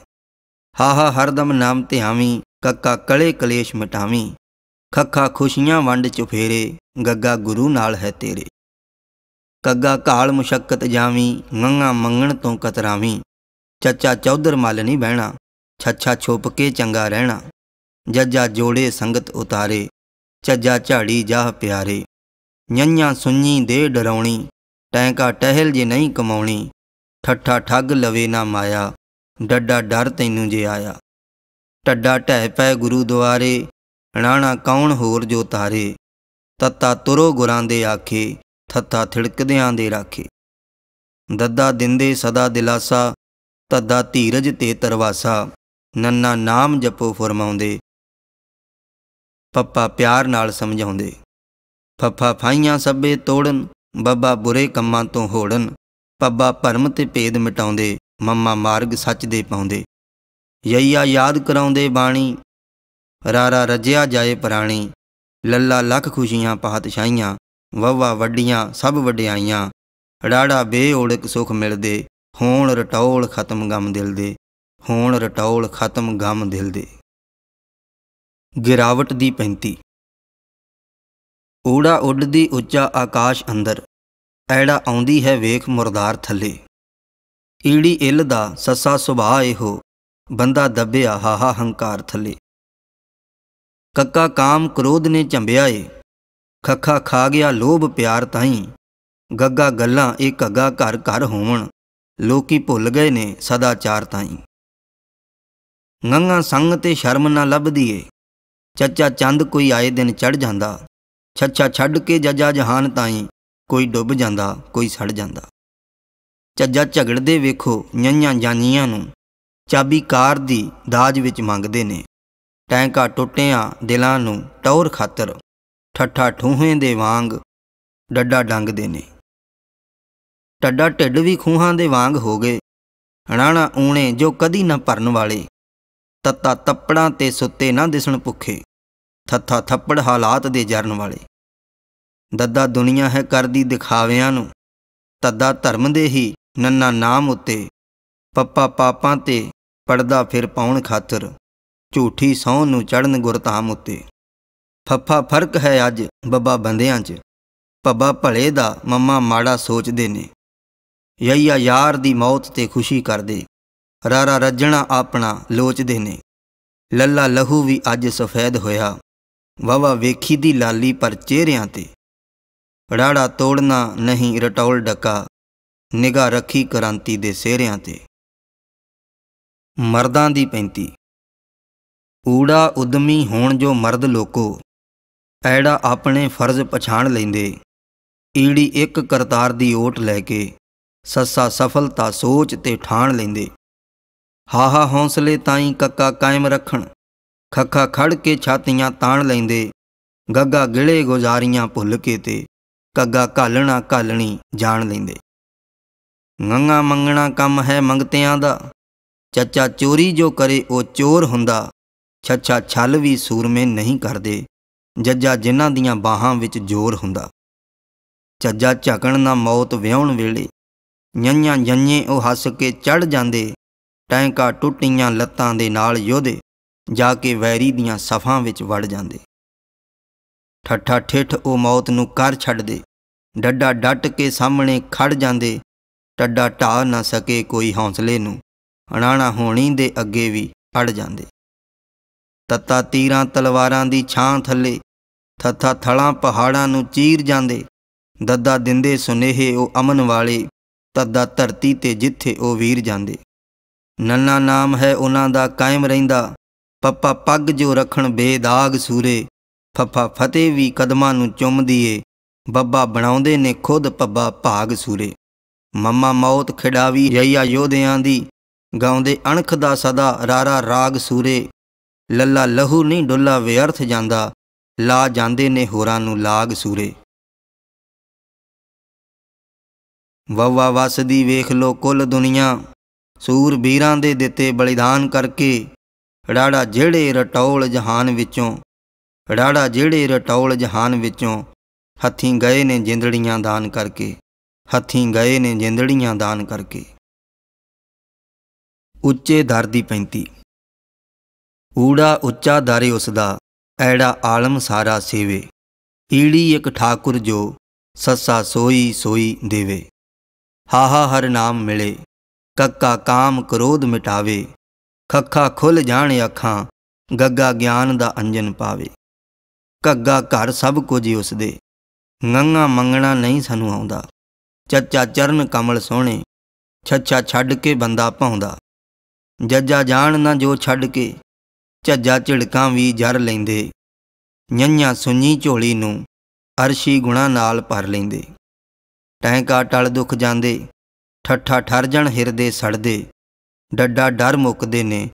ਹਾਹਾ ਹਰਦਮ ਨਾਮ ਧਿਆਵੀ ਕੱਕਾ ਕਲੇ ਕਲੇਸ਼ ਮਿਟਾਵੀ ਖੱਖਾ ਖੁਸ਼ੀਆਂ ਵੰਡ ਚੁਫੇਰੇ ਗੱਗਾ ਗੁਰੂ ਨਾਲ ਹੈ ਤੇਰੇ ਕੱਗਾ ਕਾਲ ਮੁਸ਼ਕਤ ਜਾਵੀ ਮੰਗਾ ਮੰਗਣ ਤੋਂ ਕਤਰਾਵੀ ਚੱਚਾ ਚੌਧਰ ਮਲ ਨਹੀਂ ਬਹਿਣਾ ਛੱਛਾ ਛੁਪ ਕੇ ਚੰਗਾ ਰਹਿਣਾ ਜੱਜਾ ਜੋੜੇ ਸੰਗਤ ਉਤਾਰੇ ਚੱਜਾ ਝਾੜੀ ਜਾਹ ਪਿਆਰੇ ਨਿਆਂ ਸੁਣੀ ਦੇ ਡਰਾਉਣੀ ਟੈਂਕਾ ਟਹਿਲ ਜੇ ਨਹੀਂ ਕਮਾਉਣੀ ਠੱਠਾ ਠੱਗ ਲਵੇ ਨਾ ਮਾਇਆ ਡੱਡਾ ਡਰ ਤੈਨੂੰ ਜੇ ਆਇਆ ਟੱਡਾ ਢਹਿ ਪੈ ਗੁਰੂ ਦੁਆਰੇ ਰਾਣਾ ਕੌਣ ਹੋਰ ਜੋ ਤਾਰੇ ਤੱਤਾ ਤੁਰੋ ਗੁਰਾਂ ਦੇ ਆਖੇ ਥੱਤਾ ਥਿੜਕਦਿਆਂ ਦੇ ਰਾਖੇ ਦੱਦਾ ਦਿੰਦੇ ਸਦਾ ਦਿਲਾਸਾ ਤੱਦਾ ਧੀਰਜ ਤੇ ਤਰਵਾਸਾ ਨੰਨਾ ਨਾਮ ਜਪੋ ਫਰਮਾਉਂਦੇ ਪੱਪਾ ਪਿਆਰ ਨਾਲ ਸਮਝਾਉਂਦੇ ਫੱਫਾ ਫਾਈਆਂ ਸਭੇ ਤੋੜਨ ਬੱਬਾ ਬੁਰੇ ਕੰਮਾਂ ਤੋਂ ਹੋੜਨ ਪੱਬਾ ਭਰਮ ਤੇ ਭੇਦ ਮਿਟਾਉਂਦੇ ਮੰਮਾ ਮਾਰਗ ਸੱਚ ਦੇ ਪਾਉਂਦੇ ਯਈਆ ਯਾਦ ਕਰਾਉਂਦੇ ਬਾਣੀ ਰਾਰਾ ਰਜਿਆ ਜਾਏ ਪ੍ਰਾਣੀ ਲੱਲਾ ਲੱਖ ਖੁਸ਼ੀਆਂ ਪਾਤਸ਼ਾਹੀਆਂ ਵਵਾ ਵੱਡੀਆਂ ਸਭ ਵਡਿਆਈਆਂ ਰਾੜਾ ਬੇਓੜਕ ਸੁਖ ਮਿਲਦੇ ਹੋਣ ਰਟੌਲ ਖਤਮ ਗਮ ਦਿਲ ਦੇ ਹੋਣ ਰਟੌਲ ਖਤਮ ਗਮ ਦਿਲ ਦੇ ਗਿਰਾਵਟ ਦੀ ਪੈਂਤੀ ਊੜਾ ਉੱਡਦੀ ਉੱਚਾ ਆਕਾਸ਼ ਅੰਦਰ ਐੜਾ ਆਉਂਦੀ ਹੈ ਵੇਖ ਮੁਰਦਾਰ ਥੱਲੇ ਈੜੀ ਇਲ ਦਾ ਸੱਸਾ ਸੁਭਾ ਇਹੋ ਬੰਦਾ ਦੱਬਿਆ ਹਾਹਾ ਹੰਕਾਰ ਥੱਲੇ ਕੱਕਾ ਕਾਮ ਕ੍ਰੋਧ ਨੇ ਝੰਬਿਆ ਏ ਖੱਖਾ ਖਾ ਗਿਆ ਲੋਭ ਪਿਆਰ ਤਾਈ ਗੱਗਾ ਗੱਲਾਂ ਇਹ ਕੱਗਾ ਘਰ ਘਰ ਹੋਵਣ ਲੋਕੀ ਭੁੱਲ ਗਏ ਨੇ ਸਦਾਚਾਰ ਤਾਈ ਨੰਗਾ ਸੰਗ ਤੇ ਸ਼ਰਮ ਨਾ ਲੱਭਦੀ ਏ ਚੱਚਾ ਚੰਦ ਕੋਈ ਆਏ ਦਿਨ ਚੜ ਜਾਂਦਾ ਛੱਛਾ ਛੱਡ ਕੇ ਜੱਜਾ ਜਹਾਨ ਤਾਈਂ ਕੋਈ ਡੁੱਬ ਜਾਂਦਾ ਕੋਈ ਸੜ ਜਾਂਦਾ ਚੱਜਾ ਝਗੜਦੇ ਵੇਖੋ ਨਈਆਂ ਜਾਨੀਆਂ ਨੂੰ ਚਾਬੀ ਕਾਰ ਦੀ ਦਾਜ ਵਿੱਚ ਮੰਗਦੇ ਨੇ ਟੈਂਕਾ ਟੁੱਟਿਆਂ ਦਿਲਾਂ ਨੂੰ ਟੌਰ ਖਾਤਰ ਠੱਠਾ ਠੂਹੇ ਦੇ ਵਾਂਗ ਡੱਡਾ ਡੰਗਦੇ ਨੇ ਟੱਡਾ ਢਿੱਡ ਵੀ ਖੂਹਾਂ ਦੇ ਵਾਂਗ ਹੋ ਗਏ ਅਣਾਣਾ ਊਣੇ ਜੋ ਕਦੀ ਨਾ ਭਰਨ ਵਾਲੇ ਤੱਤਾ ਤੱਪੜਾਂ ਤੇ ਸੁੱਤੇ ਨਾ ਦਿਸਣ ਭੁੱਖੇ ਥੱਥਾ ਥੱਪੜ ਹਾਲਾਤ ਦੇ ਜਰਨ ਵਾਲੇ ਦੱਦਾ ਦੁਨੀਆ ਹੈ ਕਰਦੀ ਦਿਖਾਵਿਆਂ ਨੂੰ ਤੱਦਾ ਧਰਮ ਦੇ ਹੀ ਨੰਨਾ ਨਾਮ ਉੱਤੇ ਪੱਪਾ ਪਾਪਾਂ ਤੇ ਪੜਦਾ ਫਿਰ ਪਾਉਣ ਖਾਤਰ ਝੂਠੀ ਸੌ ਨੂੰ ਚੜਨ ਗੁਰਤਾਮ ਉੱਤੇ ਫੱਫਾ ਫਰਕ ਹੈ ਅੱਜ ਬੱਬਾ ਬੰਦਿਆਂ 'ਚ ਪੱਬਾ ਭਲੇ ਦਾ ਮੰਮਾ ਮਾੜਾ ਸੋਚਦੇ ਨੇ ਯਈਆ ਯਾਰ ਦੀ ਮੌਤ ਤੇ ਖੁਸ਼ੀ ਕਰਦੇ ਰਾਰਾ ਰੱਜਣਾ ਆਪਣਾ ਲੋਚਦੇ ਨੇ ਲੱਲਾ ਲਹੂ ਵੀ ਅੱਜ ਸਫੈਦ ਹੋਇਆ ਵਾਵਾ ਵੇਖੀ ਦੀ ਲਾਲੀ ਪਰ ਚਿਹਰਿਆਂ ਤੇ ਰਾੜਾ ਤੋੜਨਾ ਨਹੀਂ ਰਟੌਲ ਡਕਾ ਨਿਗਾ ਰੱਖੀ ਕ੍ਰਾਂਤੀ ਦੇ ਸਿਹਰਿਆਂ ਤੇ ਮਰਦਾਂ ਦੀ ਪੈਂਤੀ ਊੜਾ ਉਦਮੀ ਹੋਣ ਜੋ ਮਰਦ ਲੋਕੋ ਐੜਾ ਆਪਣੇ ਫਰਜ਼ ਪਛਾਣ ਲੈਂਦੇ ਈੜੀ ਇੱਕ ਕਰਤਾਰ ਦੀ ਓਟ ਲੈ ਕੇ ਸੱਸਾ ਸਫਲਤਾ ਸੋਚ ਤੇ ਠਾਣ ਲੈਂਦੇ ਹਾਹਾ ਹੌਸਲੇ ਤਾਈਂ ਕੱਕਾ ਕਾਇਮ ਰੱਖਣ ਖੱਖਾ ਖੜ ਕੇ ਛਾਤੀਆਂ ਤਾਣ ਲੈਂਦੇ ਗੱਗਾ ਗਿਲੇ ਗੁਜ਼ਾਰੀਆਂ ਭੁੱਲ ਕੇ ਤੇ ਕੱਗਾ ਕਾਲਣਾ ਕਾਲਣੀ ਜਾਣ ਲੈਂਦੇ ਨੰਗਾ ਮੰਗਣਾ ਕੰਮ ਹੈ ਮੰਗਤਿਆਂ ਦਾ ਚੱਚਾ ਚੋਰੀ ਜੋ ਕਰੇ ਉਹ ਚੋਰ ਹੁੰਦਾ ਛੱਛਾ ਛਲ ਵੀ ਸੂਰਮੇ ਨਹੀਂ ਕਰਦੇ ਜੱਜਾ ਜਿਨ੍ਹਾਂ ਦੀਆਂ ਬਾਹਾਂ ਵਿੱਚ ਜ਼ੋਰ ਹੁੰਦਾ ਚੱਜਾ ਝਕਣ ਨਾ ਮੌਤ ਵਿਆਉਣ ਵੇਲੇ ਨੰਨਾਂ ਜੰਨੇ ਉਹ ਹੱਸ ਕੇ ਚੜ ਜਾਂਦੇ ਟੈਂਕਾ ਟੁੱਟੀਆਂ ਲੱਤਾਂ ਦੇ ਨਾਲ ਯੋਧੇ ਜਾ ਕੇ ਵੈਰੀ ਦੀਆਂ ਸਫਾਂ ਵਿੱਚ ਵੜ ਜਾਂਦੇ ਠੱਠਾ ਠਿੱਠ ਉਹ ਮੌਤ ਨੂੰ ਕਰ ਛੱਡਦੇ ਡੱਡਾ ਡੱਟ ਕੇ ਸਾਹਮਣੇ ਖੜ ਜਾਂਦੇ ਟੱਡਾ ਢਾ ਨਾ ਸਕੇ ਕੋਈ ਹੌਸਲੇ ਨੂੰ ਅਣਾਣਾ ਹੋਣੀ ਦੇ ਅੱਗੇ ਵੀ ਅੜ ਜਾਂਦੇ ਤੱਤਾ ਤੀਰਾਂ ਤਲਵਾਰਾਂ ਦੀ ਛਾਂ ਥੱਲੇ ਥੱਥਾ ਥਲਾਂ ਪਹਾੜਾਂ ਨੂੰ ਚੀਰ ਜਾਂਦੇ ਦੱਦਾ ਦਿੰਦੇ ਸੁਨੇਹੇ ਉਹ ਅਮਨ ਵਾਲੇ ਤੱਦਾ ਧਰਤੀ ਤੇ ਜਿੱਥੇ ਉਹ ਵੀਰ ਜਾਂਦੇ ਨੰਨਾ ਨਾਮ ਹੈ ਉਹਨਾਂ ਦਾ ਕਾਇਮ ਰਹਿੰਦਾ ਪੱਪਾ ਪੱਗ ਜੋ ਰਖਣ ਬੇਦਾਗ ਸੂਰੇ ਫੱਫਾ ਫਤੇ ਵੀ ਕਦਮਾਂ ਨੂੰ ਚੁੰਮਦੀ ਏ ਬੱਬਾ ਬਣਾਉਂਦੇ ਨੇ ਖੁਦ ਪੱਬਾ ਭਾਗ ਸੂਰੇ ਮੰਮਾ ਮੌਤ ਖਿਡਾਵੀ ਜਈਆ ਯੋਧਿਆਂ ਦੀ ਗਾਉਂਦੇ ਅਣਖ ਦਾ ਸਦਾ ਰਾਰਾ ਰਾਗ ਸੂਰੇ ਲੱਲਾ ਲਹੂ ਨਹੀਂ ਡੁੱਲਾ ਵਿਅਰਥ ਜਾਂਦਾ ਲਾ ਜਾਂਦੇ ਨੇ ਹੋਰਾਂ ਨੂੰ ਲਾਗ ਸੂਰੇ ਵਵਾ ਵਸਦੀ ਵੇਖ ਲੋ ਕੁੱਲ ਦੁਨੀਆ ਸੂਰ ਵੀਰਾਂ ਦੇ ਦਿੱਤੇ ਬਲੀਦਾਨ ਕਰਕੇ ਰਾੜਾ ਜਿਹੜੇ ਰਟੌਲ ਜਹਾਨ ਵਿੱਚੋਂ ਰਾੜਾ ਜਿਹੜੇ ਰਟੌਲ ਜਹਾਨ ਵਿੱਚੋਂ ਹੱਥੀਂ ਗਏ ਨੇ ਜਿੰਦੜੀਆਂ ਦਾਨ ਕਰਕੇ ਹੱਥੀਂ ਗਏ ਨੇ ਜਿੰਦੜੀਆਂ ਦਾਨ ਕਰਕੇ ਉੱਚੇ ਦਰ ਦੀ ਪੈਂਤੀ ਊੜਾ ਉੱਚਾ ਦਾਰੇ ਉਸਦਾ ਐੜਾ ਆਲਮ ਸਾਰਾ ਸੇਵੇ ਈੜੀ ਇੱਕ ਠਾਕੁਰ ਜੋ ਸੱਸਾ ਸੋਈ ਸੋਈ ਦੇਵੇ ਹਾ ਹਾ ਹਰ ਨਾਮ ਮਿਲੇ ਕੱਕਾ ਕਾਮ ਕ੍ਰੋਧ ਮਿਟਾਵੇ ਖੱਖਾ ਖੁੱਲ ਜਾਣ ਅੱਖਾਂ ਗੱਗਾ ਗਿਆਨ ਦਾ ਅੰਜਨ ਪਾਵੇ ਕੱਗਾ ਘਰ ਸਭ ਕੁਝ ਉਸ ਦੇ ਨੰਗਾ ਮੰਗਣਾ ਨਹੀਂ ਸਾਨੂੰ ਆਉਂਦਾ ਚੱਚਾ ਚਰਨ ਕਮਲ ਸੋਹਣੇ ਛੱਛਾ ਛੱਡ ਕੇ ਬੰਦਾ ਪਾਉਂਦਾ ਜੱਜਾ ਜਾਣ ਨਾ ਜੋ ਛੱਡ ਕੇ ਝੱਜਾ ਝਿੜਕਾਂ ਵੀ ਜਰ ਲੈਂਦੇ ਨਿਆਂਿਆ ਸੁਣੀ ਝੋਲੀ ਨੂੰ ਅਰਸ਼ੀ ਗੁਣਾ ਨਾਲ ਭਰ ਲੈਂਦੇ ਟੈਂਕਾ ਟਲ ਦੁੱਖ ਜਾਂਦੇ ਠੱਠਾ ਠਰਜਣ ਹਿਰਦੇ ਸੜਦੇ ਡੱਡਾ ਡਰ ਮੁੱਕਦੇ ਨੇ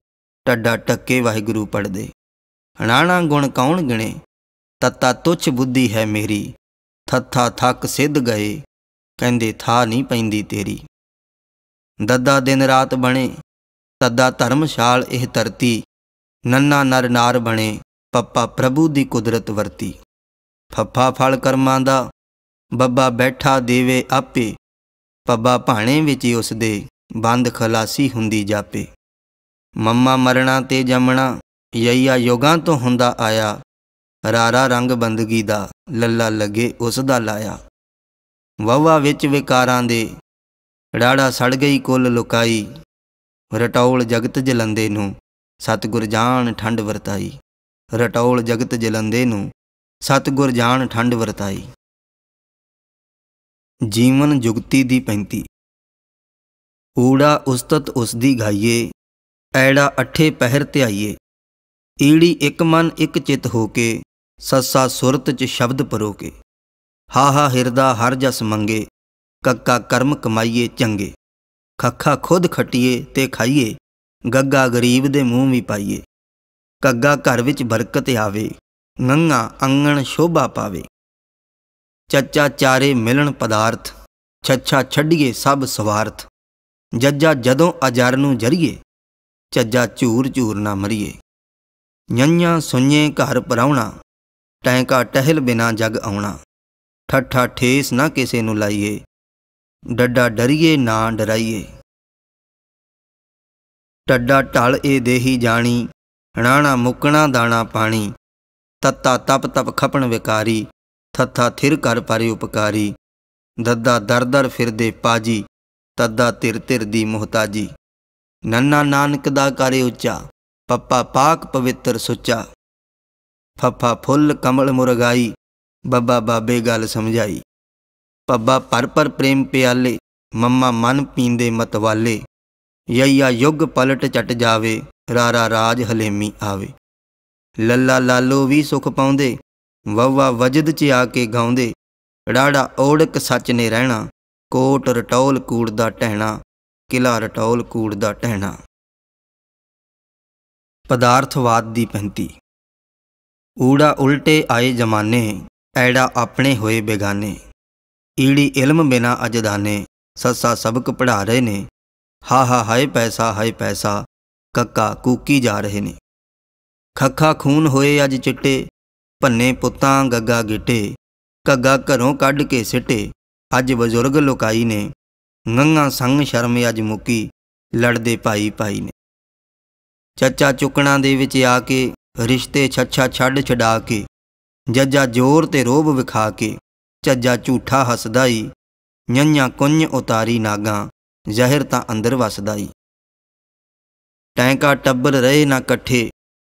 ਟੱਡਾ ਟੱਕੇ ਵਾਹਿਗੁਰੂ ਪੜਦੇ ਹਣਾਣਾ ਗੁਣ ਕੌਣ ਗਿਣੇ ਤੱਤਾ ਤੁਛ ਬੁੱਧੀ ਹੈ ਮੇਰੀ ਥੱਥਾ ਥੱਕ ਸਿੱਧ ਗਏ ਕਹਿੰਦੇ ਥਾ ਨਹੀਂ ਪੈਂਦੀ ਤੇਰੀ ਦੱਦਾ ਦਿਨ ਰਾਤ ਬਣੇ ਤੱਦਾ ਧਰਮਸ਼ਾਲ ਇਹ ਧਰਤੀ ਨੰਨਾ ਨਰ ਨਾਰ ਬਣੇ ਪੱਪਾ ਪ੍ਰਭੂ ਦੀ ਕੁਦਰਤ ਵਰਤੀ ਫੱਫਾ ਫਲ ਕਰਮਾਂ ਦਾ ਬੱਬਾ ਬੈਠਾ ਦੇਵੇ ਆਪੇ ਪੱਬਾ ਭਾਣੇ ਵਿੱਚ ਉਸ ਦੇ ਬੰਦ ਖਲਾਸੀ ਹੁੰਦੀ ਜਾਪੇ ਮੰਮਾ ਮਰਣਾ ਤੇ ਜੰਮਣਾ ਯਈਆ ਯੋਗਾਂ ਤੋਂ ਹੁੰਦਾ ਆਇਆ ਰਾਰਾ ਰੰਗ ਬੰਦਗੀ ਦਾ ਲੱਲਾ ਲਗੇ ਉਸ ਦਾ ਲਾਇਆ ਵਵਾ ਵਿੱਚ ਵਿਕਾਰਾਂ ਦੇ ੜਾੜਾ ਸੜ ਗਈ ਕੁੱਲ ਲੁਕਾਈ ਰਟੌਲ ਜਗਤ ਜਲੰਦੇ ਨੂੰ ਸਤਗੁਰ ਜਾਣ ਠੰਡ ਵਰਤਾਈ ਰਟੌਲ ਜਗਤ ਜਲੰਦੇ ਨੂੰ ਸਤਗੁਰ ਜਾਣ ਠੰਡ ਵਰਤਾਈ ਜੀਵਨ ਜੁਗਤੀ ਦੀ ਪੈਂਤੀ ਊੜਾ ਉਸਤਤ ਉਸਦੀ ਗਾਈਏ ਐੜਾ ਅਠੇ ਪਹਿਰ ਧਿਆਈਏ ਈੜੀ ਇੱਕ ਮਨ ਇੱਕ ਚਿਤ ਹੋ ਕੇ ਸੱਸਾ ਸੁਰਤ ਚ ਸ਼ਬਦ ਕੇ ਹਾ ਹਾ ਹਿਰਦਾ ਹਰ ਜਸ ਮੰਗੇ ਕੱਕਾ ਕਰਮ ਕਮਾਈਏ ਚੰਗੇ ਖੱਖਾ ਖੁਦ ਖਟੀਏ ਤੇ ਖਾਈਏ ਗੱਗਾ ਗਰੀਬ ਦੇ ਮੂੰਹ ਵੀ ਪਾਈਏ ਕੱਗਾ ਘਰ ਵਿੱਚ ਬਰਕਤ ਆਵੇ ਨੰਗਾ ਅੰਗਣ ਸ਼ੋਭਾ ਪਾਵੇ ਚੱਚਾ ਚਾਰੇ ਮਿਲਣ ਪਦਾਰਥ ਛੱਛਾ ਛੱਡੀਏ ਸਭ ਸਵਾਰਥ ਜੱਜਾ ਜਦੋਂ ਅਜਰ ਨੂੰ ਜਰੀਏ ਚੱਜਾ ਝੂਰ ਝੂਰ ਨਾ ਮਰੀਏ ਨਿਆਂ ਸੁਣੇ ਘਰ ਪਰਾਉਣਾ ਟੈਂਕਾ ਟਹਿਲ ਬਿਨਾ ਜਗ ਆਉਣਾ ਠੱਠਾ ਠੇਸ ਨਾ ਕਿਸੇ ਨੂੰ ਲਾਈਏ ਡੱਡਾ ਡਰੀਏ ਨਾ ਡਰਾਈਏ ਟੱਡਾ ਟਲ ਏ ਦੇਹੀ ਜਾਣੀ ਹਣਾਣਾ ਮੁਕਣਾ ਦਾਣਾ ਪਾਣੀ ਤੱਤਾ ਤਪ ਤਪ ਖਪਣ ਵਿਕਾਰੀ ਥੱਥਾ ਥਿਰ ਕਰ ਪਰੇ ਉਪਕਾਰੀ ਦੱਦਾ ਦਰਦਰ ਫਿਰਦੇ ਪਾਜੀ ਤਦਾ ਤਿਰ ਤਿਰ ਦੀ ਮੁਹਤਾਜੀ ਨੰਨਾ ਨਾਨਕ ਦਾ ਕਰੇ ਉੱਚਾ ਪੱਪਾ ਪਾਕ ਪਵਿੱਤਰ ਸੁੱਚਾ ਫੱਫਾ ਫੁੱਲ ਕਮਲ ਮੁਰਗਾਈ ਬੱਬਾ ਬਾਬੇ ਗੱਲ ਸਮਝਾਈ ਪੱਬਾ ਪਰ ਪਰ ਪ੍ਰੇਮ ਪਿਆਲੇ ਮੰਮਾ ਮਨ ਪੀਂਦੇ ਮਤਵਾਲੇ ਯਈਆ ਯੁੱਗ ਪਲਟ ਚਟ ਜਾਵੇ ਰਾਰਾ ਰਾਜ ਹਲੇਮੀ ਆਵੇ ਲੱਲਾ ਲਾਲੋ ਵੀ ਸੁਖ ਪਾਉਂਦੇ ਵਵਾ ਵਜਦ ਚ ਆ ਕੇ ਗਾਉਂਦੇ ੜਾੜਾ ਔੜਕ ਸੱਚ ਨੇ ਰਹਿਣਾ ਕੋਟ ਰਟੌਲ ਕੂੜ ਦਾ ਟਹਿਣਾ ਕਿਲਾ ਰਟੌਲ ਕੂੜ ਦਾ ਟਹਿਣਾ ਪਦਾਰਥਵਾਦ ਦੀ ਪੈਂਤੀ ਊੜਾ ਉਲਟੇ ਆਏ ਜਮਾਨੇ ਐੜਾ ਆਪਣੇ ਹੋਏ ਬੇਗਾਨੇ ਈੜੀ ਇਲਮ ਬਿਨਾ ਅਜਦਾਨੇ ਸੱਸਾ ਸਬਕ ਪੜਾ ਰਹੇ ਨੇ ਹਾ ਹਾ ਹਾਏ ਪੈਸਾ ਹਾਏ ਪੈਸਾ ਕੱਕਾ ਕੂਕੀ ਜਾ ਰਹੇ ਨੇ ਖੱਖਾ ਖੂਨ ਹੋਏ ਅੱਜ ਚਿੱਟੇ ਭੰਨੇ ਪੁੱਤਾਂ ਗੱਗਾ ਗਿੱਟੇ ਕੱਗਾ ਘਰੋਂ ਕੱਢ ਕੇ ਸਿੱਟੇ ਅੱਜ ਬਜ਼ੁਰਗ ਲੋਕਾਈ ਨੇ ਗੰਗਾ ਸੰਗ ਸ਼ਰਮ ਅੱਜ ਮੁੱਕੀ ਲੜਦੇ ਭਾਈ ਭਾਈ ਨੇ ਚਾਚਾ ਚੁੱਕਣਾ ਦੇ ਵਿੱਚ ਆ ਕੇ ਰਿਸ਼ਤੇ ਛੱਛਾ ਛੱਡ ਛਡਾ ਕੇ ਜੱਜਾ ਜ਼ੋਰ ਤੇ ਰੋਬ ਵਿਖਾ ਕੇ ਚੱਜਾ ਝੂਠਾ ਹੱਸਦਾ ਈ ਨਿਆਂ ਕੁੰਝ ਉਤਾਰੀ ਨਾਗਾ ਜ਼ਹਿਰ ਤਾਂ ਅੰਦਰ ਵਸਦਾ ਈ ਟੈਂਕਾ ਟੱਬਰ ਰਹੇ ਨਾ ਇਕੱਠੇ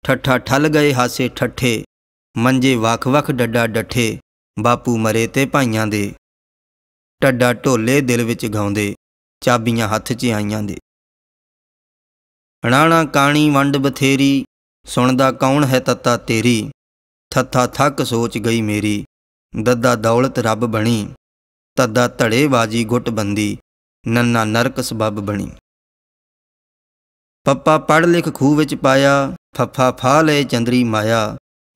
ਠੱਠਾ ਠਲ ਗਏ ਹਾਸੇ ਠੱਠੇ ਮੰਜੇ ਵੱਖ-ਵੱਖ ਡੱਡਾ ਡੱਠੇ ਬਾਪੂ ਮਰੇ ਤੇ ਭਾਈਆਂ ਦੇ ਟੱਡਾ ਢੋਲੇ ਦਿਲ ਵਿੱਚ ਗਾਉਂਦੇ ਚਾਬੀਆਂ ਹੱਥ 'ਚ ਆਈਆਂ ਦੇ ਅਣਾਣਾ ਕਾਣੀ ਵੰਡ ਬਥੇਰੀ ਸੁਣਦਾ ਕੌਣ ਹੈ ਤੱਤਾ ਤੇਰੀ ਥੱਥਾ ਥੱਕ ਸੋਚ ਗਈ ਮੇਰੀ ਦੱਦਾ ਦੌਲਤ ਰੱਬ ਬਣੀ ਤੱਦਾ ਧੜੇ ਬਾਜੀ ਗੁੱਟ ਬੰਦੀ ਨੰਨਾ ਨਰਕ ਸਬਬ ਬਣੀ ਪੱਪਾ ਪੜ ਲਿਖ ਖੂਹ ਵਿੱਚ ਪਾਇਆ ਫੱਫਾ ਫਾ ਲਏ ਚੰਦਰੀ ਮਾਇਆ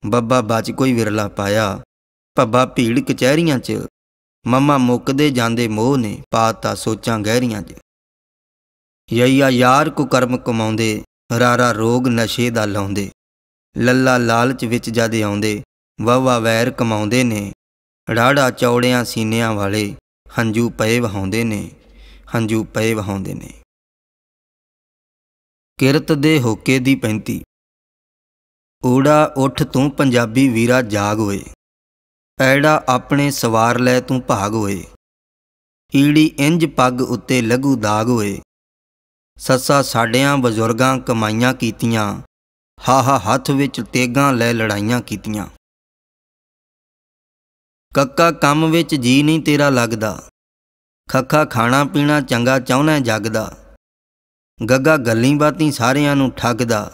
ਬੱਬਾ ਬਚ ਕੋਈ ਵਿਰਲਾ ਪਾਇਆ ਪੱਬਾ ਭੀੜ ਕਚਹਿਰੀਆਂ 'ਚ ਮੰਮਾ ਮੁੱਕਦੇ ਜਾਂਦੇ ਮੋਹ ਨੇ ਪਾਤਾ ਸੋਚਾਂ ਗਹਿਰੀਆਂ ਜੇ ਯਈਆ ਯਾਰ ਕੋ ਕਰਮ ਕਮਾਉਂਦੇ ਰਾਰਾ ਰੋਗ ਨਸ਼ੇ ਦਾ ਲਾਉਂਦੇ ਲੱਲਾ ਲਾਲਚ ਵਿੱਚ ਜਦ ਆਉਂਦੇ ਵਾਵਾ ਵੈਰ ਕਮਾਉਂਦੇ ਨੇ ੜਾੜਾ ਚੌੜਿਆਂ ਸੀਨਿਆਂ ਵਾਲੇ ਹੰਝੂ ਪਏ ਵਹਾਉਂਦੇ ਨੇ ਹੰਝੂ ਪਏ ਵਹਾਉਂਦੇ ਨੇ ਕਿਰਤ ਦੇ ਹੋਕੇ ਦੀ ਪੈਂਤੀ ਊੜਾ ਉੱਠ ਤੂੰ ਪੰਜਾਬੀ ਵੀਰਾ ਜਾਗ ਹੋਏ ਐੜਾ ਆਪਣੇ ਸਵਾਰ ਲੈ ਤੂੰ ਭਾਗ ਹੋਏ ਈੜੀ ਇੰਜ ਪੱਗ ਉੱਤੇ ਲਘੂ ਦਾਗ ਹੋਏ ਸੱਸਾ ਸਾਡਿਆਂ ਬਜ਼ੁਰਗਾਂ ਕਮਾਈਆਂ ਕੀਤੀਆਂ ਹਾ ਹਾ ਹੱਥ ਵਿੱਚ ਤੇਗਾਂ ਲੈ ਲੜਾਈਆਂ ਕੀਤੀਆਂ ਕੱਕਾ ਕੰਮ ਵਿੱਚ ਜੀ ਨਹੀਂ ਤੇਰਾ ਲੱਗਦਾ ਖੱਖਾ ਖਾਣਾ ਪੀਣਾ ਚੰਗਾ ਚਾਹੁੰਨਾ ਜਗਦਾ ਗੱਗਾ ਗੱਲੀ ਬਾਤੀ ਸਾਰਿਆਂ ਨੂੰ ਠੱਗਦਾ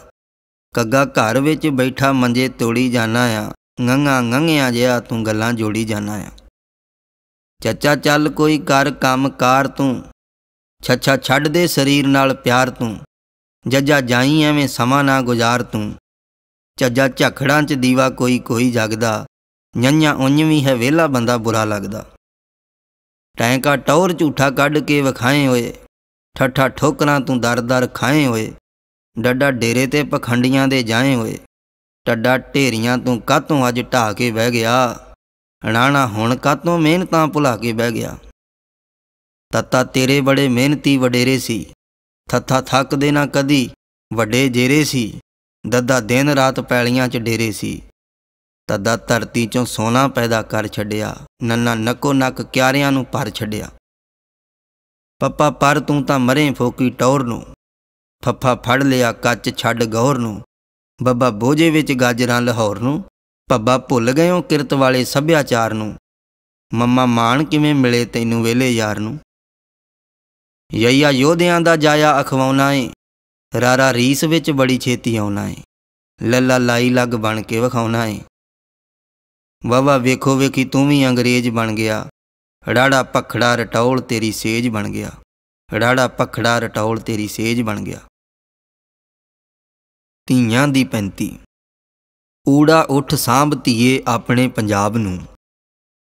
ਕੱਗਾ ਘਰ ਵਿੱਚ ਬੈਠਾ ਮੰਜੇ ਤੋੜੀ ਜਾਣਾ ਆ ਗੰਗਾ ਗੰਗਿਆਂ ਜਿਆ ਤੂੰ ਗੱਲਾਂ ਜੋੜੀ ਜਾਣਾ ਆ ਚਾਚਾ ਚੱਲ ਕੋਈ ਕਰ ਕੰਮ ਕਾਰ ਤੂੰ ਛੱਛਾ ਛੱਡ ਦੇ ਸਰੀਰ ਨਾਲ ਪਿਆਰ ਤੂੰ ਜੱਜਾ ਜਾਈ ਐਵੇਂ ਸਮਾਂ ਨਾ ਗੁਜ਼ਾਰ ਤੂੰ ਚੱਜਾ ਝਖੜਾਂ 'ਚ ਦੀਵਾ ਕੋਈ ਕੋਈ ਜਗਦਾ ਨੰਨਾ ਉੰਜ ਵੀ ਹੈ ਵੇਲਾ ਬੰਦਾ ਬੁਰਾ ਲੱਗਦਾ ਟੈਂਕਾ ਟੌਰ ਝੂਠਾ ਕੱਢ ਕੇ ਵਖਾਏ ਹੋਏ ਠੱਠਾ ਠੋਕਰਾਂ ਤੂੰ ਦਰਦਰ ਖਾਏ ਹੋਏ ਡੱਡਾ ਡੇਰੇ ਤੇ ਪਖੰਡੀਆਂ ਦੇ ਜਾਏ ਹੋਏ ਟੱਡਾ ਢੇਰੀਆਂ ਤੋਂ ਕਾਤੋਂ ਅੱਜ ਢਾ ਕੇ ਬਹਿ ਗਿਆ ਰਾਣਾ ਹੁਣ ਕਾਤੋਂ ਮਿਹਨਤਾਂ ਭੁਲਾ ਕੇ ਬਹਿ ਗਿਆ ਤੱਤਾ ਤੇਰੇ ਬੜੇ ਮਿਹਨਤੀ ਵਡੇਰੇ ਸੀ ਥੱਥਾ ਥੱਕਦੇ ਨਾ ਕਦੀ ਵੱਡੇ ਜੇਰੇ ਸੀ ਦੱਦਾ ਦਿਨ ਰਾਤ ਪੈਲੀਆਂ 'ਚ ਡੇਰੇ ਸੀ ਤੱਦਾ ਧਰਤੀ 'ਚੋਂ ਸੋਨਾ ਪੈਦਾ ਕਰ ਛੱਡਿਆ ਨੰਨਾ ਨਕੋ ਨਕ ਕਿਆਰਿਆਂ ਨੂੰ ਭਰ ਛੱਡਿਆ ਪੱਪਾ ਪਰ ਤੂੰ ਤਾਂ ਮਰੇ ਫੋਕੀ ਟੌਰ ਨੂੰ ਫੱਫਾ ਫੜ ਲਿਆ ਕੱਚ ਛੱਡ ਗੌਰ ਨੂੰ ਬੱਬਾ ਬੋਝੇ ਵਿੱਚ ਗਾਜਰਾਂ ਲਾਹੌਰ ਨੂੰ ਪੱਬਾ ਭੁੱਲ ਗਇਓ ਕਿਰਤ ਵਾਲੇ ਸੱਭਿਆਚਾਰ ਨੂੰ ਮੰਮਾ ਮਾਣ ਕਿਵੇਂ ਮਿਲੇ ਤੈਨੂੰ ਵੇਲੇ ਯਾਰ ਨੂੰ ਯਈਆ ਯੋਧਿਆਂ ਦਾ ਜਾਇਆ ਅਖਵਾਉਣਾ ਏ ਰਾਰਾ ਰੀਸ ਵਿੱਚ ਬੜੀ ਛੇਤੀ ਆਉਣਾ ਏ ਲੱਲਾ ਲਾਈ ਲੱਗ ਬਣ ਕੇ ਵਿਖਾਉਣਾ ਏ ਵਾਵਾ ਵੇਖੋ ਵੇਖੀ ਤੂੰ ਵੀ ਅੰਗਰੇਜ਼ ਬਣ ਗਿਆ ੜਾੜਾ ਪਖੜਾ ਰਟੌਲ ਤੇਰੀ ਸੇਜ ਬਣ ਗਿਆ ੜਾੜਾ ਪਖੜਾ ਰਟੌਲ ਤੇਰੀ ਸੇਜ ਬਣ ਗਿਆ ਧੀਆਂ ਦੀ 35 ਊੜਾ ਉੱਠ ਸਾਂਭ ਧੀਏ ਆਪਣੇ ਪੰਜਾਬ ਨੂੰ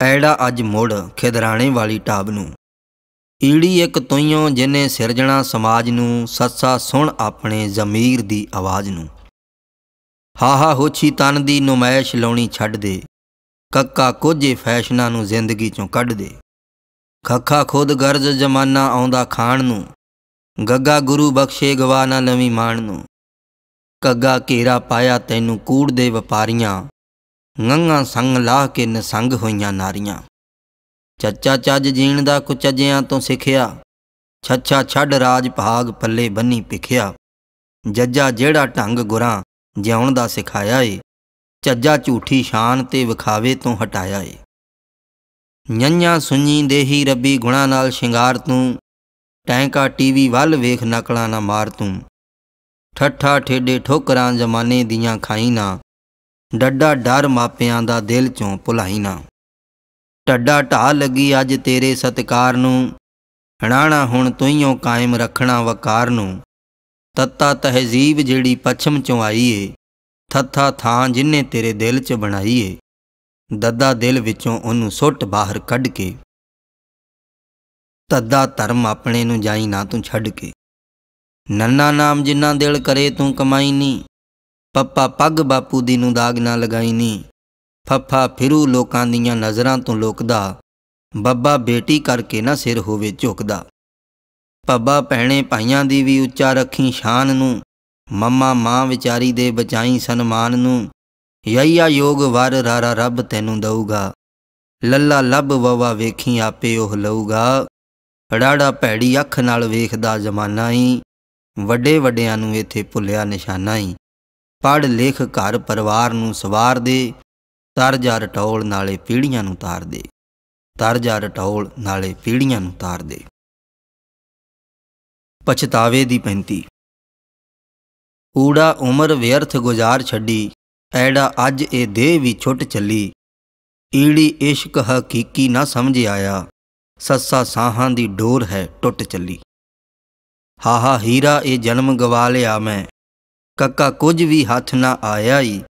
ਐੜਾ ਅੱਜ ਮੁੜ ਖਿਦਰਾਣੇ ਵਾਲੀ ਟਾਬ ਨੂੰ ਈੜੀ ਇੱਕ ਤੋਈਓ ਜਿਨੇ ਸਿਰਜਣਾ ਸਮਾਜ ਨੂੰ ਸੱਸਾ ਸੁਣ ਆਪਣੇ ਜ਼ਮੀਰ ਦੀ ਆਵਾਜ਼ ਨੂੰ ਹਾ ਹਾ ਹੋਛੀ ਤਨ ਦੀ ਨੁਮਾਇਸ਼ ਲਾਉਣੀ ਛੱਡ ਦੇ ਕੱਕਾ ਕੋਝੇ ਫੈਸ਼ਨਾਂ ਨੂੰ ਜ਼ਿੰਦਗੀ ਚੋਂ ਕੱਢ ਦੇ ਖੱਖਾ ਖੁਦ ਗਰਜ਼ ਜ਼ਮਾਨਾ ਆਉਂਦਾ ਖਾਣ ਨੂੰ ਗੱਗਾ ਗੁਰੂ ਬਖਸ਼ੇ ਗਵਾ ਨਾ ਨਵੀਂ ਮਾਣ ਨੂੰ ਕੱਗਾ ਘੇਰਾ ਪਾਇਆ ਤੈਨੂੰ ਕੂੜ ਦੇ ਵਪਾਰੀਆਂ ਨੰਗਾ ਸੰਗ ਲਾ ਕੇ ਨਸੰਗ ਹੋਈਆਂ ਨਾਰੀਆਂ ਚੱਚਾ ਚੱਜ ਜੀਣ ਦਾ ਕੁਚਜਿਆਂ ਤੋਂ ਸਿੱਖਿਆ ਛੱਛਾ ਛੱਡ ਰਾਜ ਭਾਗ ਪੱਲੇ ਬੰਨੀ ਪਿਖਿਆ ਜੱਜਾ ਜਿਹੜਾ ਢੰਗ ਗੁਰਾਂ ਜਿਉਣ ਦਾ ਸਿਖਾਇਆ ਏ ਚੱਜਾ ਝੂਠੀ ਸ਼ਾਨ ਤੇ ਵਿਖਾਵੇ ਤੋਂ ਹਟਾਇਆ ਏ ਨੰਨਿਆ ਸੁਣੀ ਦੇਹੀ ਰੱਬੀ ਗੁਣਾ ਨਾਲ ਸ਼ਿੰਗਾਰ ਤੂੰ ਟੈਂਕਾ ਟੀਵੀ ਵੱਲ ਵੇਖ ਨਕਲਾਂ ਨਾ ਮਾਰ ਤੂੰ ਠੱਠਾ ਠੇਡੇ ਠੋਕਰਾਂ ਜ਼ਮਾਨੇ ਦੀਆਂ ਖਾਈ ਨਾ ਡੱਡਾ ਡਰ ਮਾਪਿਆਂ ਦਾ ਦਿਲ ਚੋਂ ਭੁਲਾਈ ਨਾ ਢੱਡਾ ਢਾ ਲੱਗੀ ਅੱਜ ਤੇਰੇ ਸਤਕਾਰ ਨੂੰ ਹਣਾਣਾ ਹੁਣ ਤੁਈਓ ਕਾਇਮ ਰੱਖਣਾ ਵਕਾਰ ਨੂੰ ਤੱਤਾ ਤਹਜ਼ੀਬ ਜਿਹੜੀ ਪੱਛਮ ਚੋਂ ਆਈ ਏ ਥੱਥਾ ਥਾਂ ਜਿੰਨੇ ਤੇਰੇ ਦਿਲ 'ਚ ਬਣਾਈ ਏ ਦੱਦਾ ਦਿਲ ਵਿੱਚੋਂ ਉਹਨੂੰ ਸੁੱਟ ਬਾਹਰ ਕੱਢ ਕੇ ਤੱਦਾ ਧਰਮ ਆਪਣੇ ਨੂੰ ਜਾਈ ਨਾ ਤੂੰ ਛੱਡ ਕੇ ਨੰਨਾ ਨਾਮ ਜਿੰਨਾ ਦਿਲ ਕਰੇ ਤੂੰ ਕਮਾਈ ਨੀ ਪੱਪਾ ਪੱਗ ਬਾਪੂ ਦੀ ਨੂੰ ਦਾਗ ਨਾ ਲਗਾਈ ਨੀ ਫੱਫਾ ਫਿਰੂ ਲੋਕਾਂ ਦੀਆਂ ਨਜ਼ਰਾਂ ਤੋਂ ਲੋਕਦਾ ਬੱਬਾ ਬੇਟੀ ਕਰਕੇ ਨਾ ਸਿਰ ਹੋਵੇ ਝੁਕਦਾ ਪੱਬਾ ਭੈਣੇ ਭਾਈਆਂ ਦੀ ਵੀ ਉੱਚਾ ਰੱਖੀ ਸ਼ਾਨ ਨੂੰ ਮੰਮਾ ਮਾਂ ਵਿਚਾਰੀ ਦੇ ਬਚਾਈ ਸਨਮਾਨ ਨੂੰ ਯਈਆ ਯੋਗ ਵਰ ਰਾਰਾ ਰੱਬ ਤੈਨੂੰ ਦਊਗਾ ਲੱਲਾ ਲੱਭ ਵਵਾ ਵੇਖੀ ਆਪੇ ਉਹ ਲਊਗਾ ੜਾੜਾ ਭੈੜੀ ਅੱਖ ਨਾਲ ਵੇਖਦਾ ਜ਼ਮਾਨਾ ਹੀ ਵੱਡੇ ਵੱਡਿਆਂ ਨੂੰ ਇੱਥੇ ਭੁੱਲਿਆ ਨਿਸ਼ਾਨਾ ਹੀ ਪੜ ਲਿਖ ਘਰ ਪਰਿਵਾਰ ਨੂੰ ਸਵਾਰ ਦੇ ਤਰ ਜਾ ਰਟੌਲ ਨਾਲੇ ਪੀੜੀਆਂ ਨੂੰ ਤਾਰ ਦੇ ਤਰ ਜਾ ਰਟੌਲ ਨਾਲੇ ਪੀੜੀਆਂ ਨੂੰ ਤਾਰ ਦੇ ਪਛਤਾਵੇ ਦੀ ਪੈਂਤੀ ਊੜਾ ਉਮਰ ਵਿਅਰਥ ਗੁਜ਼ਾਰ ਛੱਡੀ ਐੜਾ ਅੱਜ ਇਹ ਦੇਹ ਵੀ ਛੁੱਟ ਚੱਲੀ ਈੜੀ ਇਸ਼ਕ ਹਕੀਕੀ ਨਾ ਸਮਝ ਆਇਆ ਸੱਸਾ ਸਾਹਾਂ ਦੀ ਡੋਰ ਹੈ ਟੁੱਟ ਚੱਲੀ ਹਾਹਾ ਹੀਰਾ ਇਹ ਜਨਮ ਗਵਾ ਲਿਆ ਮੈਂ ਕੱਕਾ ਕੁਝ ਵੀ ਹੱਥ ਨਾ ਆਇਆ ਈ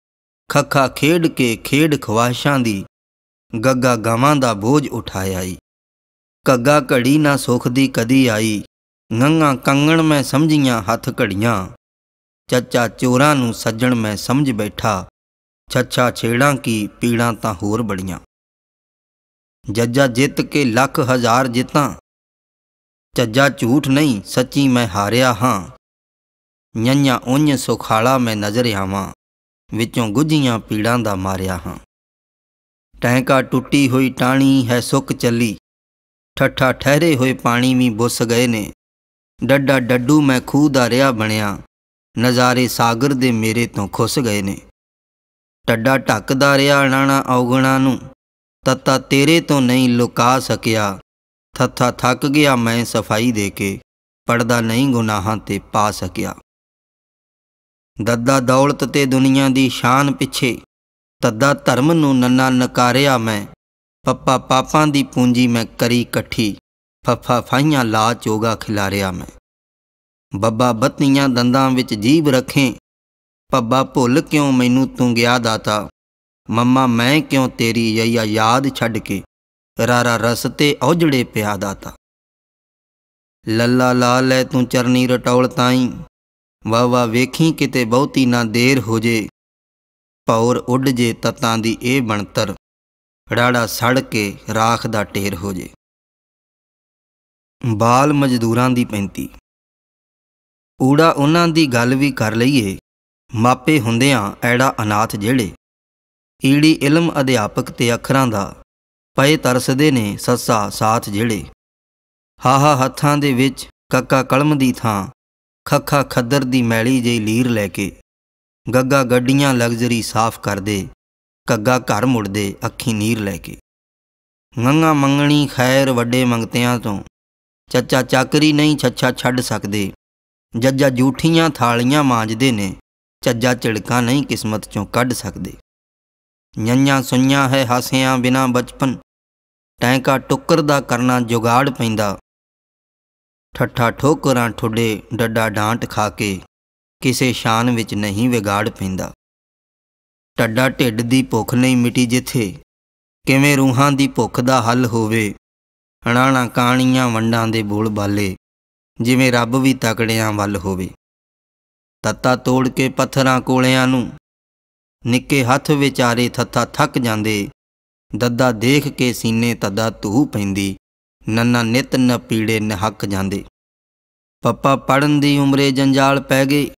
ਖੱਖਾ ਖੇਡ ਕੇ ਖੇਡ ਖਵਾਸ਼ਾਂ ਦੀ ਗੱਗਾ ਗਾਵਾਂ ਦਾ ਬੋਝ ਉਠਾਇਆ ਈ ਕੱਗਾ ਘੜੀ ਨਾ ਸੁਖ ਦੀ ਕਦੀ ਆਈ ਨੰਗਾ ਕੰਗਣ ਮੈਂ ਸਮਝੀਆਂ ਹੱਥ ਘੜੀਆਂ ਚੱਚਾ ਚੋਰਾਂ ਨੂੰ ਸੱਜਣ ਮੈਂ ਸਮਝ ਬੈਠਾ ਛੱਛਾ ਛੇੜਾਂ ਕੀ ਪੀੜਾਂ ਤਾਂ ਹੋਰ ਬੜੀਆਂ ਜੱਜਾ ਜਿੱਤ ਕੇ ਲੱਖ ਹਜ਼ਾਰ ਜਿੱਤਾਂ ਝੱਜਾ ਝੂਠ ਨਹੀਂ ਸੱਚੀ ਮੈਂ ਹਾਰਿਆ ਹਾਂ ਨੰਨਾ ਉਨ ਸੁਖਾਲਾ ਮੈਂ ਨਜ਼ਰ ਆਵਾਂ ਵਿੱਚੋਂ ਗੁੱਝੀਆਂ ਪੀੜਾਂ ਦਾ ਮਾਰਿਆ ਹਾਂ ਟਹਿਕਾ ਟੁੱਟੀ ਹੋਈ ਟਾਣੀ ਹੈ ਸੁੱਕ ਚੱਲੀ ਠੱਠਾ ਠਹਿਰੇ ਹੋਏ ਪਾਣੀ ਵੀ ਬੁੱਸ ਗਏ ਨੇ ਡੱਡਾ ਡੱਡੂ ਮੈਂ ਖੂਹ ਦਾ ਰਿਆ ਬਣਿਆ ਨਜ਼ਾਰੇ ਸਾਗਰ ਦੇ ਮੇਰੇ ਤੋਂ ਖੁੱਸ ਗਏ ਨੇ ਟੱਡਾ ਢੱਕਦਾ ਰਿਆ ਨਾਣਾ ਔਗਣਾ ਨੂੰ ਤੱਤਾ ਤੇਰੇ ਤੋਂ ਨਹੀਂ ਲੁਕਾ ਸਕਿਆ ਥੱਥਾ ਥੱਕ ਗਿਆ ਮੈਂ ਸਫਾਈ ਦੇ ਕੇ ਪੜਦਾ ਨਹੀਂ ਗੁਨਾਹਾਂ ਤੇ ਪਾ ਸਕਿਆ ਦੱਦਾ ਦੌਲਤ ਤੇ ਦੁਨੀਆ ਦੀ ਸ਼ਾਨ ਪਿੱਛੇ ਤੱਦਾ ਧਰਮ ਨੂੰ ਨੰਨਾ ਨਕਾਰਿਆ ਮੈਂ ਪੱਪਾ ਪਾਪਾਂ ਦੀ ਪੂੰਜੀ ਮੈਂ ਕਰੀ ਇਕੱਠੀ ਫੱਫਾ ਫਾਈਆਂ ਲਾ ਚੋਗਾ ਖਿਲਾਰਿਆ ਮੈਂ ਬੱਬਾ ਬਤਨੀਆਂ ਦੰਦਾਂ ਵਿੱਚ ਜੀਬ ਰੱਖੇ ਪੱਬਾ ਭੁੱਲ ਕਿਉਂ ਮੈਨੂੰ ਤੂੰ ਗਿਆ ਦਾਤਾ ਮੰਮਾ ਮੈਂ ਕਿਉਂ ਤੇਰੀ ਯਈਆ ਯਾਦ ਛੱਡ ਕੇ ਰਾਰਾ ਰਸ ਤੇ ਔਜੜੇ ਪਿਆ ਦਾਤਾ ਲੱਲਾ ਲਾਲ ਐ ਤੂੰ ਚਰਨੀ ਰਟੌਲ ਤਾਈ ਵਾ ਵਾ ਵੇਖੀ ਕਿਤੇ ਬਹੁਤੀ ਨਾ ਦੇਰ ਹੋ ਜੇ ਪੌਰ ਉੱਡ ਜੇ ਤਤਾਂ ਦੀ ਇਹ ਬਣਤਰ ਰਾੜਾ ਸੜ ਕੇ ਰਾਖ ਦਾ ਢੇਰ ਹੋ ਜੇ ਬਾਲ ਮਜ਼ਦੂਰਾਂ ਦੀ ਪੈਂਤੀ ਊੜਾ ਉਹਨਾਂ ਦੀ ਗੱਲ ਵੀ ਕਰ ਲਈਏ ਮਾਪੇ ਹੁੰਦਿਆਂ ਐੜਾ ਅਨਾਥ ਜਿਹੜੇ ਈੜੀ ਇਲਮ ਅਧਿਆਪਕ ਤੇ ਅੱਖਰਾਂ ਦਾ ਪਏ ਤਰਸਦੇ ਨੇ ਸੱਸਾ ਸਾਥ ਜਿਹੜੇ ਹਾਹਾ ਹੱਥਾਂ ਦੇ ਵਿੱਚ ਕੱਕਾ ਕਲਮ ਦੀ ਥਾਂ ਖੱਖਾ ਖੱਦਰ ਦੀ ਮੈਲੀ ਜਈ ਲੀਰ ਲੈ ਕੇ ਗੱਗਾ ਗੱਡੀਆਂ ਲਗਜ਼ਰੀ ਸਾਫ਼ ਕਰਦੇ ਕੱਗਾ ਘਰ ਮੁੜਦੇ ਅੱਖੀ ਨੀਰ ਲੈ ਕੇ ਨੰਗਾ ਮੰਗਣੀ ਖੈਰ ਵੱਡੇ ਮੰਗਤਿਆਂ ਤੋਂ ਚੱਚਾ ਚਾਕਰੀ ਨਹੀਂ ਛੱਛਾ ਛੱਡ ਸਕਦੇ ਜੱਜਾ ਜੂਠੀਆਂ ਥਾਲੀਆਂ ਮਾਂਜਦੇ ਨੇ ਚੱਜਾ ਝਿੜਕਾਂ ਨਹੀਂ ਕਿਸਮਤ ਚੋਂ ਕੱਢ ਸਕਦੇ ਨਿਆਂ ਸੁਨਿਆ ਹੈ ਹਾਸਿਆਂ ਬਿਨਾ ਬਚਪਨ ਟੈਂਕਾ ਟੁੱਕਰ ਦਾ ਕਰਨਾ ਜੁਗਾੜ ਪੈਂਦਾ ਠੱਠਾ ਠੋਕਰਾਂ ਠੁੱਡੇ ਡੱਡਾ ਡਾਂਟ ਖਾ ਕੇ ਕਿਸੇ ਸ਼ਾਨ ਵਿੱਚ ਨਹੀਂ ਵਿਗਾੜ ਪੈਂਦਾ ਟੱਡਾ ਢਿੱਡ ਦੀ ਭੁੱਖ ਨਹੀਂ ਮਿਟੀ ਜਿੱਥੇ ਕਿਵੇਂ ਰੂਹਾਂ ਦੀ ਭੁੱਖ ਦਾ ਹੱਲ ਹੋਵੇ ਅਣਾਣਾ ਕਾਣੀਆਂ ਵੰਡਾਂ ਦੇ ਬੋਲ ਬਾਲੇ ਜਿਵੇਂ ਰੱਬ ਵੀ ਤਕੜਿਆਂ ਵੱਲ ਹੋਵੇ ਤੱਤਾ ਤੋੜ ਕੇ ਪੱਥਰਾਂ ਕੋਲਿਆਂ ਨੂੰ ਨਿੱਕੇ ਹੱਥ ਵਿਚਾਰੇ ਥੱਥਾ ਥੱਕ ਜਾਂਦੇ ਦੱਦਾ ਦੇਖ ਕੇ ਸੀਨੇ ਤਦਾ ਧੂ ਪੈਂਦੀ ਨੰਨਾ ਨਿਤ ਨ ਪੀੜੇ ਹੱਕ ਜਾਂਦੇ ਪੱਪਾ ਪੜਨ ਦੀ ਉਮਰੇ ਜੰਜਾਲ ਪੈ ਗਈ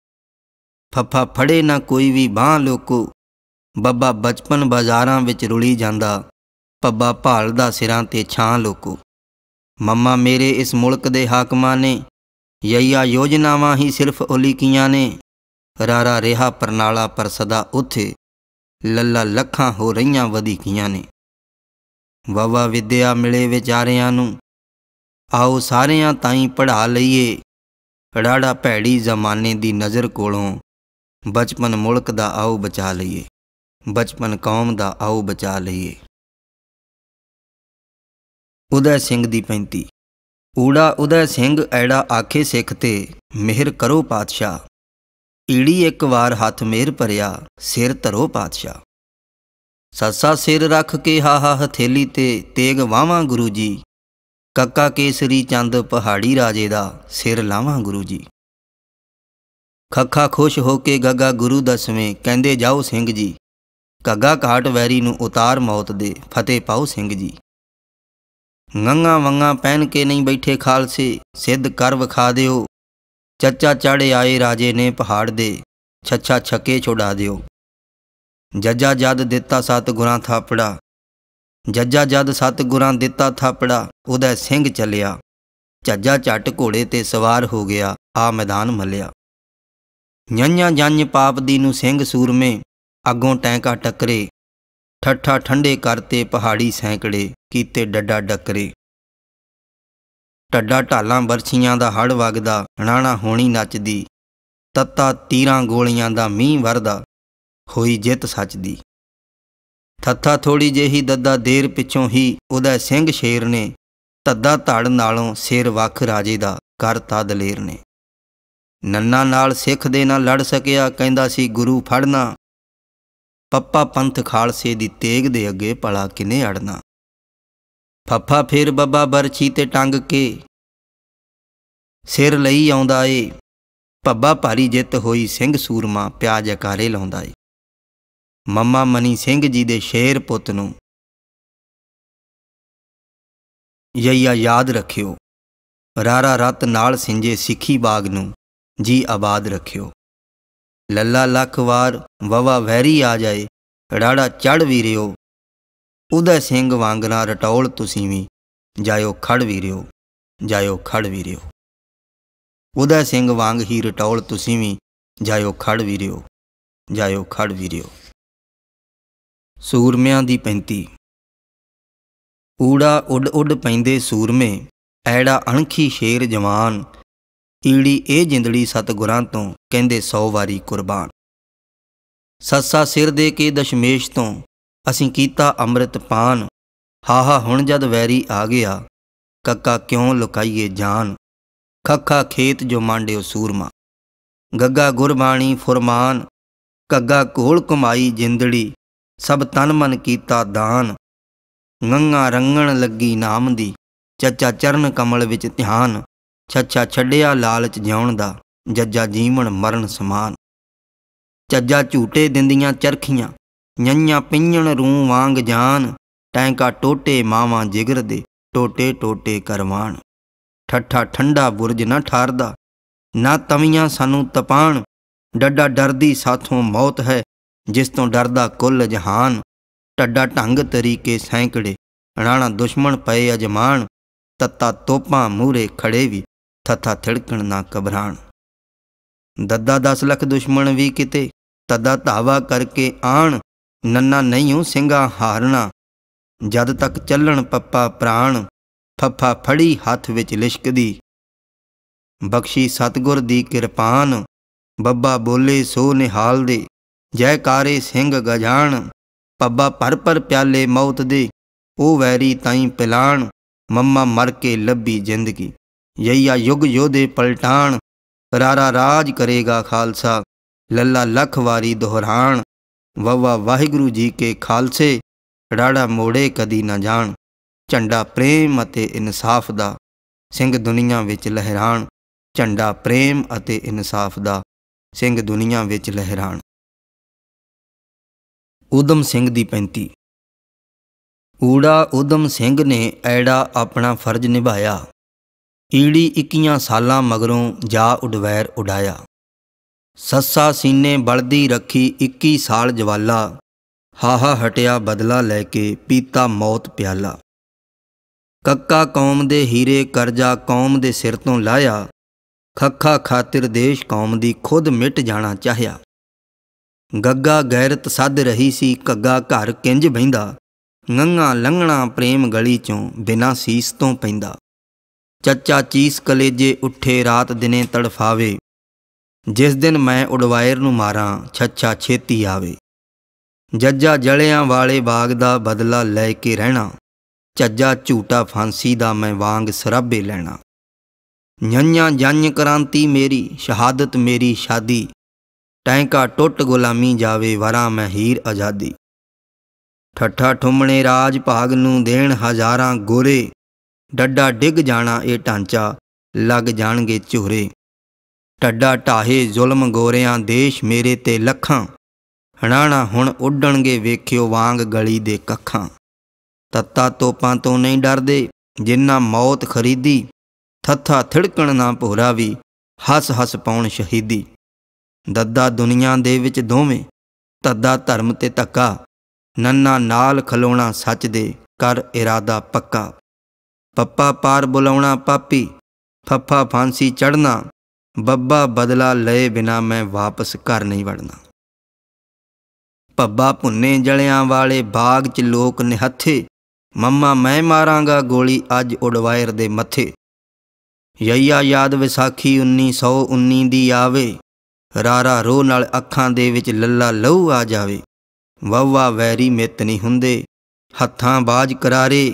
ਫੱਫਾ ਫੜੇ ਨਾ ਕੋਈ ਵੀ ਬਾਹ ਲੋਕੋ ਬੱਬਾ ਬਚਪਨ ਬਾਜ਼ਾਰਾਂ ਵਿੱਚ ਰੁਲੀ ਜਾਂਦਾ ਪੱਬਾ ਭਾਲਦਾ ਸਿਰਾਂ ਤੇ ਛਾਂ ਲੋਕੋ ਮੰਮਾ ਮੇਰੇ ਇਸ ਮੁਲਕ ਦੇ ਹਾਕਮਾਂ ਨੇ ਯਈਆ ਯੋਜਨਾਵਾਂ ਹੀ ਸਿਰਫ ਉਲੀਕੀਆਂ ਨੇ ਰਾਰਾ ਰਿਹਾ ਪਰਨਾਲਾ ਪਰ ਸਦਾ ਉਥੇ ਲੱਲਾ ਲੱਖਾਂ ਹੋ ਰਹੀਆਂ ਵਧੀਕੀਆਂ ਨੇ ਵਾਵਾ ਵਿਦਿਆ ਮਿਲੇ ਵਿਚਾਰਿਆਂ ਨੂੰ ਆਓ ਸਾਰਿਆਂ ਤਾਈਂ ਪੜਾ ਲਈਏ ੜਾੜਾ ਭੈੜੀ ਜ਼ਮਾਨੇ ਦੀ ਨਜ਼ਰ ਕੋਲੋਂ ਬਚਪਨ ਮੁਲਕ ਦਾ ਆਓ ਬਚਾ ਲਈਏ ਬਚਪਨ ਕੌਮ ਦਾ ਆਓ ਬਚਾ ਲਈਏ ਉਦੈ ਸਿੰਘ ਦੀ ਪੈਂਤੀ ਊੜਾ ਉਦੈ ਸਿੰਘ ਐੜਾ ਆਖੇ ਸਿੱਖ ਤੇ ਮਿਹਰ ਕਰੋ ਪਾਤਸ਼ਾਹ ਈੜੀ ਇੱਕ ਵਾਰ ਹੱਥ ਮਿਹਰ ਭਰਿਆ ਸਿਰ ਧਰੋ ਪਾਤਸ਼ਾਹ ਸੱਸਾ ਸਿਰ ਰੱਖ ਕੇ ਹਾ ਹਾ ਹਥੇਲੀ ਤੇ ਤੇਗ ਵਾਵਾਂ ਗੁਰੂ ਜੀ ਕੱਕਾ ਕੇਸਰੀ ਚੰਦ ਪਹਾੜੀ ਰਾਜੇ ਦਾ ਸਿਰ ਲਾਵਾਂ ਗੁਰੂ ਜੀ ਖੱਖਾ ਖੁਸ਼ ਹੋ ਕੇ ਗੱਗਾ ਗੁਰੂ ਦਸਵੇਂ ਕਹਿੰਦੇ ਜਾਓ ਸਿੰਘ ਜੀ ਕੱਗਾ ਘਾਟ ਵੈਰੀ ਨੂੰ ਉਤਾਰ ਮੌਤ ਦੇ ਫਤਿਹ ਪਾਓ ਸਿੰਘ ਜੀ ਨੰਗਾ ਵੰਗਾ ਪਹਿਨ ਕੇ ਨਹੀਂ ਬੈਠੇ ਖਾਲਸੇ ਸਿੱਧ ਕਰ ਵਿਖਾ ਦਿਓ ਚੱਚਾ ਚੜ ਆਏ ਰਾਜੇ ਨੇ ਪਹਾੜ ਦੇ ਛੱਛਾ ਛੱਕੇ ਛੁਡਾ ਦਿਓ ਜੱਜਾ ਜਦ ਦਿੱਤਾ ਸਤ ਗੁਰਾਂ ਥਾਪੜਾ ਜੱਜਾ ਜਦ ਸਤ ਗੁਰਾਂ ਦਿੱਤਾ ਥਾਪੜਾ ਉਹਦਾ ਸਿੰਘ ਚੱਲਿਆ ਝੱਜਾ ਝਟ ਘੋੜੇ ਤੇ ਸਵਾਰ ਹੋ ਗਿਆ ਆ ਮੈਦਾਨ ਮੱਲਿਆ ਨਿਆਂ ਜੰਜ ਪਾਪ ਦੀ ਨੂੰ ਸਿੰਘ ਸੂਰਮੇ ਅੱਗੋਂ ਟੈਂਕਾ ਟੱਕਰੇ ਠੱਠਾ ਠੰਡੇ ਕਰਤੇ ਪਹਾੜੀ ਸੈਂਕੜੇ ਕੀਤੇ ਡੱਡਾ ਡੱਕਰੇ ਟੱਡਾ ਢਾਲਾਂ ਬਰਛੀਆਂ ਦਾ ਹੜ ਵਗਦਾ ਨਾਣਾ ਹੋਣੀ ਨੱਚਦੀ ਤੱਤਾ ਤੀਰਾਂ ਗੋਲੀਆਂ ਦਾ ਮੀਂਹ ਵਰਦਾ ਹੋਈ ਜਿੱਤ ਸੱਚ ਦੀ ਥੱਥਾ ਥੋੜੀ ਜਿਹੀ ਦੱਦਾ ਦੇਰ ਪਿੱਛੋਂ ਹੀ ਉਹਦਾ ਸਿੰਘ ਸ਼ੇਰ ਨੇ ਧੱਦਾ ਧੜ ਨਾਲੋਂ ਸਿਰ ਵੱਖ ਰਾਜੇ ਦਾ ਕਰਤਾ ਦਲੇਰ ਨੇ ਨੰਨਾ ਨਾਲ ਸਿੱਖ ਦੇ ਨਾਲ ਲੜ ਸਕਿਆ ਕਹਿੰਦਾ ਸੀ ਗੁਰੂ ਫੜਨਾ ਪੱਪਾ ਪੰਥ ਖਾਲਸੇ ਦੀ ਤੇਗ ਦੇ ਅੱਗੇ ਪਲਾ ਕਿਨੇ ਅੜਨਾ ਫੱਫਾ ਫੇਰ ਬੱਬਾ ਬਰਛੀ ਤੇ ਟੰਗ ਕੇ ਸਿਰ ਲਈ ਆਉਂਦਾ ਏ ਪੱਬਾ ਭਾਰੀ ਜਿੱਤ ਹੋਈ ਸਿੰਘ ਸੂਰਮਾ ਪਿਆਜ ਅਕਾਰੇ ਲਾਉਂਦਾ ਏ ਮੰਮਾ ਮਨੀ ਸਿੰਘ ਜੀ ਦੇ ਸ਼ੇਰ ਪੁੱਤ ਨੂੰ ਯਈਆ ਯਾਦ ਰੱਖਿਓ ਰਾਰਾ ਰਤ ਨਾਲ ਸਿੰਜੇ ਸਿੱਖੀ ਬਾਗ ਨੂੰ ਜੀ ਆਬਾਦ ਰੱਖਿਓ ਲੱਲਾ ਲੱਖ ਵਾਰ ਵਵਾ ਵੈਰੀ ਆ ਜਾਏ ਰਾੜਾ ਚੜ ਵੀ ਰਿਓ ਉਦੈ ਸਿੰਘ ਵਾਂਗਣਾ ਰਟੌਲ ਤੁਸੀਂ ਵੀ ਜਾਇਓ ਖੜ ਵੀ ਰਿਓ ਜਾਇਓ ਖੜ ਵੀ ਰਿਓ ਉਦੈ ਸਿੰਘ ਵਾਂਗ ਹੀ ਰਟੌਲ ਤੁਸੀਂ ਵੀ ਜਾਇਓ ਖੜ ਵੀ ਰਿਓ ਜਾਇਓ ਖੜ ਵੀ ਰਿਓ ਸੂਰਮਿਆਂ ਦੀ ਪੈਂਤੀ ਊੜਾ ਉੱਡ ਉੱਡ ਪੈਂਦੇ ਸੂਰਮੇ ਐੜਾ ਅਣਖੀ ਸ਼ੇਰ ਜਵਾਨ ਈੜੀ ਇਹ ਜਿੰਦੜੀ ਸਤਗੁਰਾਂ ਤੋਂ ਕਹਿੰਦੇ 100 ਵਾਰੀ ਕੁਰਬਾਨ ਸੱਸਾ ਸਿਰ ਦੇ ਕੇ ਦਸ਼ਮੇਸ਼ ਤੋਂ ਅਸੀਂ ਕੀਤਾ ਅੰਮ੍ਰਿਤ ਪਾਨ ਹਾਹਾ ਹੁਣ ਜਦ ਵੈਰੀ ਆ ਗਿਆ ਕੱਕਾ ਕਿਉਂ ਲੁਕਾਈਏ ਜਾਨ ਖੱਖਾ ਖੇਤ ਜੋ ਮੰਡਿਓ ਸੂਰਮਾ ਗੱਗਾ ਗੁਰਬਾਣੀ ਫੁਰਮਾਨ ਕੱਗਾ ਕੋਲ ਕਮਾਈ ਜਿੰਦੜੀ ਸਭ ਤਨ ਮਨ ਕੀਤਾ ਦਾਨ ਗੰਗਾ ਰੰਗਣ ਲੱਗੀ ਨਾਮ ਦੀ ਚੱਚਾ ਚਰਨ ਕਮਲ ਵਿੱਚ ਧਿਆਨ ਛੱਛਾ ਛੱਡਿਆ ਲਾਲਚ ਜਿਉਣ ਦਾ ਜੱਜਾ ਜੀਵਨ ਮਰਨ ਸਮਾਨ ਚੱਜਾ ਝੂਟੇ ਦਿੰਦੀਆਂ ਚਰਖੀਆਂ ਨੰਨਾਂ ਪਿੰਣ ਰੂ ਵਾਂਗ ਜਾਨ ਟੈਂਕਾ ਟੋਟੇ ਮਾਵਾਂ ਜਿਗਰ ਦੇ ਟੋਟੇ ਟੋਟੇ ਕਰਵਾਣ ਠੱਠਾ ਠੰਡਾ ਬੁਰਜ ਨਾ ਠਾਰਦਾ ਨਾ ਤਵੀਆਂ ਸਾਨੂੰ ਤਪਾਣ ਡੱਡਾ ਡਰਦੀ ਸਾਥੋਂ ਮੌਤ ਹੈ ਜਿਸ ਤੋਂ ਡਰਦਾ ਕੁੱਲ ਜਹਾਨ ਟੱਡਾ ਢੰਗ ਤਰੀਕੇ ਸੈਂਕੜੇ ਰਾਣਾ ਦੁਸ਼ਮਣ ਪਏ ਅਜਮਾਨ ਤੱਤਾ ਤੋਪਾਂ ਮੂਰੇ ਖੜੇ ਵੀ ਥੱਥਾ ਥੜਕਣ ਨਾ ਕਬਰਾਣ ਦੱਦਾ 10 ਲੱਖ ਦੁਸ਼ਮਣ ਵੀ ਕਿਤੇ ਤੱਦਾ ਧਾਵਾ ਕਰਕੇ ਆਣ ਨੰਨਾ ਨਹੀਂ ਹੂੰ ਸਿੰਘਾ ਹਾਰਨਾ ਜਦ ਤੱਕ ਚੱਲਣ ਪੱਪਾ ਪ੍ਰਾਣ ਫੱਫਾ ਫੜੀ ਹੱਥ ਵਿੱਚ ਲਿਸ਼ਕਦੀ ਬਖਸ਼ੀ ਸਤਗੁਰ ਦੀ ਕਿਰਪਾਨ ਬੱਬਾ ਬੋਲੇ ਸੋ ਨਿਹਾਲ ਦੇ ਜੈਕਾਰੇ ਸਿੰਘ ਗਜਾਣ ਪੱਬਾ ਭਰ ਭਰ ਪਿਆਲੇ ਮੌਤ ਦੇ ਉਹ ਵੈਰੀ ਤਾਈ ਪਿਲਾਣ ਮੰਮਾ ਮਰ ਕੇ ਲੱਭੀ ਜ਼ਿੰਦਗੀ ਯਈਆ ਯੁਗ ਯੋਧੇ ਪਲਟਾਣ ਰਾਰਾ ਰਾਜ ਕਰੇਗਾ ਖਾਲਸਾ ਲੱਲਾ ਲੱਖ ਵਾਰੀ ਦੁਹਰਾਣ ਵਾਵਾ ਵਾਹਿਗੁਰੂ ਜੀ ਕੇ ਖਾਲਸੇ ਰਾੜਾ ਮੋੜੇ ਕਦੀ ਨਾ ਜਾਣ ਝੰਡਾ ਪ੍ਰੇਮ ਅਤੇ ਇਨਸਾਫ ਦਾ ਸਿੰਘ ਦੁਨੀਆ ਵਿੱਚ ਲਹਿਰਾਣ ਝੰਡਾ ਪ੍ਰੇਮ ਅਤੇ ਇਨਸਾਫ ਦਾ ਸਿੰਘ ਦੁਨੀਆ ਵਿੱਚ ਲਹਿਰਾਣ ਉਦਮ ਸਿੰਘ ਦੀ ਪੈਂਤੀ ਊੜਾ ਉਦਮ ਸਿੰਘ ਨੇ ਐੜਾ ਆਪਣਾ ਫਰਜ਼ ਨਿਭਾਇਆ ਈੜੀ 21 ਸਾਲਾਂ ਮਗਰੋਂ ਜਾ ਉਡਵੈਰ ਉਡਾਇਆ ਸੱਸਾ ਸੀਨੇ ਬਲਦੀ ਰੱਖੀ 21 ਸਾਲ ਜਵਾਲਾ ਹਾਹਾ ਹਟਿਆ ਬਦਲਾ ਲੈ ਕੇ ਪੀਤਾ ਮੌਤ ਪਿਆਲਾ ਕੱਕਾ ਕੌਮ ਦੇ ਹੀਰੇ ਕਰਜ਼ਾ ਕੌਮ ਦੇ ਸਿਰ ਤੋਂ ਲਾਇਆ ਖੱਖਾ ਖਾਤਰ ਦੇਸ਼ ਕੌਮ ਦੀ ਖੁਦ ਮਿਟ ਜਾਣਾ ਚਾਹਿਆ ਗੱਗਾ ਗੈਰਤ ਸੱਦ ਰਹੀ ਸੀ ਕੱਗਾ ਘਰ ਕਿੰਜ ਬੈਂਦਾ ਨੰਗਾ ਲੰਗਣਾ ਪ੍ਰੇਮ ਗਲੀ ਚੋਂ ਬਿਨਾ ਸੀਸ ਤੋਂ ਪੈਂਦਾ ਚੱਚਾ ਚੀਸ ਕਲੇਜੇ ਉੱਠੇ ਰਾਤ ਦਿਨੇ ਤੜਫਾਵੇ ਜਿਸ ਦਿਨ ਮੈਂ ਉਡਵਾਇਰ ਨੂੰ ਮਾਰਾਂ ਛੱਛਾ ਛੇਤੀ ਆਵੇ ਜੱਜਾ ਜਲਿਆਂ ਵਾਲੇ ਬਾਗ ਦਾ ਬਦਲਾ ਲੈ ਕੇ ਰਹਿਣਾ ਚੱਜਾ ਝੂਟਾ ਫਾਂਸੀ ਦਾ ਮੈਂ ਵਾਂਗ ਸਰਾਬੇ ਲੈਣਾ ਨਿਆਂ ਜੰਨ ਕ੍ਰਾਂਤੀ ਮੇਰੀ ਸ਼ਹਾਦਤ ਮੇਰੀ ਸ਼ਾਦੀ ਟੈਂਕਾ ਟੁੱਟ ਗੁਲਾਮੀ ਜਾਵੇ ਵਰਾਂ ਮੈਂ ਹੀਰ ਆਜ਼ਾਦੀ ਠੱਠਾ ਠੁੰਮਣੇ ਰਾਜ ਭਾਗ ਨੂੰ ਦੇਣ ਹਜ਼ਾਰਾਂ ਗੋਰੇ ਡੱਡਾ ਡਿੱਗ ਜਾਣਾ ਇਹ ਢਾਂਚਾ ਲੱਗ ਜਾਣਗੇ ਝੂਰੇ ਟੱਡਾ ਢਾਹੇ ਜ਼ੁਲਮ ਗੋਰਿਆਂ ਦੇਸ਼ ਮੇਰੇ ਤੇ ਲੱਖਾਂ ਹਣਾਣਾ ਹੁਣ ਉੱਡਣਗੇ ਵੇਖਿਓ ਵਾਂਗ ਗਲੀ ਦੇ ਕੱਖਾਂ ਤੱਤਾ ਤੋਪਾਂ ਤੋਂ ਨਹੀਂ ਡਰਦੇ ਜਿੰਨਾ ਮੌਤ ਖਰੀਦੀ ਥੱਥਾ ਥਿੜਕਣ ਨਾ ਭੋਰਾ ਵੀ ਹੱਸ ਹੱਸ ਪਾਉਣ ਸ਼ਹੀਦੀ ਦੱਦਾ ਦੁਨੀਆ ਦੇ ਵਿੱਚ ਦੋਵੇਂ ਤੱਦਾ ਧਰਮ ਤੇ ਧੱਕਾ ਨੰਨਾ ਨਾਲ ਖਲੋਣਾ ਸੱਚ ਦੇ ਕਰ ਇਰਾਦਾ ਪੱਕਾ ਪੱਪਾ ਪਾਰ ਬੁਲਾਉਣਾ ਪਾਪੀ ਫੱਫਾ ਫਾਂਸੀ ਚੜਨਾ ਬੱਬਾ ਬਦਲਾ ਲਏ ਬਿਨਾ ਮੈਂ ਵਾਪਸ ਘਰ ਨਹੀਂ ਵੜਨਾ ਪੱਬਾ ਭੁੰਨੇ ਜਲਿਆਂ ਵਾਲੇ ਬਾਗ 'ਚ ਲੋਕ ਨਿਹੱਥੇ ਮੰਮਾ ਮੈਂ ਮਾਰਾਂਗਾ ਗੋਲੀ ਅੱਜ ਉਡਵਾਇਰ ਦੇ ਮੱਥੇ ਯਈਆ ਯਾਦ ਵਿਸਾਖੀ 1919 ਦੀ ਆਵੇ ਰਾਰਾ ਰੋ ਨਾਲ ਅੱਖਾਂ ਦੇ ਵਿੱਚ ਲੱਲਾ ਲਹੂ ਆ ਜਾਵੇ ਵਾਵਾ ਵੈਰੀ ਮਿੱਤ ਨਹੀਂ ਹੁੰਦੇ ਹੱਥਾਂ ਬਾਜ ਕਰਾਰੇ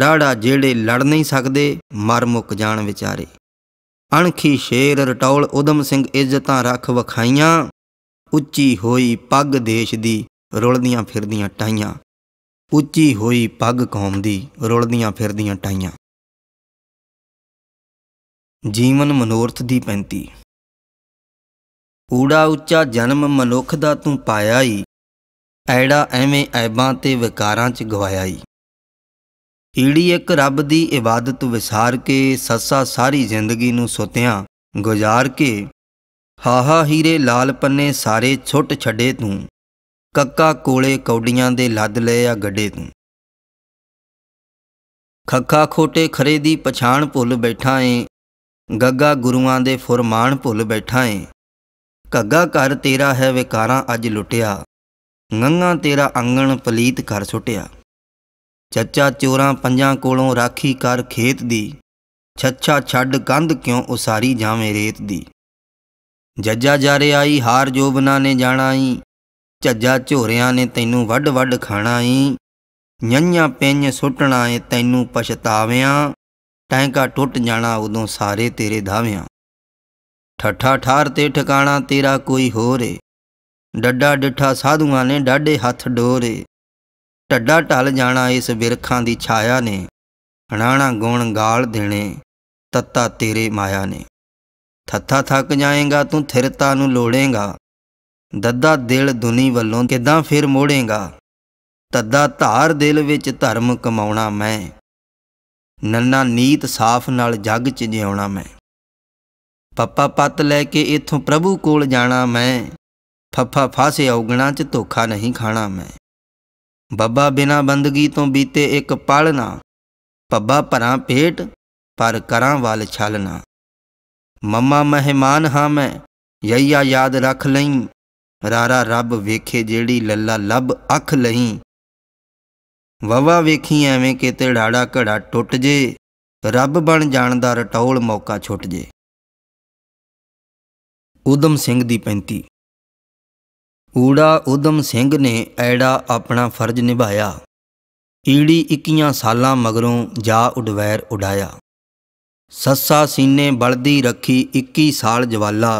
ਰਾੜਾ ਜਿਹੜੇ ਲੜ ਨਹੀਂ ਸਕਦੇ ਮਰ ਮੁੱਕ ਜਾਣ ਵਿਚਾਰੇ ਅਣਖੀ ਸ਼ੇਰ ਰਟੌਲ ਉਦਮ ਸਿੰਘ ਇੱਜ਼ਤਾਂ ਰੱਖ ਵਖਾਈਆਂ ਉੱਚੀ ਹੋਈ ਪੱਗ ਦੇਸ਼ ਦੀ ਰੁਲਦੀਆਂ ਫਿਰਦੀਆਂ ਟਾਈਆਂ ਉੱਚੀ ਹੋਈ ਪੱਗ ਕੌਮ ਦੀ ਰੁਲਦੀਆਂ ਫਿਰਦੀਆਂ ਟਾਈਆਂ ਜੀਵਨ ਮਨੋਰਥ ਦੀ ਪੈਂਤੀ ਊੜਾ ਉੱਚਾ ਜਨਮ ਮਨੁੱਖ ਦਾ ਤੂੰ ਪਾਇਆ ਈ ਐੜਾ ਐਵੇਂ ਐਬਾਂ ਤੇ ਵਿਕਾਰਾਂ 'ਚ ਗਵਾਇਆ ਈ ਈੜੀ ਇੱਕ ਰੱਬ ਦੀ ਇਬਾਦਤ ਵਿਸਾਰ ਕੇ ਸੱਸਾ ਸਾਰੀ ਜ਼ਿੰਦਗੀ ਨੂੰ ਸੁਤਿਆਂ ਗੁਜ਼ਾਰ ਕੇ ਹਾਹਾ ਹੀਰੇ ਲਾਲ ਪੰਨੇ ਸਾਰੇ ਛੁੱਟ ਛੱਡੇ ਤੂੰ ਕੱਕਾ ਕੋਲੇ ਕੌਡੀਆਂ ਦੇ ਲੱਦ ਲਏ ਆ ਗੱਡੇ ਤੂੰ ਖੱਖਾ ਖੋਟੇ ਖਰੇ ਦੀ ਪਛਾਣ ਭੁੱਲ ਬੈਠਾ ਏ ਗੱਗਾ ਗੁਰੂਆਂ ਦੇ ਫੁਰਮਾਨ ਭੁੱਲ ਬੈਠਾ ਏ ਘੱਗਾ ਘਰ ਤੇਰਾ ਹੈ ਵਿਕਾਰਾਂ ਅੱਜ ਲੁੱਟਿਆ ਨੰਗਾ ਤੇਰਾ ਅੰਗਣ ਪਲੀਤ ਕਰ ਸੁਟਿਆ ਚੱਚਾ ਚੋਰਾਂ ਪੰਜਾਂ ਕੋਲੋਂ ਰਾਖੀ ਕਰ ਖੇਤ ਦੀ ਛੱਛਾ ਛੱਡ ਕੰਧ ਕਿਉਂ ਉਸਾਰੀ ਜਾਵੇਂ ਰੇਤ ਦੀ ਜੱਜਾ ਜਾਰੇ ਆਈ ਹਾਰ ਜੋਬਨਾ ਨੇ ਜਾਣਾਈ ਝੱਜਾ ਝੋਰਿਆਂ ਨੇ ਤੈਨੂੰ ਵੱਡ ਵੱਡ ਖਾਣਾ ਈ ਨੰਨਿਆ ਪੈਂ ਸੁੱਟਣਾ ਏ ਤੈਨੂੰ ਪਛਤਾਵਿਆਂ ਟੈਂਕਾ ਟੁੱਟ ਜਾਣਾ ਉਦੋਂ ਸਾਰੇ ਤੇਰੇ ਧਾਵਿਆਂ ਠੱਠਾ ਠਾਰ ਤੇ ਠਿਕਾਣਾ ਤੇਰਾ ਕੋਈ ਹੋਰ ਏ ਡੱਡਾ ਡਿੱਠਾ ਸਾਧੂਆਂ ਨੇ ਡਾਡੇ ਹੱਥ ਡੋਰੇ ਟੱਡਾ ਢਲ ਜਾਣਾ ਇਸ ਬਿਰਖਾਂ ਦੀ ਛਾਇਆ ਨੇ ਹਣਾਣਾ ਗੁਣ ਗਾਲ ਦੇਣੇ ਤੱਤਾ ਤੇਰੇ ਮਾਇਆ ਨੇ ਥੱਥਾ ਥੱਕ ਜਾਏਗਾ ਤੂੰ ਥਿਰਤਾ ਨੂੰ ਲੋੜੇਗਾ ਦੱਦਾ ਦਿਲ ਦੁਨੀ ਵੱਲੋਂ ਕਿਦਾਂ ਫਿਰ ਮੋੜੇਗਾ ਤੱਦਾ ਧਾਰ ਦਿਲ ਵਿੱਚ ਧਰਮ ਕਮਾਉਣਾ ਮੈਂ ਨੰਨਾ ਨੀਤ ਸਾਫ਼ ਨਾਲ ਜੱਗ 'ਚ ਜਿਉਣਾ ਮੈਂ ਪੱਪਾ ਪੱਤ ਲੈ ਕੇ ਇਥੋਂ ਪ੍ਰਭੂ ਕੋਲ ਜਾਣਾ ਮੈਂ ਫੱਫਾ ਫਾਸੇ ਔਗਣਾ ਚ ਧੋਖਾ ਨਹੀਂ ਖਾਣਾ ਮੈਂ ਬੱਬਾ ਬਿਨਾ ਬੰਦਗੀ ਤੋਂ ਬੀਤੇ ਇੱਕ ਪਲ ਨਾ ਪੱਬਾ ਭਰਾਂ ਪੇਟ ਪਰ ਕਰਾਂ ਵਾਲ ਛਲਣਾ ਮੰਮਾ ਮਹਿਮਾਨ ਹਾਂ ਮੈਂ ਯਈਆ ਯਾਦ ਰੱਖ ਲਈ ਰਾਰਾ ਰੱਬ ਵੇਖੇ ਜਿਹੜੀ ਲੱਲਾ ਲੱਭ ਅੱਖ ਲਈ ਵਵਾ ਵੇਖੀ ਐਵੇਂ ਕਿਤੇ ਢਾੜਾ ਘੜਾ ਟੁੱਟ ਜੇ ਰੱਬ ਬਣ ਜਾਣ ਦਾ ਰਟੌਲ ਮੌਕਾ ਛੁੱਟ ਜੇ ਉਦਮ ਸਿੰਘ ਦੀ ਪੈਂਤੀ ਊੜਾ ਉਦਮ ਸਿੰਘ ਨੇ ਐੜਾ ਆਪਣਾ ਫਰਜ਼ ਨਿਭਾਇਆ ਈੜੀ 21 ਸਾਲਾਂ ਮਗਰੋਂ ਜਾ ਉਡਵੈਰ ਉਡਾਇਆ ਸੱਸਾ ਸੀਨੇ ਬਲਦੀ ਰੱਖੀ 21 ਸਾਲ ਜਵਾਲਾ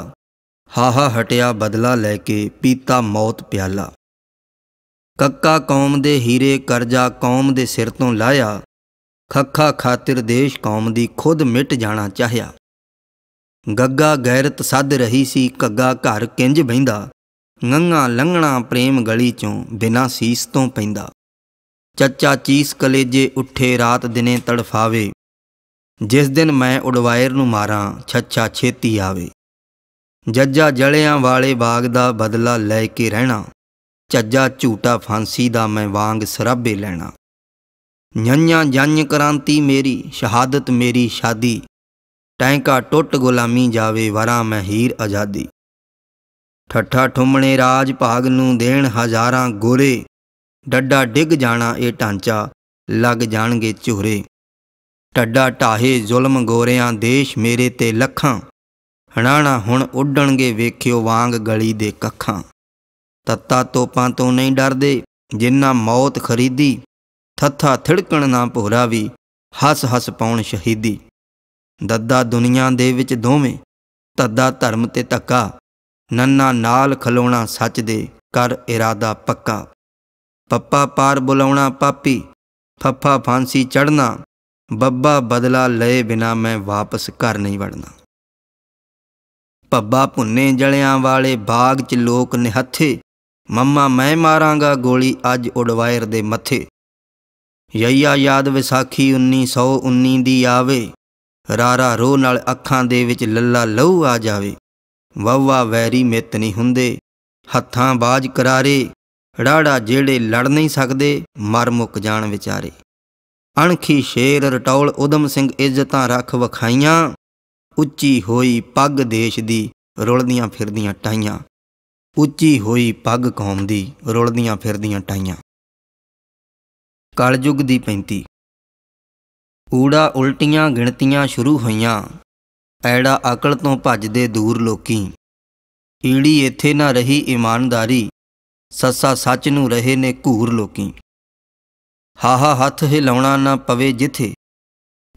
ਹਾਹਾ ਹਟਿਆ ਬਦਲਾ ਲੈ ਕੇ ਪੀਤਾ ਮੌਤ ਪਿਆਲਾ ਕੱਕਾ ਕੌਮ ਦੇ ਹੀਰੇ ਕਰਜ਼ਾ ਕੌਮ ਦੇ ਸਿਰ ਤੋਂ ਲਾਇਆ ਖੱਖਾ ਖਾਤਰ ਦੇਸ਼ ਕੌਮ ਦੀ ਖੁਦ ਮਿਟ ਜਾਣਾ ਚਾਹਿਆ ਗੱਗਾ ਗੈਰਤ ਸੱਦ ਰਹੀ ਸੀ ਕੱਗਾ ਘਰ ਕਿੰਜ ਬੈਂਦਾ ਨੰਗਾ ਲੰਗਣਾ ਪ੍ਰੇਮ ਗਲੀ ਚੋਂ ਬਿਨਾ ਸੀਸ ਤੋਂ ਪੈਂਦਾ ਚੱਚਾ ਚੀਸ ਕਲੇਜੇ ਉੱਠੇ ਰਾਤ ਦਿਨੇ ਤੜਫਾਵੇ ਜਿਸ ਦਿਨ ਮੈਂ ਉਡਵਾਇਰ ਨੂੰ ਮਾਰਾਂ ਛੱਛਾ ਛੇਤੀ ਆਵੇ ਜੱਜਾ ਜਲਿਆਂ ਵਾਲੇ ਬਾਗ ਦਾ ਬਦਲਾ ਲੈ ਕੇ ਰਹਿਣਾ ਚੱਜਾ ਝੂਟਾ ਫਾਂਸੀ ਦਾ ਮੈਂ ਵਾਂਗ ਸਰਾਬੇ ਲੈਣਾ ਨਿਆਂ ਜਾਨ ਕ੍ਰਾਂਤੀ ਮੇਰੀ ਸ਼ਹਾਦਤ ਮੇਰੀ ਸ਼ਾਦੀ ਟੈਂਕਾ ਟੁੱਟ ਗੁਲਾਮੀ ਜਾਵੇ ਵਰਾਂ ਮੈਂ ਹੀਰ ਆਜ਼ਾਦੀ ਠੱਠਾ ਠੁੰਮਣੇ ਰਾਜ ਭਾਗ ਨੂੰ ਦੇਣ ਹਜ਼ਾਰਾਂ ਗੋਰੇ ਡੱਡਾ ਡਿੱਗ ਜਾਣਾ ਇਹ ਢਾਂਚਾ ਲੱਗ ਜਾਣਗੇ ਝੋਰੇ ਟੱਡਾ ਢਾਹੇ ਜ਼ੁਲਮ ਗੋਰਿਆਂ ਦੇਸ਼ ਮੇਰੇ ਤੇ ਲੱਖਾਂ ਹਣਾਣਾ ਹੁਣ ਉੱਡਣਗੇ ਵੇਖਿਓ ਵਾਂਗ ਗਲੀ ਦੇ ਕੱਖਾਂ ਤੱਤਾ ਤੋਪਾਂ ਤੋਂ ਨਹੀਂ ਡਰਦੇ ਜਿੰਨਾ ਮੌਤ ਖਰੀਦੀ ਥੱਥਾ ਥਿੜਕਣ ਨਾ ਭੋਰਾ ਵੀ ਹੱਸ ਹੱਸ ਪਾਉਣ ਸ਼ਹੀਦੀ ਦੱਦਾ ਦੁਨੀਆ ਦੇ ਵਿੱਚ ਦੋਵੇਂ ਤੱਦਾ ਧਰਮ ਤੇ ਤੱਕਾ ਨੰਨਾ ਨਾਲ ਖਲੋਣਾ ਸੱਚ ਦੇ ਕਰ ਇਰਾਦਾ ਪੱਕਾ ਪੱਪਾ ਪਾਰ ਬੁਲਾਉਣਾ ਪਾਪੀ ਫੱਫਾ ਫਾਂਸੀ ਚੜਨਾ ਬੱਬਾ ਬਦਲਾ ਲਏ ਬਿਨਾ ਮੈਂ ਵਾਪਸ ਘਰ ਨਹੀਂ ਵੜਨਾ ਪੱਬਾ ਭੁੰਨੇ ਜਲਿਆਂ ਵਾਲੇ ਬਾਗ 'ਚ ਲੋਕ ਨਿਹੱਥੇ ਮੰਮਾ ਮੈਂ ਮਾਰਾਂਗਾ ਗੋਲੀ ਅੱਜ ਉਡਵਾਇਰ ਦੇ ਮੱਥੇ ਯਈਆ ਯਾਦ ਵਿਸਾਖੀ 1919 ਦੀ ਆਵੇ ਰਾਰਾ ਰੋ ਨਾਲ ਅੱਖਾਂ ਦੇ ਵਿੱਚ ਲੱਲਾ ਲਹੂ ਆ ਜਾਵੇ ਵਾਵਾ ਵੈਰੀ ਮਿੱਤ ਨਹੀਂ ਹੁੰਦੇ ਹੱਥਾਂ ਬਾਜ ਕਰਾਰੇ ੜਾੜਾ ਜਿਹੜੇ ਲੜ ਨਹੀਂ ਸਕਦੇ ਮਰ ਮੁੱਕ ਜਾਣ ਵਿਚਾਰੇ ਅਣਖੀ ਸ਼ੇਰ ਰਟੌਲ ਉਦਮ ਸਿੰਘ ਇੱਜ਼ਤਾਂ ਰੱਖ ਵਖਾਈਆਂ ਉੱਚੀ ਹੋਈ ਪੱਗ ਦੇਸ਼ ਦੀ ਰੁਲਦੀਆਂ ਫਿਰਦੀਆਂ ਟਾਈਆਂ ਉੱਚੀ ਹੋਈ ਪੱਗ ਕੌਮ ਦੀ ਰੁਲਦੀਆਂ ਫਿਰਦੀਆਂ ਟਾਈਆਂ ਕਲਯੁਗ ਦੀ ਪੈਂਤੀ ਊੜਾ ਉਲਟੀਆਂ ਗਿਣਤੀਆਂ ਸ਼ੁਰੂ ਹੋਈਆਂ ਐੜਾ ਅਕਲ ਤੋਂ ਭੱਜਦੇ ਦੂਰ ਲੋਕੀ ਈੜੀ ਇੱਥੇ ਨਾ ਰਹੀ ਇਮਾਨਦਾਰੀ ਸੱਸਾ ਸੱਚ ਨੂੰ ਰਹੇ ਨੇ ਘੂਰ ਲੋਕੀ ਹਾਹਾ ਹੱਥ ਹਿਲਾਉਣਾ ਨਾ ਪਵੇ ਜਿੱਥੇ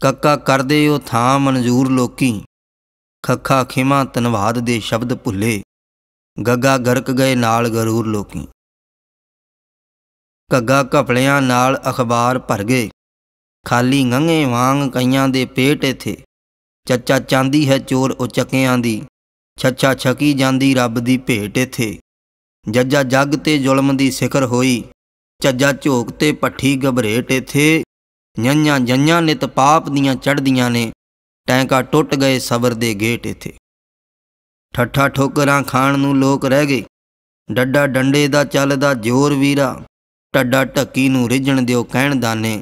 ਕੱਕਾ ਕਰਦੇ ਉਹ ਥਾਂ ਮਨਜ਼ੂਰ ਲੋਕੀ ਖੱਖਾ ਖਿਮਾ ਤਨਵਾਦ ਦੇ ਸ਼ਬਦ ਭੁੱਲੇ ਗੱਗਾ ਗਰਕ ਗਏ ਨਾਲ ਗਰੂਰ ਲੋਕੀ ਕੱਗਾ ਘਪਲਿਆਂ ਨਾਲ ਅਖਬਾਰ ਭਰ ਗਏ ਖਾਲੀ ਗੰਗੇ ਵਾਂਗ ਕਈਆਂ ਦੇ ਪੇਟ ਇਥੇ ਚੱਚਾ ਚਾਂਦੀ ਹੈ ਚੋਰ ਉਚਕਿਆਂ ਦੀ ਛੱਛਾ ਛਕੀ ਜਾਂਦੀ ਰੱਬ ਦੀ ਭੇਟ ਇਥੇ ਜੱਜਾ ਜੱਗ ਤੇ ਜ਼ੁਲਮ ਦੀ ਸਿਖਰ ਹੋਈ ਚੱਜਾ ਝੋਕ ਤੇ ਪੱਠੀ ਗਬਰੇਟ ਇਥੇ ਨੰਨਾਂ ਜੰਨਾਂ ਨਿਤ ਪਾਪ ਦੀਆਂ ਚੜਦੀਆਂ ਨੇ ਟੈਂਕਾ ਟੁੱਟ ਗਏ ਸਬਰ ਦੇ ਗੇਟ ਇਥੇ ਠੱਠਾ ਠੋਕਰਾਂ ਖਾਣ ਨੂੰ ਲੋਕ ਰਹਿ ਗਏ ਡੱਡਾ ਡੰਡੇ ਦਾ ਚੱਲਦਾ ਜ਼ੋਰ ਵੀਰਾ ਟੱਡਾ ਟੱਕੀ ਨੂੰ ਰਿਜਣ ਦਿਓ ਕਹਿਣ ਦਾਨੇ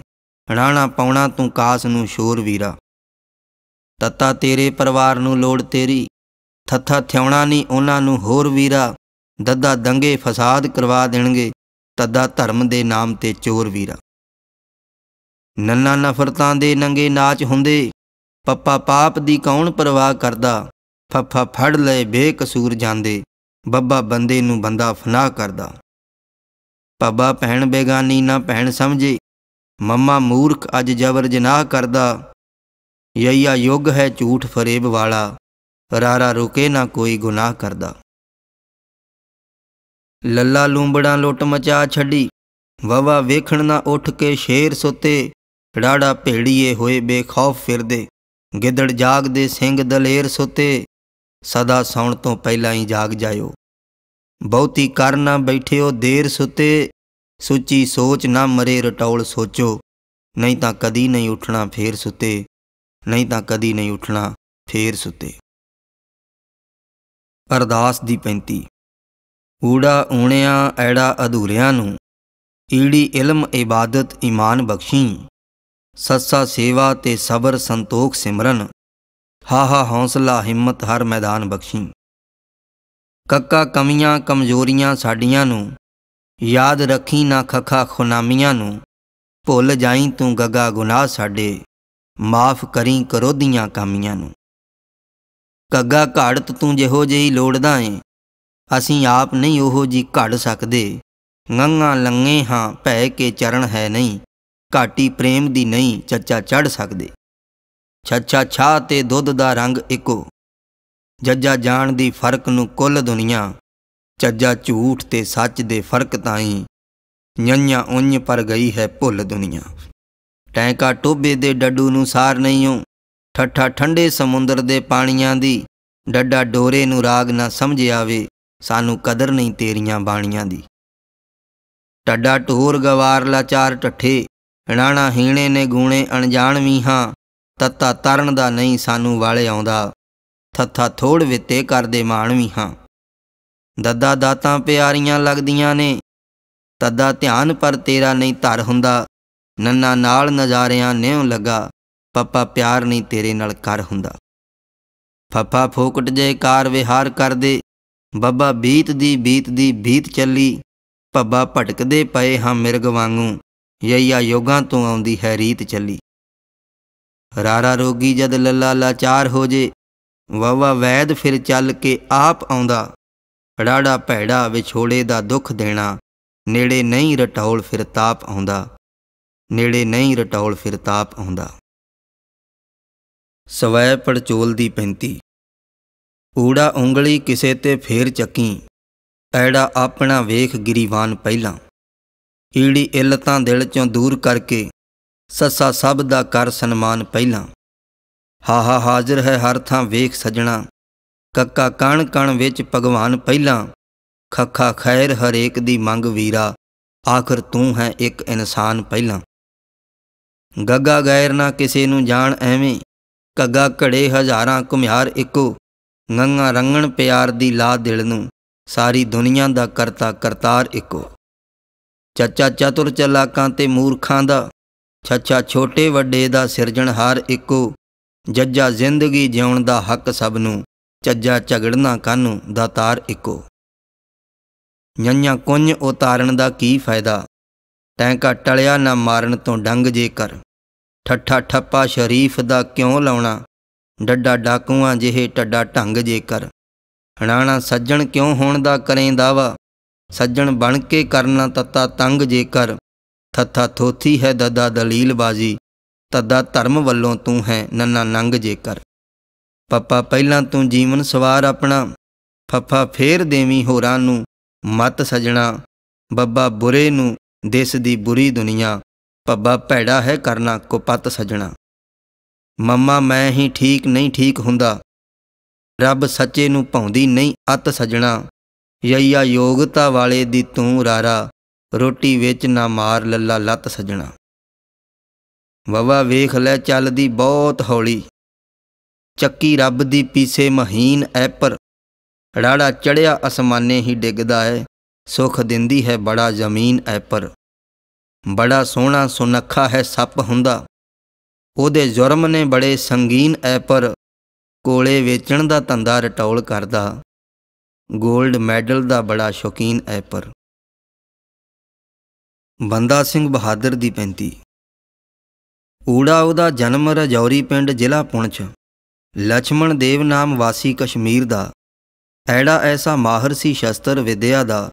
ਰਾਣਾ ਪਾਉਣਾ ਤੂੰ ਕਾਸ ਨੂੰ ਸ਼ੋਰ ਵੀਰਾ ਤੱਤਾ ਤੇਰੇ ਪਰਿਵਾਰ ਨੂੰ ਲੋੜ ਤੇਰੀ ਥੱਥਾ ਥਿਉਣਾ ਨਹੀਂ ਉਹਨਾਂ ਨੂੰ ਹੋਰ ਵੀਰਾ ਦੱਦਾ ਦੰਗੇ ਫਸਾਦ ਕਰਵਾ ਦੇਣਗੇ ਤੱਦਾ ਧਰਮ ਦੇ ਨਾਮ ਤੇ ਚੋਰ ਵੀਰਾ ਨੰਨਾ ਨਫ਼ਰਤਾਂ ਦੇ ਨੰਗੇ ਨਾਚ ਹੁੰਦੇ ਪੱਪਾ ਪਾਪ ਦੀ ਕੌਣ ਪਰਵਾਹ ਕਰਦਾ ਫੱਫਾ ਫੜ ਲੈ ਬੇਕਸੂਰ ਜਾਂਦੇ ਬੱਬਾ ਬੰਦੇ ਨੂੰ ਬੰਦਾ ਫਨਾਹ ਕਰਦਾ ਪੱਬਾ ਭੈਣ ਬੇਗਾਨੀ ਨਾ ਭੈਣ ਸਮਝੇ ਮੰਮਾ ਮੂਰਖ ਅੱਜ ਜ਼ਬਰ ਜਨਾਹ ਕਰਦਾ ਯਈਆ ਯੁੱਗ ਹੈ ਝੂਠ ਫਰੇਬ ਵਾਲਾ ਰਾਰਾ ਰੁਕੇ ਨਾ ਕੋਈ ਗੁਨਾਹ ਕਰਦਾ ਲੱਲਾ ਲੂੰਬੜਾਂ ਲੁੱਟ ਮਚਾ ਛੱਡੀ ਵਵਾ ਵੇਖਣ ਨਾ ਉੱਠ ਕੇ ਸ਼ੇਰ ਸੁੱਤੇ ਢਾੜਾ ਭੇੜੀਏ ਹੋਏ ਬੇਖੌਫ ਫਿਰਦੇ ਗਿੱਦੜ ਜਾਗਦੇ ਸਿੰਘ ਦਲੇਰ ਸੁੱਤੇ ਸਦਾ ਸੌਣ ਤੋਂ ਪਹਿਲਾਂ ਹੀ ਜਾਗ ਜਾਇਓ ਬਹੁਤੀ ਕਰਨਾ ਬੈਠਿਓ ਦੇਰ ਸੁੱਤੇ ਸੁੱਚੀ ਸੋਚ ਨਾ ਮਰੇ ਰਟੌਲ ਸੋਚੋ ਨਹੀਂ ਤਾਂ ਕਦੀ ਨਹੀਂ ਉੱਠਣਾ ਫੇਰ ਸੁੱਤੇ ਨਹੀਂ ਤਾਂ ਕਦੀ ਨਹੀਂ ਉੱਠਣਾ ਫੇਰ ਸੁੱਤੇ ਅਰਦਾਸ ਦੀ 35 ਊੜਾ ਊਣਿਆ ਐੜਾ ਅਧੂਰਿਆਂ ਨੂੰ ਈੜੀ ਇਲਮ ਇਬਾਦਤ ਈਮਾਨ ਬਖਸ਼ੀ ਸੱਸਾ ਸੇਵਾ ਤੇ ਸਬਰ ਸੰਤੋਖ ਸਿਮਰਨ ਹਾ ਹਾ ਹੌਸਲਾ ਹਿੰਮਤ ਹਰ ਮੈਦਾਨ ਬਖਸ਼ੀ ਕੱਕਾ ਕਮੀਆਂ ਕਮਜ਼ੋਰੀਆਂ ਸਾਡੀਆਂ ਨੂੰ ਯਾਦ ਰੱਖੀ ਨਾ ਖਖਾ ਖੁਨਾਮੀਆਂ ਨੂੰ ਭੁੱਲ ਜਾਈ ਤੂੰ ਗਗਾ ਗੁਨਾਹ ਸਾਡੇ ਮਾਫ ਕਰੀ ਕਰੋਧੀਆਂ ਕਾਮੀਆਂ ਨੂੰ ਕੱਗਾ ਘੜਤ ਤੂੰ ਜਿਹੋ ਜਿਹੀ ਲੋੜਦਾ ਏ ਅਸੀਂ ਆਪ ਨਹੀਂ ਉਹੋ ਜੀ ਘੜ ਸਕਦੇ ਗੰਗਾ ਲੰਗੇ ਹਾਂ ਭੈ ਕੇ ਚਰਨ ਹੈ ਨਹੀਂ ਘਾਟੀ ਪ੍ਰੇਮ ਦੀ ਨਹੀਂ ਚੱਚਾ ਚੜ ਸਕਦੇ ਛੱਛਾ ਛਾ ਤੇ ਦੁੱਧ ਦਾ ਰੰਗ ਇੱਕੋ ਜੱਜਾ ਜਾਣ ਦੀ ਫਰਕ ਨੂੰ ਕੁੱਲ ਦੁਨੀਆ ਚੱਜਾ ਝੂਠ ਤੇ ਸੱਚ ਦੇ ਫਰਕ ਤਾਈਂ ਨੰਨਿਆ ਉੰਜ ਪਰ ਗਈ ਹੈ ਭੁੱਲ ਦੁਨੀਆ ਟੈਂਕਾ ਟੋਬੇ ਦੇ ਡੱਡੂ ਨੂੰ ਸਾਰ ਨਹੀਂ ਹੋ ਠੱਠਾ ਠੰਡੇ ਸਮੁੰਦਰ ਦੇ ਪਾਣੀਆਂ ਦੀ ਡੱਡਾ ਡੋਰੇ ਨੂੰ ਰਾਗ ਨਾ ਸਮਝ ਆਵੇ ਸਾਨੂੰ ਕਦਰ ਨਹੀਂ ਤੇਰੀਆਂ ਬਾਣੀਆਂ ਦੀ ਟੱਡਾ ਟੋਰ ਗਵਾਰ ਲਾਚਾਰ ਟੱਠੇ ਣਾਣਾ ਹੀਣੇ ਨੇ ਗੂਣੇ ਅਣਜਾਣ ਵੀ ਹਾਂ ਤੱਤਾ ਤਰਨ ਦਾ ਨਹੀਂ ਸਾਨੂੰ ਵਾਲੇ ਆਉਂਦਾ ਥੱਥਾ ਥੋੜ ਵਿਤੇ ਕਰਦੇ ਮਾਣ ਵੀ ਹਾਂ ਦੱਦਾ ਦਾਤਾਂ ਪਿਆਰੀਆਂ ਲੱਗਦੀਆਂ ਨੇ ਤੱਦਾ ਧਿਆਨ ਪਰ ਤੇਰਾ ਨਹੀਂ ਧਰ ਹੁੰਦਾ ਨੰਨਾ ਨਾਲ ਨਜ਼ਾਰਿਆਂ ਨਿਉ ਲਗਾ ਪੱਪਾ ਪਿਆਰ ਨਹੀਂ ਤੇਰੇ ਨਾਲ ਕਰ ਹੁੰਦਾ ਫੱਫਾ ਫੋਕਟ ਜੇ ਕਾਰ ਵਿਹਾਰ ਕਰਦੇ ਬੱਬਾ ਬੀਤ ਦੀ ਬੀਤ ਦੀ ਬੀਤ ਚੱਲੀ ਪੱਬਾ ਭਟਕਦੇ ਪਏ ਹਾਂ ਮਿਰਗ ਵਾਂਗੂ ਯਈਆ ਯੋਗਾਂ ਤੋਂ ਆਉਂਦੀ ਹੈ ਰੀਤ ਚੱਲੀ ਰਾਰਾ ਰੋਗੀ ਜਦ ਲੱਲਾ ਲਾਚਾਰ ਹੋ ਜੇ ਵਾਵਾ ਵੈਦ ਫਿਰ ਚੱਲ ਕੇ ਆਪ ਆਉਂਦਾ ਰਾੜਾ ਭੈੜਾ ਵਿਛੋੜੇ ਦਾ ਦੁੱਖ ਦੇਣਾ ਨੇੜੇ ਨਹੀਂ ਰਟੌਲ ਫਿਰ ਤਾਪ ਆਉਂਦਾ ਨੇੜੇ ਨਹੀਂ ਰਟੌਲ ਫਿਰ ਤਾਪ ਆਉਂਦਾ ਸਵੈ ਪੜਚੋਲ ਦੀ ਪੈਂਤੀ ਊੜਾ ਉਂਗਲੀ ਕਿਸੇ ਤੇ ਫੇਰ ਚੱਕੀ ਐੜਾ ਆਪਣਾ ਵੇਖ ਗਰੀਵਾਨ ਪਹਿਲਾਂ ਈੜੀ ਇਲਤਾਂ ਦਿਲ ਚੋਂ ਦੂਰ ਕਰਕੇ ਸੱਸਾ ਸਭ ਦਾ ਕਰ ਸਨਮਾਨ ਪਹਿਲਾਂ ਹਾ ਹਾ ਹਾਜ਼ਰ ਹੈ ਹਰ ਥਾਂ ਵੇਖ ਸਜਣਾ ਕੱਕਾ ਕਣ ਕਣ ਵਿੱਚ ਭਗਵਾਨ ਪਹਿਲਾਂ ਖੱਖਾ ਖੈਰ ਹਰੇਕ ਦੀ ਮੰਗ ਵੀਰਾ ਆਖਰ ਤੂੰ ਹੈ ਇੱਕ ਇਨਸਾਨ ਪਹਿਲਾਂ ਗੱਗਾ ਗੈਰ ਨਾ ਕਿਸੇ ਨੂੰ ਜਾਣ ਐਵੇਂ ਕੱਗਾ ਘੜੇ ਹਜ਼ਾਰਾਂ ਕੁਮਿਆਰ ਇੱਕੋ ਨੰਗਾ ਰੰਗਣ ਪਿਆਰ ਦੀ ਲਾ ਦਿਲ ਨੂੰ ਸਾਰੀ ਦੁਨੀਆ ਦਾ ਕਰਤਾ ਕਰਤਾਰ ਇੱਕੋ ਚਾਚਾ ਚਤੁਰ ਚਲਾਕਾਂ ਤੇ ਮੂਰਖਾਂ ਦਾ ਛੱਛਾ ਛੋਟੇ ਵੱਡੇ ਦਾ ਸਿਰਜਣਹਾਰ ਇੱਕੋ ਜੱਜਾ ਜ਼ਿੰਦਗੀ ਜਿਉਣ ਦਾ ਹੱਕ ਸਭ ਨੂੰ ਚੱਜਾ ਝਗੜਨਾ ਕਾਨੂੰ ਤਾਰ ਇੱਕੋ ਨਿਆਂ ਕੁੰਝ ਉਤਾਰਨ ਦਾ ਕੀ ਫਾਇਦਾ ਟੈਂਕਾ ਟਲਿਆ ਨਾ ਮਾਰਨ ਤੋਂ ਡੰਗ ਜੇ ਕਰ ਠੱਠਾ ਠੱਪਾ ਸ਼ਰੀਫ ਦਾ ਕਿਉਂ ਲਾਉਣਾ ਡੱਡਾ ਡਾਕੂਆਂ ਜਿਹੇ ਟੱਡਾ ਢੰਗ ਜੇ ਕਰ ਹਣਾਣਾ ਸੱਜਣ ਕਿਉਂ ਹੋਣ ਦਾ ਕਰੇ ਦਾਵਾ ਸੱਜਣ ਬਣ ਕੇ ਕਰਨਾ ਤੱਤਾ ਤੰਗ ਜੇ ਕਰ ਥੱਥਾ ਥੋਥੀ ਹੈ ਦਦਾ ਦਲੀਲ ਬਾਜ਼ੀ ਤੱਦਾ ਧਰਮ ਵੱਲੋਂ ਤੂੰ ਹੈ ਨੰਨਾ ਨੰਗ ਜੇ ਕਰ ਪੱਪਾ ਪਹਿਲਾਂ ਤੂੰ ਜੀਵਨ ਸਵਾਰ ਆਪਣਾ ਫੱਫਾ ਫੇਰ ਦੇਵੀ ਹੋਰਾਂ ਨੂੰ ਮਤ ਸਜਣਾ ਬੱਬਾ ਬੁਰੇ ਨੂੰ ਦੇਸ ਦੀ ਬੁਰੀ ਦੁਨੀਆ ਪੱਬਾ ਭੈੜਾ ਹੈ ਕਰਨਾ ਕੁਪਤ ਸਜਣਾ ਮੰਮਾ ਮੈਂ ਹੀ ਠੀਕ ਨਹੀਂ ਠੀਕ ਹੁੰਦਾ ਰੱਬ ਸੱਚੇ ਨੂੰ ਭੌਂਦੀ ਨਹੀਂ ਅਤ ਸਜਣਾ ਯਈਆ ਯੋਗਤਾ ਵਾਲੇ ਦੀ ਤੂੰ ਰਾਰਾ ਰੋਟੀ ਵਿੱਚ ਨਾ ਮਾਰ ਲੱਲਾ ਲੱਤ ਸਜਣਾ ਵਵਾ ਵੇਖ ਲੈ ਚੱਲਦੀ ਬਹੁਤ ਹੌਲੀ ਚੱਕੀ ਰੱਬ ਦੀ ਪੀਸੇ ਮਹੀਨ ਐ ਪਰ ਰਾੜਾ ਚੜਿਆ ਅਸਮਾਨੇ ਹੀ ਡਿੱਗਦਾ ਏ ਸੁਖ ਦਿੰਦੀ ਹੈ ਬੜਾ ਜ਼ਮੀਨ ਐ ਪਰ ਬੜਾ ਸੋਹਣਾ ਸੁਨੱਖਾ ਹੈ ਸੱਪ ਹੁੰਦਾ ਉਹਦੇ ਜੁਰਮ ਨੇ ਬੜੇ ਸੰਗੀਨ ਐ ਪਰ ਕੋਲੇ ਵੇਚਣ ਦਾ ਧੰਦਾ ਰਟੌਲ ਕਰਦਾ 골ਡ ਮੈਡਲ ਦਾ ਬੜਾ ਸ਼ੌਕੀਨ ਐ ਪਰ ਬੰਦਾ ਸਿੰਘ ਬਹਾਦਰ ਦੀ ਪੈਂਤੀ ਊੜਾ ਉਹਦਾ ਜਨਮ ਰਜੌਰੀ ਪਿੰਡ ਜ਼ਿਲ੍ਹਾ ਪੁੰਛ ਲక్ష్మణ ਦੇਵ ਨਾਮ ਵਾਸੀ ਕਸ਼ਮੀਰ ਦਾ ਐੜਾ ਐਸਾ ਮਾਹਰ ਸੀ ਸ਼ਸਤਰ ਵਿਦਿਆ ਦਾ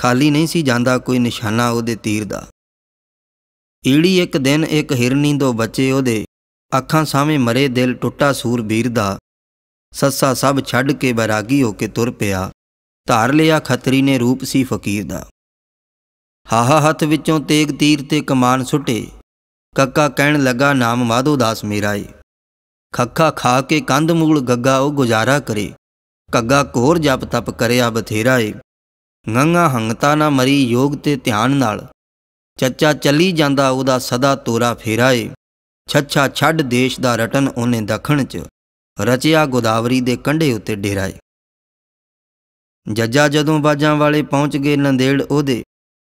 ਖਾਲੀ ਨਹੀਂ ਸੀ ਜਾਂਦਾ ਕੋਈ ਨਿਸ਼ਾਨਾ ਉਹਦੇ ਤੀਰ ਦਾ ਈੜੀ ਇੱਕ ਦਿਨ ਇੱਕ ਹਿਰਨੀ ਦੋ ਬੱਚੇ ਉਹਦੇ ਅੱਖਾਂ ਸਾਹਮਣੇ ਮਰੇ ਦਿਲ ਟੁੱਟਾ ਸੂਰਬੀਰ ਦਾ ਸੱਸਾ ਸਭ ਛੱਡ ਕੇ ਬਰਾਗੀ ਹੋ ਕੇ ਤੁਰ ਪਿਆ ਧਾਰ ਲਿਆ ਖਤਰੀ ਨੇ ਰੂਪ ਸੀ ਫਕੀਰ ਦਾ ਹਾਹਾ ਹੱਥ ਵਿੱਚੋਂ ਤੇਗ ਤੀਰ ਤੇ ਕਮਾਨ ਸੁੱਟੇ ਕੱਕਾ ਕਹਿਣ ਲੱਗਾ ਨਾਮ ਮਾਧੋਦਾਸ ਦਾਸ ਮੇਰਾ ਏ ਖੱਖਾ ਖਾ ਕੇ ਕੰਧ ਮੂਲ ਗੱਗਾ ਉਹ ਗੁਜ਼ਾਰਾ ਕਰੇ ਕੱਗਾ ਕੋਰ ਜਪ ਤਪ ਕਰਿਆ ਬਥੇਰਾ ਏ ਗੰਗਾ ਹੰਗਤਾ ਨਾ ਮਰੀ ਯੋਗ ਤੇ ਧਿਆਨ ਨਾਲ ਚੱਚਾ ਚੱਲੀ ਜਾਂਦਾ ਉਹਦਾ ਸਦਾ ਤੋਰਾ ਫੇਰਾ ਏ ਛੱਛਾ ਛੱਡ ਦੇਸ਼ ਦਾ ਰਟਨ ਉਹਨੇ ਦੱਖਣ 'ਚ ਰਚਿਆ ਗੋਦਾਵਰੀ ਦੇ ਕੰਢੇ ਉੱਤੇ ਡੇਰਾ ਏ ਜੱਜਾ ਜਦੋਂ ਬਾਜਾਂ ਵਾਲੇ ਪਹੁੰਚ ਗਏ ਨੰਦੇੜ ਉਹਦੇ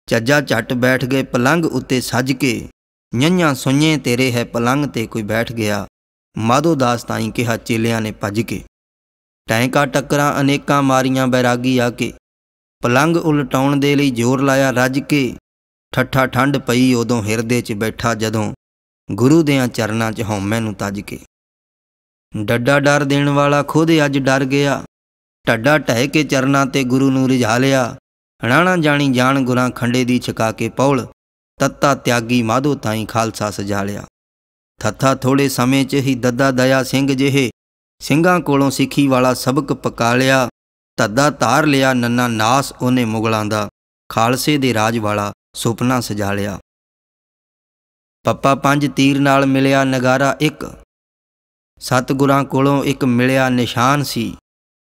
ਚੱਜਾ ਛੱਟ ਬੈਠ ਗਏ ਪਲੰਗ ਉੱਤੇ ਸੱਜ ਕੇ ਨਿਆਂ ਸੁਣੇ ਤੇਰੇ ਹੈ ਪਲੰਗ ਤੇ ਕੋਈ ਬੈਠ ਗਿਆ ਮਾਧੋਦਾਸ ਤਾਈਂ ਕਿਹਾ ਚੇਲਿਆਂ ਨੇ ਭੱਜ ਕੇ ਟੈਂਕਾ ਟੱਕਰਾਂ ਅਨੇਕਾਂ ਮਾਰੀਆਂ ਬੈਰਾਗੀ ਆ ਕੇ ਪਲੰਗ ਉਲਟਾਉਣ ਦੇ ਲਈ ਜ਼ੋਰ ਲਾਇਆ ਰੱਜ ਕੇ ਠੱਠਾ ਠੰਡ ਪਈ ਉਦੋਂ ਹਿਰਦੇ 'ਚ ਬੈਠਾ ਜਦੋਂ ਗੁਰੂ ਦੇਆਂ ਚਰਨਾਂ 'ਚ ਹਉਮੈ ਨੂੰ ਤਜ ਕੇ ਡੱਡਾ ਡਰ ਦੇਣ ਵਾਲਾ ਖੁਦ ਅੱਜ ਡਰ ਗਿਆ ਟੱਡਾ ਟਹਿ ਕੇ ਚਰਨਾਂ ਤੇ ਗੁਰੂ ਨੂੰ ਰਿਝਾ ਲਿਆ ਹਣਾਣਾ ਜਾਣੀ ਜਾਣ ਗੁਰਾਂ ਖੰਡੇ ਦੀ ਛਕਾ ਕੇ ਪੌਲ ਤੱਤਾ ਤਿਆਗੀ ਮਾਧੋ ਤਾਈ ਖਾਲਸਾ ਸਜਾ ਲਿਆ ਥੱਥਾ ਥੋੜੇ ਸਮੇਂ 'ਚ ਹੀ ਦੱਦਾ ਦਇਆ ਸਿੰਘ ਜਿਹੇ ਸਿੰਘਾਂ ਕੋਲੋਂ ਸਿੱਖੀ ਵਾਲਾ ਸਬਕ ਪਕਾ ਲਿਆ ਧੱਦਾ ਤਾਰ ਲਿਆ ਨੰਨਾ ਨਾਸ ਉਹਨੇ ਮੁਗਲਾਂ ਦਾ ਖਾਲਸੇ ਦੇ ਰਾਜ ਵਾਲਾ ਸੁਪਨਾ ਸਜਾ ਲਿਆ ਪੱਪਾ ਪੰਜ ਤੀਰ ਨਾਲ ਮਿਲਿਆ ਨਗਾਰਾ ਇੱਕ ਸਤਗੁਰਾਂ ਕੋਲੋਂ ਇੱਕ ਮਿਲਿਆ ਨਿਸ਼ਾਨ ਸੀ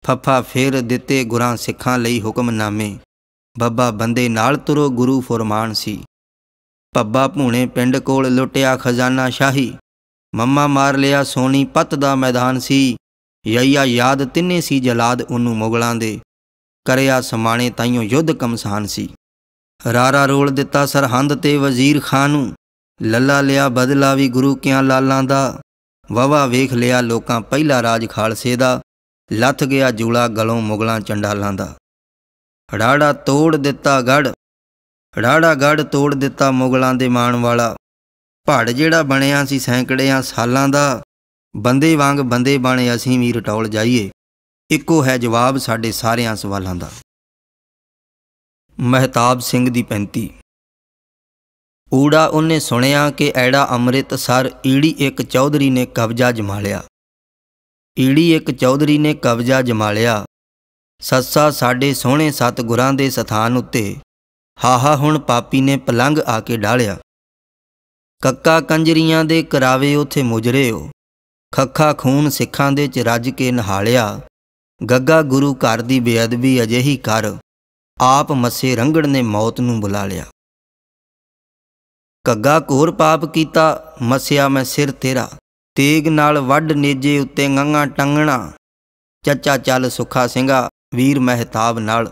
ਫੱਫਾ ਫੇਰ ਦਿੱਤੇ ਗੁਰਾਂ ਸਿੱਖਾਂ ਲਈ ਹੁਕਮਨਾਮੇ ਬੱਬਾ ਬੰਦੇ ਨਾਲ ਤੁਰੋ ਗੁਰੂ ਫਰਮਾਨ ਸੀ ਪੱਬਾ ਭੂਣੇ ਪਿੰਡ ਕੋਲ ਲੁੱਟਿਆ ਖਜ਼ਾਨਾ ਸ਼ਾਹੀ ਮੰਮਾ ਮਾਰ ਲਿਆ ਸੋਨੀ ਪੱਤ ਦਾ ਮੈਦਾਨ ਸੀ ਯਈਆ ਯਾਦ ਤਿੰਨੇ ਸੀ ਜਲਾਦ ਉਹਨੂੰ ਮੁਗਲਾਂ ਦੇ ਕਰਿਆ ਸਮਾਣੇ ਤਾਈਓ ਯੁੱਧ ਕਮਸਾਨ ਸੀ ਰਾਰਾ ਰੋਲ ਦਿੱਤਾ ਸਰਹੰਦ ਤੇ ਵਜ਼ੀਰ ਖਾਨ ਨੂੰ ਲੱਲਾ ਲਿਆ ਬਦਲਾ ਵੀ ਗੁਰੂ ਕਿਆਂ ਲਾਲਾਂ ਦਾ ਵਾਵਾ ਵੇਖ ਲਿਆ ਲੋਕਾਂ ਪਹਿਲਾ ਰਾਜ ਖਾਲਸੇ ਦਾ ਲੱਥ ਗਿਆ ਜੂਲਾ ਗਲੋਂ ਮੁਗਲਾਂ ਚੰਡਾਲਾਂ ਦਾ ਹੜਾੜਾ ਤੋੜ ਦਿੱਤਾ ਗੜ ਰਾੜਾ ਗੜ ਤੋੜ ਦਿੱਤਾ ਮੁਗਲਾਂ ਦੇ ਮਾਣ ਵਾਲਾ ਭੜ ਜਿਹੜਾ ਬਣਿਆ ਸੀ ਸੈਂਕੜਿਆਂ ਸਾਲਾਂ ਦਾ ਬੰਦੇ ਵਾਂਗ ਬੰਦੇ ਬਣੇ ਅਸੀਂ ਵੀ ਰਟੌਲ ਜਾਈਏ ਇੱਕੋ ਹੈ ਜਵਾਬ ਸਾਡੇ ਸਾਰਿਆਂ ਸਵਾਲਾਂ ਦਾ ਮਹਿਤਾਬ ਸਿੰਘ ਦੀ ਪੈਂਤੀ ਊੜਾ ਉਹਨੇ ਸੁਣਿਆ ਕਿ ਐੜਾ ਅੰਮ੍ਰਿਤਸਰ ਈੜੀ ਇੱਕ ਚੌਧਰੀ ਨੇ ਕਬਜ਼ਾ ਜਮਾ ਲਿਆ ਈੜੀ ਇੱਕ ਚੌਧਰੀ ਨੇ ਕਬਜ਼ਾ ਜਮਾ ਲਿਆ ਸੱਸਾ ਸਾਡੇ ਸੋਹਣੇ ਸਤਗੁਰਾਂ ਦੇ ਸਥਾਨ ਉੱਤੇ ਹਾਹਾ ਹੁਣ ਪਾਪੀ ਨੇ ਪਲੰਗ ਆ ਕੇ ਢਾਲਿਆ ਕੱਕਾ ਕੰਜਰੀਆਂ ਦੇ ਕਰਾਵੇ ਉਥੇ ਮੁਜਰਿਓ ਖੱਖਾ ਖੂਨ ਸਿੱਖਾਂ ਦੇ ਚ ਰੱਜ ਕੇ ਨਹਾਲਿਆ ਗੱਗਾ ਗੁਰੂ ਘਰ ਦੀ ਬੇਅਦਬੀ ਅਜਿਹੀ ਕਰ ਆਪ ਮੱਸੇ ਰੰਗੜ ਨੇ ਮੌਤ ਨੂੰ ਬੁਲਾ ਲਿਆ ਕੱਗਾ ਕੋਰ ਪਾਪ ਕੀਤਾ ਮਸਿਆ ਮੈਂ ਸਿਰ ਤੇਰਾ ਤੇਗ ਨਾਲ ਵੱਡ ਨੇਜੇ ਉੱਤੇ ਗੰਗਾ ਟੰਗਣਾ ਚੱਚਾ ਚੱਲ ਸੁਖਾ ਸਿੰਘਾ ਵੀਰ ਮਹਿਤਾਬ ਨਾਲ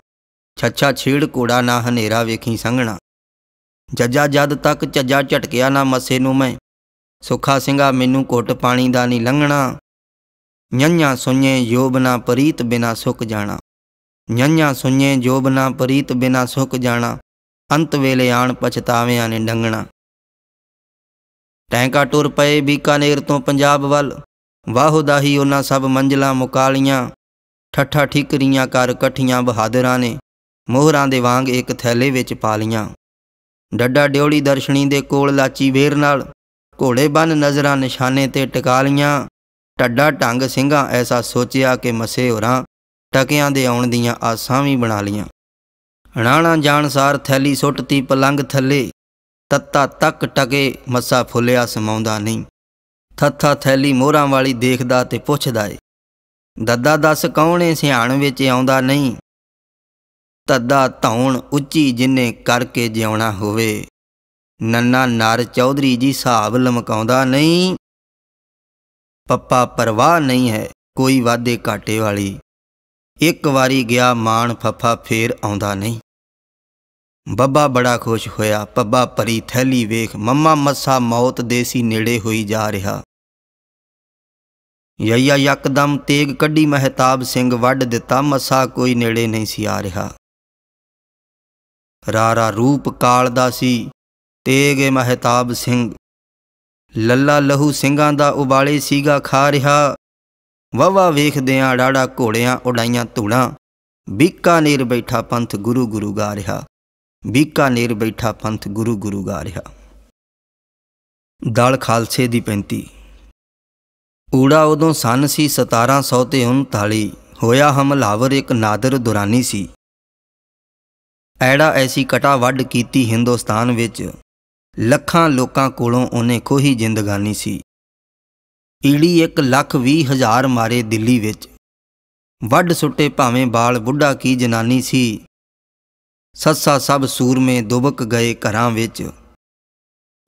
ਛੱਛਾ ਛੇੜ ਕੋੜਾ ਨਾ ਹਨੇਰਾ ਵੇਖੀ ਸੰਘਣਾ ਜੱਜਾ ਜਦ ਤੱਕ ਚੱਜਾ ਝਟਕਿਆ ਨਾ ਮਸੇ ਨੂੰ ਮੈਂ ਸੁਖਾ ਸਿੰਘਾ ਮੈਨੂੰ ਘੁੱਟ ਪਾਣੀ ਦਾ ਨਹੀਂ ਲੰਘਣਾ ਨਿਆਂਿਆ ਸੁਣੇ ਜੋਬ ਨਾ ਪ੍ਰੀਤ ਬਿਨਾ ਸੁੱਕ ਜਾਣਾ ਨਿਆਂਿਆ ਸੁਣੇ ਜੋਬ ਨਾ ਪ੍ਰੀਤ ਬਿਨਾ ਸੁੱਕ ਜਾਣਾ ਅੰਤ ਵੇਲੇ ਆਣ ਪਛਤਾਵਿਆਂ ਨੇ ਡੰਗਣਾ ਟੈਂਕਾ ਟੁਰ ਪਏ ਬੀਕਾਨੇਰ ਤੋਂ ਪੰਜਾਬ ਵੱਲ ਵਾਹੋਦਾਹੀ ਉਹਨਾਂ ਸਭ ਮੰਜਲਾ ਮੁਕਾਲੀਆਂ ਠੱਠਾ ਠਿਕਰੀਆਂ ਕਰ ਇਕੱਠੀਆਂ ਬਹਾਦਰਾਂ ਨੇ ਮੋਹਰਾਂ ਦੇ ਵਾਂਗ ਇੱਕ ਥੈਲੇ ਵਿੱਚ ਪਾ ਲੀਆਂ ਡੱਡਾ ਡਿਉੜੀ ਦਰਸ਼ਣੀ ਦੇ ਕੋਲ ਲਾਚੀ ਵੇਰ ਨਾਲ ਘੋੜੇ ਬੰਨ ਨਜ਼ਰਾਂ ਨਿਸ਼ਾਨੇ ਤੇ ਟਿਕਾ ਲੀਆਂ ਟੱਡਾ ਟੰਗ ਸਿੰਘਾਂ ਐਸਾ ਸੋਚਿਆ ਕਿ ਮਸੇ ਹੋਰਾਂ ਟਕਿਆਂ ਦੇ ਆਉਣ ਦੀਆਂ ਆਸਾਂ ਵੀ ਬਣਾ ਲੀਆਂ ਹਣਾਣਾ ਜਾਣਸਾਰ ਥੈਲੀ ਸੁੱਟਤੀ ਪਲੰਗ ਥੱਲੇ ਤੱਤਾ ਤੱਕ ਟਕੇ ਮੱਸਾ ਫੁੱਲਿਆ ਸਮਾਉਂਦਾ ਨਹੀਂ ਥੱਥਾ ਥੈਲੀ ਮੋਹਰਾਂ ਵਾਲੀ ਦੇਖਦਾ ਤੇ ਪੁੱਛਦਾ ਏ ਦੱਦਾ ਦੱਸ ਕੌਣ ਏ ਸਿਆਣ ਵਿੱਚ ਆਉਂਦਾ ਨਹੀਂ ਤੱਦਾ ਧੌਣ ਉੱਚੀ ਜਿੰਨੇ ਕਰਕੇ ਜਿਉਣਾ ਹੋਵੇ ਨੰਨਾ ਨਰ ਚੌਧਰੀ ਜੀ ਹਿਸਾਬ ਲਮਕਾਉਂਦਾ ਨਹੀਂ ਪੱਪਾ ਪਰਵਾਹ ਨਹੀਂ ਹੈ ਕੋਈ ਵਾਦੇ ਘਾਟੇ ਵਾਲੀ ਇੱਕ ਵਾਰੀ ਗਿਆ ਮਾਣ ਫੱਫਾ ਫੇਰ ਆਉਂਦਾ ਨਹੀਂ ਬੱਬਾ ਬੜਾ ਖੁਸ਼ ਹੋਇਆ ਪੱਬਾ ਭਰੀ ਥੈਲੀ ਵੇਖ ਮੰਮਾ ਮੱਸਾ ਮੌਤ ਦੇਸੀ ਨੇੜੇ ਹੋਈ ਜਾ ਰਿਹਾ ਯਈਆ ਯਕਦਮ ਤੇਗ ਕੱਢੀ ਮਹਿਤਾਬ ਸਿੰਘ ਵੱਢ ਦਿੱਤਾ ਮੱਸਾ ਕੋਈ ਨੇੜੇ ਨਹੀਂ ਸੀ ਆ ਰਿਹਾ ਰਾਰਾ ਰੂਪ ਕਾਲ ਦਾ ਸੀ ਤੇਗ ਮਹਿਤਾਬ ਸਿੰਘ ਲੱਲਾ ਲਹੂ ਸਿੰਘਾਂ ਦਾ ਉਬਾਲੇ ਸੀਗਾ ਖਾ ਰਿਹਾ ਵਵਾ ਵੇਖਦਿਆਂ ਡਾੜਾ ਘੋੜਿਆਂ ਉਡਾਈਆਂ ਬੀਕਾ ਬੀਕਾਨੇਰ ਬੈਠਾ ਪੰਥ ਗੁਰੂ ਗੁਰੂ ਗਾ ਰਿਹਾ ਬੀਕਾਨੇਰ ਬੈਠਾ ਪੰਥ ਗੁਰੂ ਗੁਰੂ ਗਾ ਰਿਹਾ ਦਲ ਖਾਲਸੇ ਦੀ 35 ਊੜਾ ਉਦੋਂ ਸਨ ਸੀ 1739 ਹੋਇਆ ਹਮਲਾਵਰ ਇੱਕ ਨਾਦਰ ਦੁਰਾਨੀ ਸੀ ਐੜਾ ਐਸੀ ਕਟਾ ਵੱਡ ਕੀਤੀ ਹਿੰਦੁਸਤਾਨ ਵਿੱਚ ਲੱਖਾਂ ਲੋਕਾਂ ਕੋਲੋਂ ਉਹਨੇ ਕੋਹੀ ਜ਼ਿੰਦਗਾਨੀ ਸੀ ਈੜੀ 1 ਲੱਖ 20 ਹਜ਼ਾਰ ਮਾਰੇ ਦਿੱਲੀ ਵਿੱਚ ਵੱਡ ਸੁੱਟੇ ਭਾਵੇਂ ਬਾਲ ਬੁੱਢਾ ਕੀ ਜਨਾਨੀ ਸੀ ਸੱਸਾ ਸਭ ਸੂਰਮੇ ਦੁਬਕ ਗਏ ਘਰਾਂ ਵਿੱਚ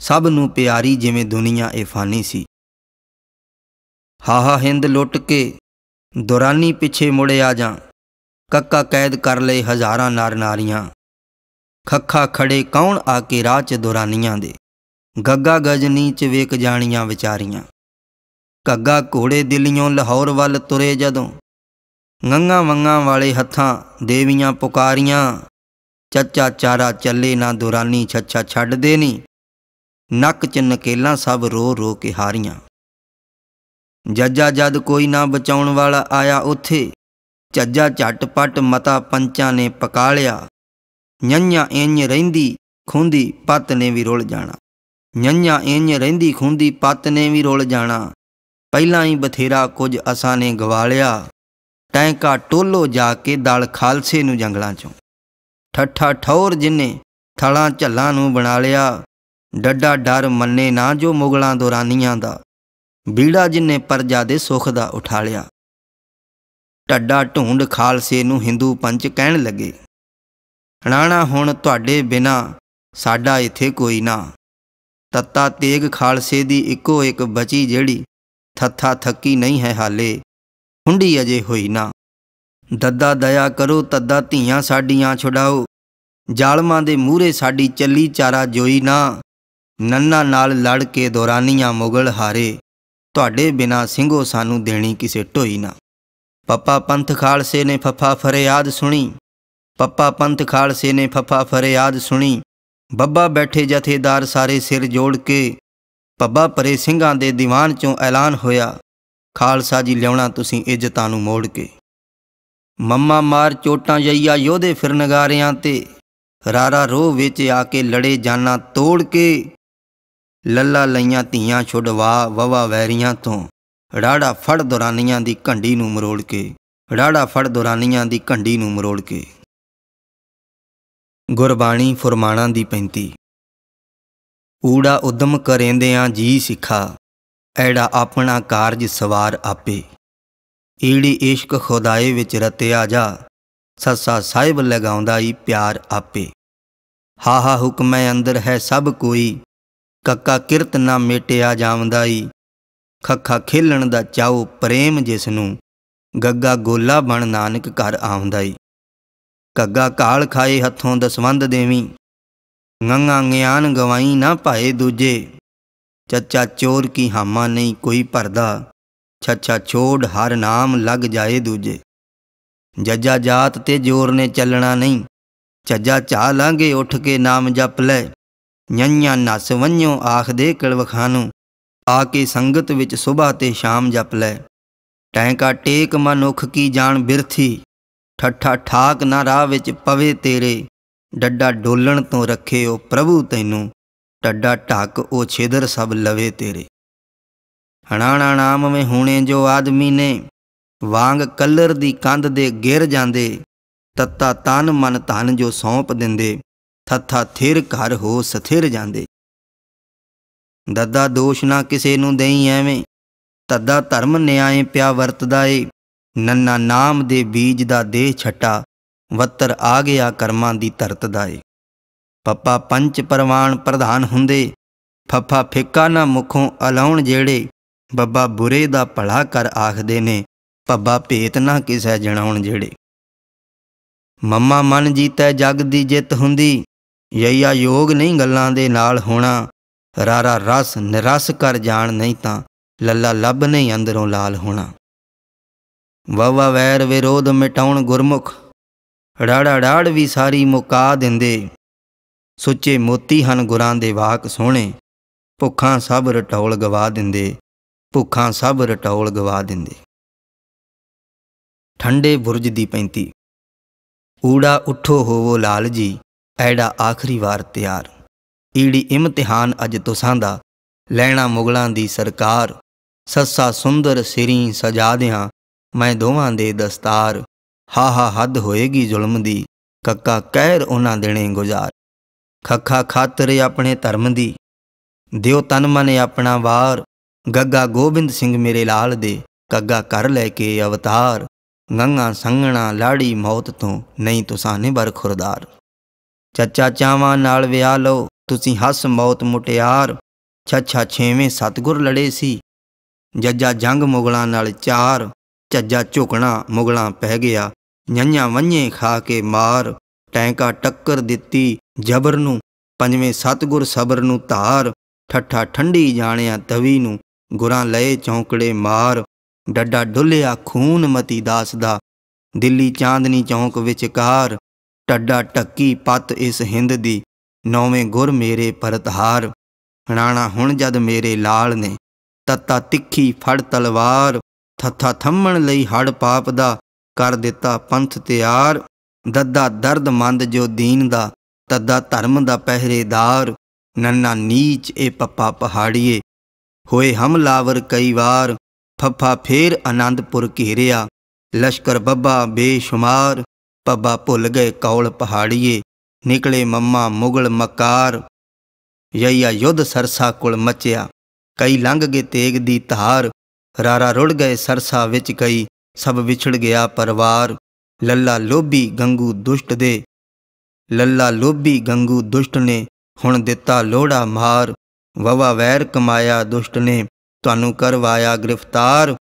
ਸਭ ਨੂੰ ਪਿਆਰੀ ਜਿਵੇਂ ਦੁਨੀਆ ਇਹ ਫਾਨੀ ਸੀ ਹਾਹਾ ਹਿੰਦ ਲੁੱਟ ਕੇ ਦੁਰਾਨੀ ਪਿੱਛੇ ਮੁੜਿਆ ਆ ਜਾਂ ਕੱਕਾ ਕੈਦ ਕਰ ਲਏ ਹਜ਼ਾਰਾਂ ਨਾਰ ਨਾਰੀਆਂ ਖੱਖਾ ਖੜੇ ਕੌਣ ਆ ਕੇ ਰਾਹ 'ਚ ਦੁਰਾਨੀਆਂ ਦੇ ਗੱਗਾ ਗਜਨੀ 'ਚ ਵੇਖ ਜਾਣੀਆਂ ਵਿਚਾਰੀਆਂ ਕੱਗਾ ਘੋੜੇ ਦਿੱਲੀੋਂ ਲਾਹੌਰ ਵੱਲ ਤੁਰੇ ਜਦੋਂ ਗੰਗਾ ਵੰਗਾ ਵਾਲੇ ਹੱਥਾਂ ਦੇਵੀਆਂ ਪੁਕਾਰੀਆਂ ਚੱਚਾ ਚਾਰਾ ਚੱਲੇ ਨਾ ਦੁਰਾਨੀ ਛੱਛਾ ਛੱਡਦੇ ਨਹੀਂ ਨੱਕ 'ਚ ਨਕੇਲਾਂ ਸਭ ਰੋ ਰੋ ਕੇ ਹਾਰੀਆਂ ਜੱਜਾ ਜਦ ਕੋਈ ਨਾ ਬਚਾਉਣ ਵਾਲਾ ਆਇਆ ਉਥੇ ਚੱਜਾ ਝਟਪਟ ਮਤਾ ਪੰਚਾਂ ਨੇ ਪਕਾ ਲਿਆ ਨੰਨਿਆ ਇੰਜ ਰਹਿੰਦੀ ਖੁੰਦੀ ਪੱਤ ਨੇ ਵੀ ਰੁੱਲ ਜਾਣਾ ਨੰਨਿਆ ਇੰਜ ਰਹਿੰਦੀ ਖੁੰਦੀ ਪੱਤ ਨੇ ਵੀ ਰੁੱਲ ਜਾਣਾ ਪਹਿਲਾਂ ਹੀ ਬਥੇਰਾ ਕੁਝ ਅਸਾਂ ਨੇ ਗਵਾਲਿਆ ਟੈਂਕਾ ਟੋਲੋ ਜਾ ਕੇ ਦਲ ਖਾਲਸੇ ਨੂੰ ਜੰਗਲਾਂ ਚੋਂ ਠੱਠਾ ਠੌਰ ਜਿਨੇ ਥਲਾਂ ਝੱਲਾਂ ਨੂੰ ਬਣਾ ਲਿਆ ਡੱਡਾ ਡਰ ਮੰਨੇ ਨਾ ਜੋ ਮੁਗਲਾਂ ਦੌਰਾਨੀਆਂ ਦਾ ਬੀੜਾ ਜਿਨੇ ਪਰਜਾ ਦੇ ਸੁਖ ਦਾ ਉਠਾ ਲਿਆ ਟੱਡਾ ਢੂੰਡ ਖਾਲਸੇ ਨੂੰ ਹਿੰਦੂ ਪੰਚ ਕਹਿਣ ਲੱਗੇ ਰਾਣਾ ਹੁਣ ਤੁਹਾਡੇ ਬਿਨਾ ਸਾਡਾ ਇੱਥੇ ਕੋਈ ਨਾ ਤੱਤਾ ਤੇਗ ਖਾਲਸੇ ਦੀ ਇੱਕੋ ਇੱਕ ਬਚੀ ਜਿਹੜੀ ਥੱਥਾ ਥੱਕੀ ਨਹੀਂ ਹੈ ਹਾਲੇ ਹੁੰਡੀ ਅਜੇ ਹੋਈ ਨਾ ਦੱਦਾ ਦਇਆ ਕਰੋ ਤੱਦਾ ਧੀਆਂ ਸਾਡੀਆਂ ਛੁਡਾਓ ਜਾਲਮਾਂ ਦੇ ਮੂਹਰੇ ਸਾਡੀ ਚੱਲੀ ਚਾਰਾ ਜੋਈ ਨਾ ਨੰਨਾ ਨਾਲ ਲੜ ਕੇ ਦੌਰਾਨੀਆਂ ਮੁਗਲ ਹਾਰੇ ਤੁਹਾਡੇ ਬਿਨਾ ਸਿੰਘੋ ਸਾਨੂੰ ਦੇਣੀ ਕਿਸੇ ਢੋਈ ਨਾ ਪੱਪਾ ਪੰਥ ਖਾਲਸੇ ਨੇ ਫੱਫਾ ਫਰਿਆਦ ਸੁਣੀ ਪੱਪਾ ਪੰਥ ਖਾਲਸੇ ਨੇ ਫੱਫਾ ਫਰਿਆਦ ਸੁਣੀ ਬੱਬਾ ਬੈਠੇ ਜਥੇਦਾਰ ਸਾਰੇ ਸਿਰ ਜੋੜ ਕੇ ਪੱਬਾ ਪਰੇ ਸਿੰਘਾਂ ਦੇ ਦੀਵਾਨ ਚੋਂ ਐਲਾਨ ਹੋਇਆ ਖਾਲਸਾ ਜੀ ਲਿਆਉਣਾ ਤੁਸੀਂ ਇੱਜ਼ਤਾਂ ਨੂੰ ਮੋੜ ਕੇ ਮੰਮਾ ਮਾਰ ਚੋਟਾਂ ਜਈਆ ਯੋਧੇ ਫਿਰ ਨਗਾਰਿਆਂ ਤੇ ਰਾਰਾ ਰੋਹ ਵਿੱਚ ਆ ਕੇ ਲੜੇ ਜਾਨਾਂ ਤੋੜ ਕੇ ਲੱਲਾ ਲਈਆਂ ਧੀਆਂ ਛੁਡਵਾ ਵਵਾ ਵੈਰੀਆਂ ਤੋਂ ਰਾੜਾ ਫੜ ਦੁਰਾਨੀਆਂ ਦੀ ਘੰਡੀ ਨੂੰ ਮਰੋੜ ਕੇ ਰਾੜਾ ਫੜ ਦੁਰਾਨੀਆਂ ਦੀ ਘੰਡੀ ਨੂੰ ਮਰੋੜ ਕੇ ਗੁਰਬਾਣੀ ਫੁਰਮਾਣਾ ਦੀ ਪੈਂਤੀ ਊੜਾ ਉਦਮ ਕਰੇਂਦਿਆਂ ਜੀ ਸਿੱਖਾ ਐੜਾ ਆਪਣਾ ਕਾਰਜ ਸਵਾਰ ਆਪੇ ਈੜੀ ਇਸ਼ਕ ਖੁਦਾਏ ਵਿੱਚ ਰਤਿਆ ਜਾ ਸੱਸਾ ਸਾਹਿਬ ਲਗਾਉਂਦਾ ਈ ਪਿਆਰ ਆਪੇ ਹਾ ਹਾ ਹੁਕਮੈ ਅੰਦਰ ਹੈ ਸਭ ਕੋਈ ਕੱਕਾ ਕਿਰਤ ਨਾ ਮੇਟਿਆ ਜਾਵੰਦਾ ਈ ਖੱਖਾ ਖੇਲਣ ਦਾ ਚਾਉ ਪ੍ਰੇਮ ਜਿਸ ਨੂੰ ਗੱਗਾ ਗੋਲਾ ਬਣ ਨਾਨਕ ਘਰ ਆਉਂਦਾ ਈ ਘੱਗਾ ਕਾਲ ਖਾਏ ਹੱਥੋਂ ਦਸਵੰਦ ਦੇਵੀ ਗੰਗਾ ਗਿਆਨ ਗਵਾਈ ਨਾ ਭਾਏ ਦੂਜੇ ਚੱਚਾ ਚੋਰ ਕੀ ਹਾਮਾ ਨਹੀਂ ਕੋਈ ਭਰਦਾ ਛੱਛਾ ਛੋੜ ਹਰ ਨਾਮ ਲੱਗ ਜਾਏ ਦੂਜੇ ਜੱਜਾ ਜਾਤ ਤੇ ਜੋਰ ਨੇ ਚੱਲਣਾ ਨਹੀਂ ਚੱਜਾ ਚਾ ਲਾਂਗੇ ਉੱਠ ਕੇ ਨਾਮ ਜਪ ਲੈ ਨੰਨਿਆ ਨਸ ਵੰਨਿਓ ਆਖਦੇ ਕਲਵਖਾਨੂ ਆ ਕੇ ਸੰਗਤ ਵਿੱਚ ਸਵੇਰ ਤੇ ਸ਼ਾਮ ਜਪ ਲੈ ਟੈਂਕਾ ਟੇਕ ਮਨੁੱਖ ਕੀ ਜਾਣ ਬਿਰਥੀ ਠੱਠਾ ਠਾਕ ਨਾ ਰਾਹ ਵਿੱਚ ਪਵੇ ਤੇਰੇ ਡੱਡਾ ਡੋਲਣ ਤੋਂ ਰੱਖੇ ਉਹ ਪ੍ਰਭੂ ਤੈਨੂੰ ਡੱਡਾ ਢੱਕ ਉਹ ਛੇਦਰ ਸਭ ਲਵੇ ਤੇਰੇ ਹਣਾਣਾ ਨਾਮ ਵਿੱਚ ਹੁਣੇ ਜੋ ਆਦਮੀ ਨੇ ਵਾਂਗ ਕਲਰ ਦੀ ਕੰਧ ਦੇ ਗਿਰ ਜਾਂਦੇ ਤੱਤਾ ਤਨ ਮਨ ਧਨ ਜੋ ਸੌਂਪ ਦਿੰਦੇ ਥੱਥਾ ਥਿਰ ਘਰ ਹੋ ਸਥਿਰ ਜਾਂਦੇ ਦੱਦਾ ਦੋਸ਼ ਨਾ ਕਿਸੇ ਨੂੰ ਦੇਈ ਐਵੇਂ ਤੱਦਾ ਧਰਮ ਨਿਆਏ ਪਿਆ ਵਰਤਦਾ ਏ ਨੰਨਾ ਨਾਮ ਦੇ ਬੀਜ ਦਾ ਦੇਹ ਛਟਾ ਵੱਤਰ ਆ ਗਿਆ ਕਰਮਾਂ ਦੀ ਧਰਤ ਦਾ ਏ ਪੱਪਾ ਪੰਚ ਪਰਵਾਨ ਪ੍ਰਧਾਨ ਹੁੰਦੇ ਫੱਫਾ ਫਿੱਕਾ ਨਾ ਮੁਖੋਂ ਅਲਾਉਣ ਜਿਹੜੇ ਬੱਬਾ ਬੁਰੇ ਦਾ ਭਲਾ ਕਰ ਆਖਦੇ ਨੇ ਪੱਬਾ ਭੇਤ ਨਾ ਕਿਸੈ ਜਣਾਉਣ ਜਿਹੜੇ ਮੰਮਾ ਮਨ ਜੀਤੈ ਜਗ ਦੀ ਜਿੱਤ ਹੁੰਦੀ ਯਈਆ ਯੋਗ ਨਹੀਂ ਗੱਲਾਂ ਦੇ ਨਾਲ ਹੋਣਾ ਰਾਰਾ ਰਸ ਨਿਰਸ ਕਰ ਜਾਣ ਨਹੀਂ ਤਾਂ ਲੱਲਾ ਲੱਭ ਨਹੀਂ ਅੰਦਰੋਂ ਲਾਲ ਹੋਣਾ ਵਾਵਾ ਵੈਰ ਵਿਰੋਧ ਮਿਟਾਉਣ ਗੁਰਮੁਖ ੜਾੜਾ ੜਾੜ ਵੀ ਸਾਰੀ ਮੁਕਾ ਦਿੰਦੇ ਸੁੱਚੇ ਮੋਤੀ ਹਨ ਗੁਰਾਂ ਦੇ ਵਾਕ ਸੋਹਣੇ ਭੁੱਖਾਂ ਸਭ ਰਟੌਲ ਗਵਾ ਦਿੰਦੇ ਭੁੱਖਾਂ ਸਭ ਰਟੌਲ ਗਵਾ ਦਿੰਦੇ ਠੰਡੇ ਬੁਰਜ ਦੀ ਪੈਂਤੀ ਊੜਾ ਉਠੋ ਹੋਵੋ ਲਾਲ ਜੀ ਐੜਾ ਆਖਰੀ ਵਾਰ ਤਿਆਰ ਈੜੀ ਇਮਤਿਹਾਨ ਅਜ ਤੁਸਾਂ ਦਾ ਲੈਣਾ ਮੁਗਲਾਂ ਦੀ ਸਰਕਾਰ ਸੱਸਾ ਸੁੰਦਰ ਸਿਰੀ ਸਜਾ ਦਿਆਂ ਮੈਂ ਦੋਵਾਂ ਦੇ ਦਸਤਾਰ ਹਾ ਹਾ ਹੱਦ ਹੋਏਗੀ ਜ਼ੁਲਮ ਦੀ ਕੱਕਾ ਕਹਿਰ ਉਹਨਾਂ ਦੇਣੇ ਗੁਜ਼ਾਰ ਖੱਖਾ ਖਾਤਰ ਆਪਣੇ ਧਰਮ ਦੀ ਦਿਓ ਤਨ ਮਨ ਆਪਣਾ ਵਾਰ ਗੱਗਾ ਗੋਬਿੰਦ ਸਿੰਘ ਮੇਰੇ ਲਾਲ ਦੇ ਕੱਗਾ ਕਰ ਲੈ ਕੇ ਅਵਤਾਰ ਨੰਗਾ ਸੰਗਣਾ ਲਾੜੀ ਮੌਤ ਤੋਂ ਨਹੀਂ ਤੁਸਾਂ ਨੇ ਬਰ ਖੁਰਦਾਰ ਚੱਚਾ ਚਾਵਾਂ ਨਾਲ ਵਿਆਹ ਲਓ ਤੁਸੀਂ ਹੱਸ ਮੌਤ ਮੁਟਿਆਰ ਛੱਛਾ ਛੇਵੇਂ ਸਤਗੁਰ ਲੜੇ ਸੀ ਜੱਜਾ ਜੰਗ ਮੁਗਲਾਂ ਨਾਲ ਚਾਰ ਝੱਜਾ ਝੁਕਣਾ ਮੁਗਲਾਂ ਪਹਿ ਗਿਆ ਨੰਨਿਆਂ ਵੰਨੇ ਖਾ ਕੇ ਮਾਰ ਟੈਂਕਾ ਟੱਕਰ ਦਿੱਤੀ ਜਬਰ ਨੂੰ ਪੰਜਵੇਂ ਸਤਗੁਰ ਸਬਰ ਨੂੰ ਧਾਰ ਠੱਠਾ ਠੰਡੀ ਜਾਣਿਆ ਤਵੀ ਨੂੰ ਗੁਰਾਂ ਲਏ ਚੌਂਕੜੇ ਮਾਰ ਡੱਡਾ ਡੁੱਲਿਆ ਖੂਨ ਮਤੀ ਦਾਸ ਦਾ ਦਿੱਲੀ ਚਾਂਦਨੀ ਚੌਂਕ ਕਾਰ ਟੱਡਾ ਟੱਕੀ ਪਤ ਇਸ ਹਿੰਦ ਦੀ ਨੌਵੇਂ ਗੁਰ ਮੇਰੇ ਪਰਤਹਾਰ ਹਣਾਣਾ ਹੁਣ ਜਦ ਮੇਰੇ ਲਾਲ ਨੇ ਤੱਤਾ ਤਿੱਖੀ ਫੜ ਤਲਵਾਰ ਥੱਥਾ ਥੰਮਣ ਲਈ ਹੜ ਪਾਪ ਦਾ ਕਰ ਦਿੱਤਾ ਪੰਥ ਤਿਆਰ ਦੱਦਾ ਦਰਦ ਮੰਦ ਜੋ ਦੀਨ ਦਾ ਤੱਦਾ ਧਰਮ ਦਾ ਪਹਿਰੇਦਾਰ ਨੰਨਾ ਨੀਚ ਇਹ ਪੱਪਾ ਪਹਾੜੀਏ ਹੋਏ ਹਮਲਾਵਰ ਕਈ ਵਾਰ ਫੱਫਾ ਫੇਰ ਆਨੰਦਪੁਰ ਘੇਰਿਆ ਲਸ਼ਕਰ ਬੱਬਾ ਬੇਸ਼ੁਮਾਰ ਪੱਬਾ ਭੁੱਲ ਗਏ ਕੌਲ ਪਹਾੜੀਏ ਨਿਕਲੇ ਮੰਮਾ ਮੁਗਲ ਮਕਾਰ ਯਈਆ ਯੁੱਧ ਸਰਸਾ ਕੁਲ ਮਚਿਆ ਕਈ ਲੰਘ ਗਏ ਤੇਗ ਦੀ ਧਾਰ ਰਾਰਾ ਰੁੜ ਗਏ ਸਰਸਾ ਵਿੱਚ ਗਈ ਸਭ ਵਿਛੜ ਗਿਆ ਪਰਿਵਾਰ ਲੱਲਾ ਲੋਭੀ ਗੰਗੂ ਦੁਸ਼ਟ ਦੇ ਲੱਲਾ ਲੋਭੀ ਗੰਗੂ ਦੁਸ਼ਟ ਨੇ ਹੁਣ ਦਿੱਤਾ ਲੋੜਾ ਮਾਰ ਵਵਾ ਵੈਰ ਕਮਾਇਆ ਦੁਸ਼ਟ ਨੇ ਤੁਹਾਨੂੰ ਕਰਵਾਇਆ ਗ੍ਰਿਫਤਾਰ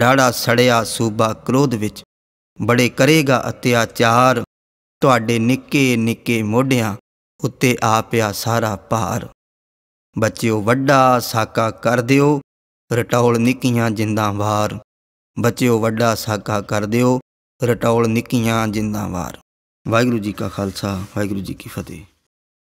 ੜਾੜਾ ਸੜਿਆ ਸੂਬਾ ਕ੍ਰੋਧ ਵਿੱਚ ਬੜੇ ਕਰੇਗਾ ਅਤਿਆਚਾਰ ਤੁਹਾਡੇ ਨਿੱਕੇ ਨਿੱਕੇ ਮੋਢਿਆਂ ਉੱਤੇ ਆ ਪਿਆ ਸਾਰਾ ਭਾਰ ਬੱਚਿਓ ਵੱਡਾ ਸਾਕਾ ਕਰ ਦਿਓ ਰਟੌਲ ਨਿੱਕੀਆਂ ਜਿੰਦਾਂ ਵਾਰ ਬੱਚਿਓ ਵੱਡਾ ਸਾਕਾ ਕਰ ਦਿਓ ਰਟੌਲ ਨਿੱਕੀਆਂ ਜਿੰਦਾਂ ਵਾਰ ਵਾਹਿਗੁਰੂ ਜੀ ਕਾ ਖਾਲਸਾ ਵਾਹਿਗੁਰੂ ਜੀ ਕੀ ਫਤਿਹ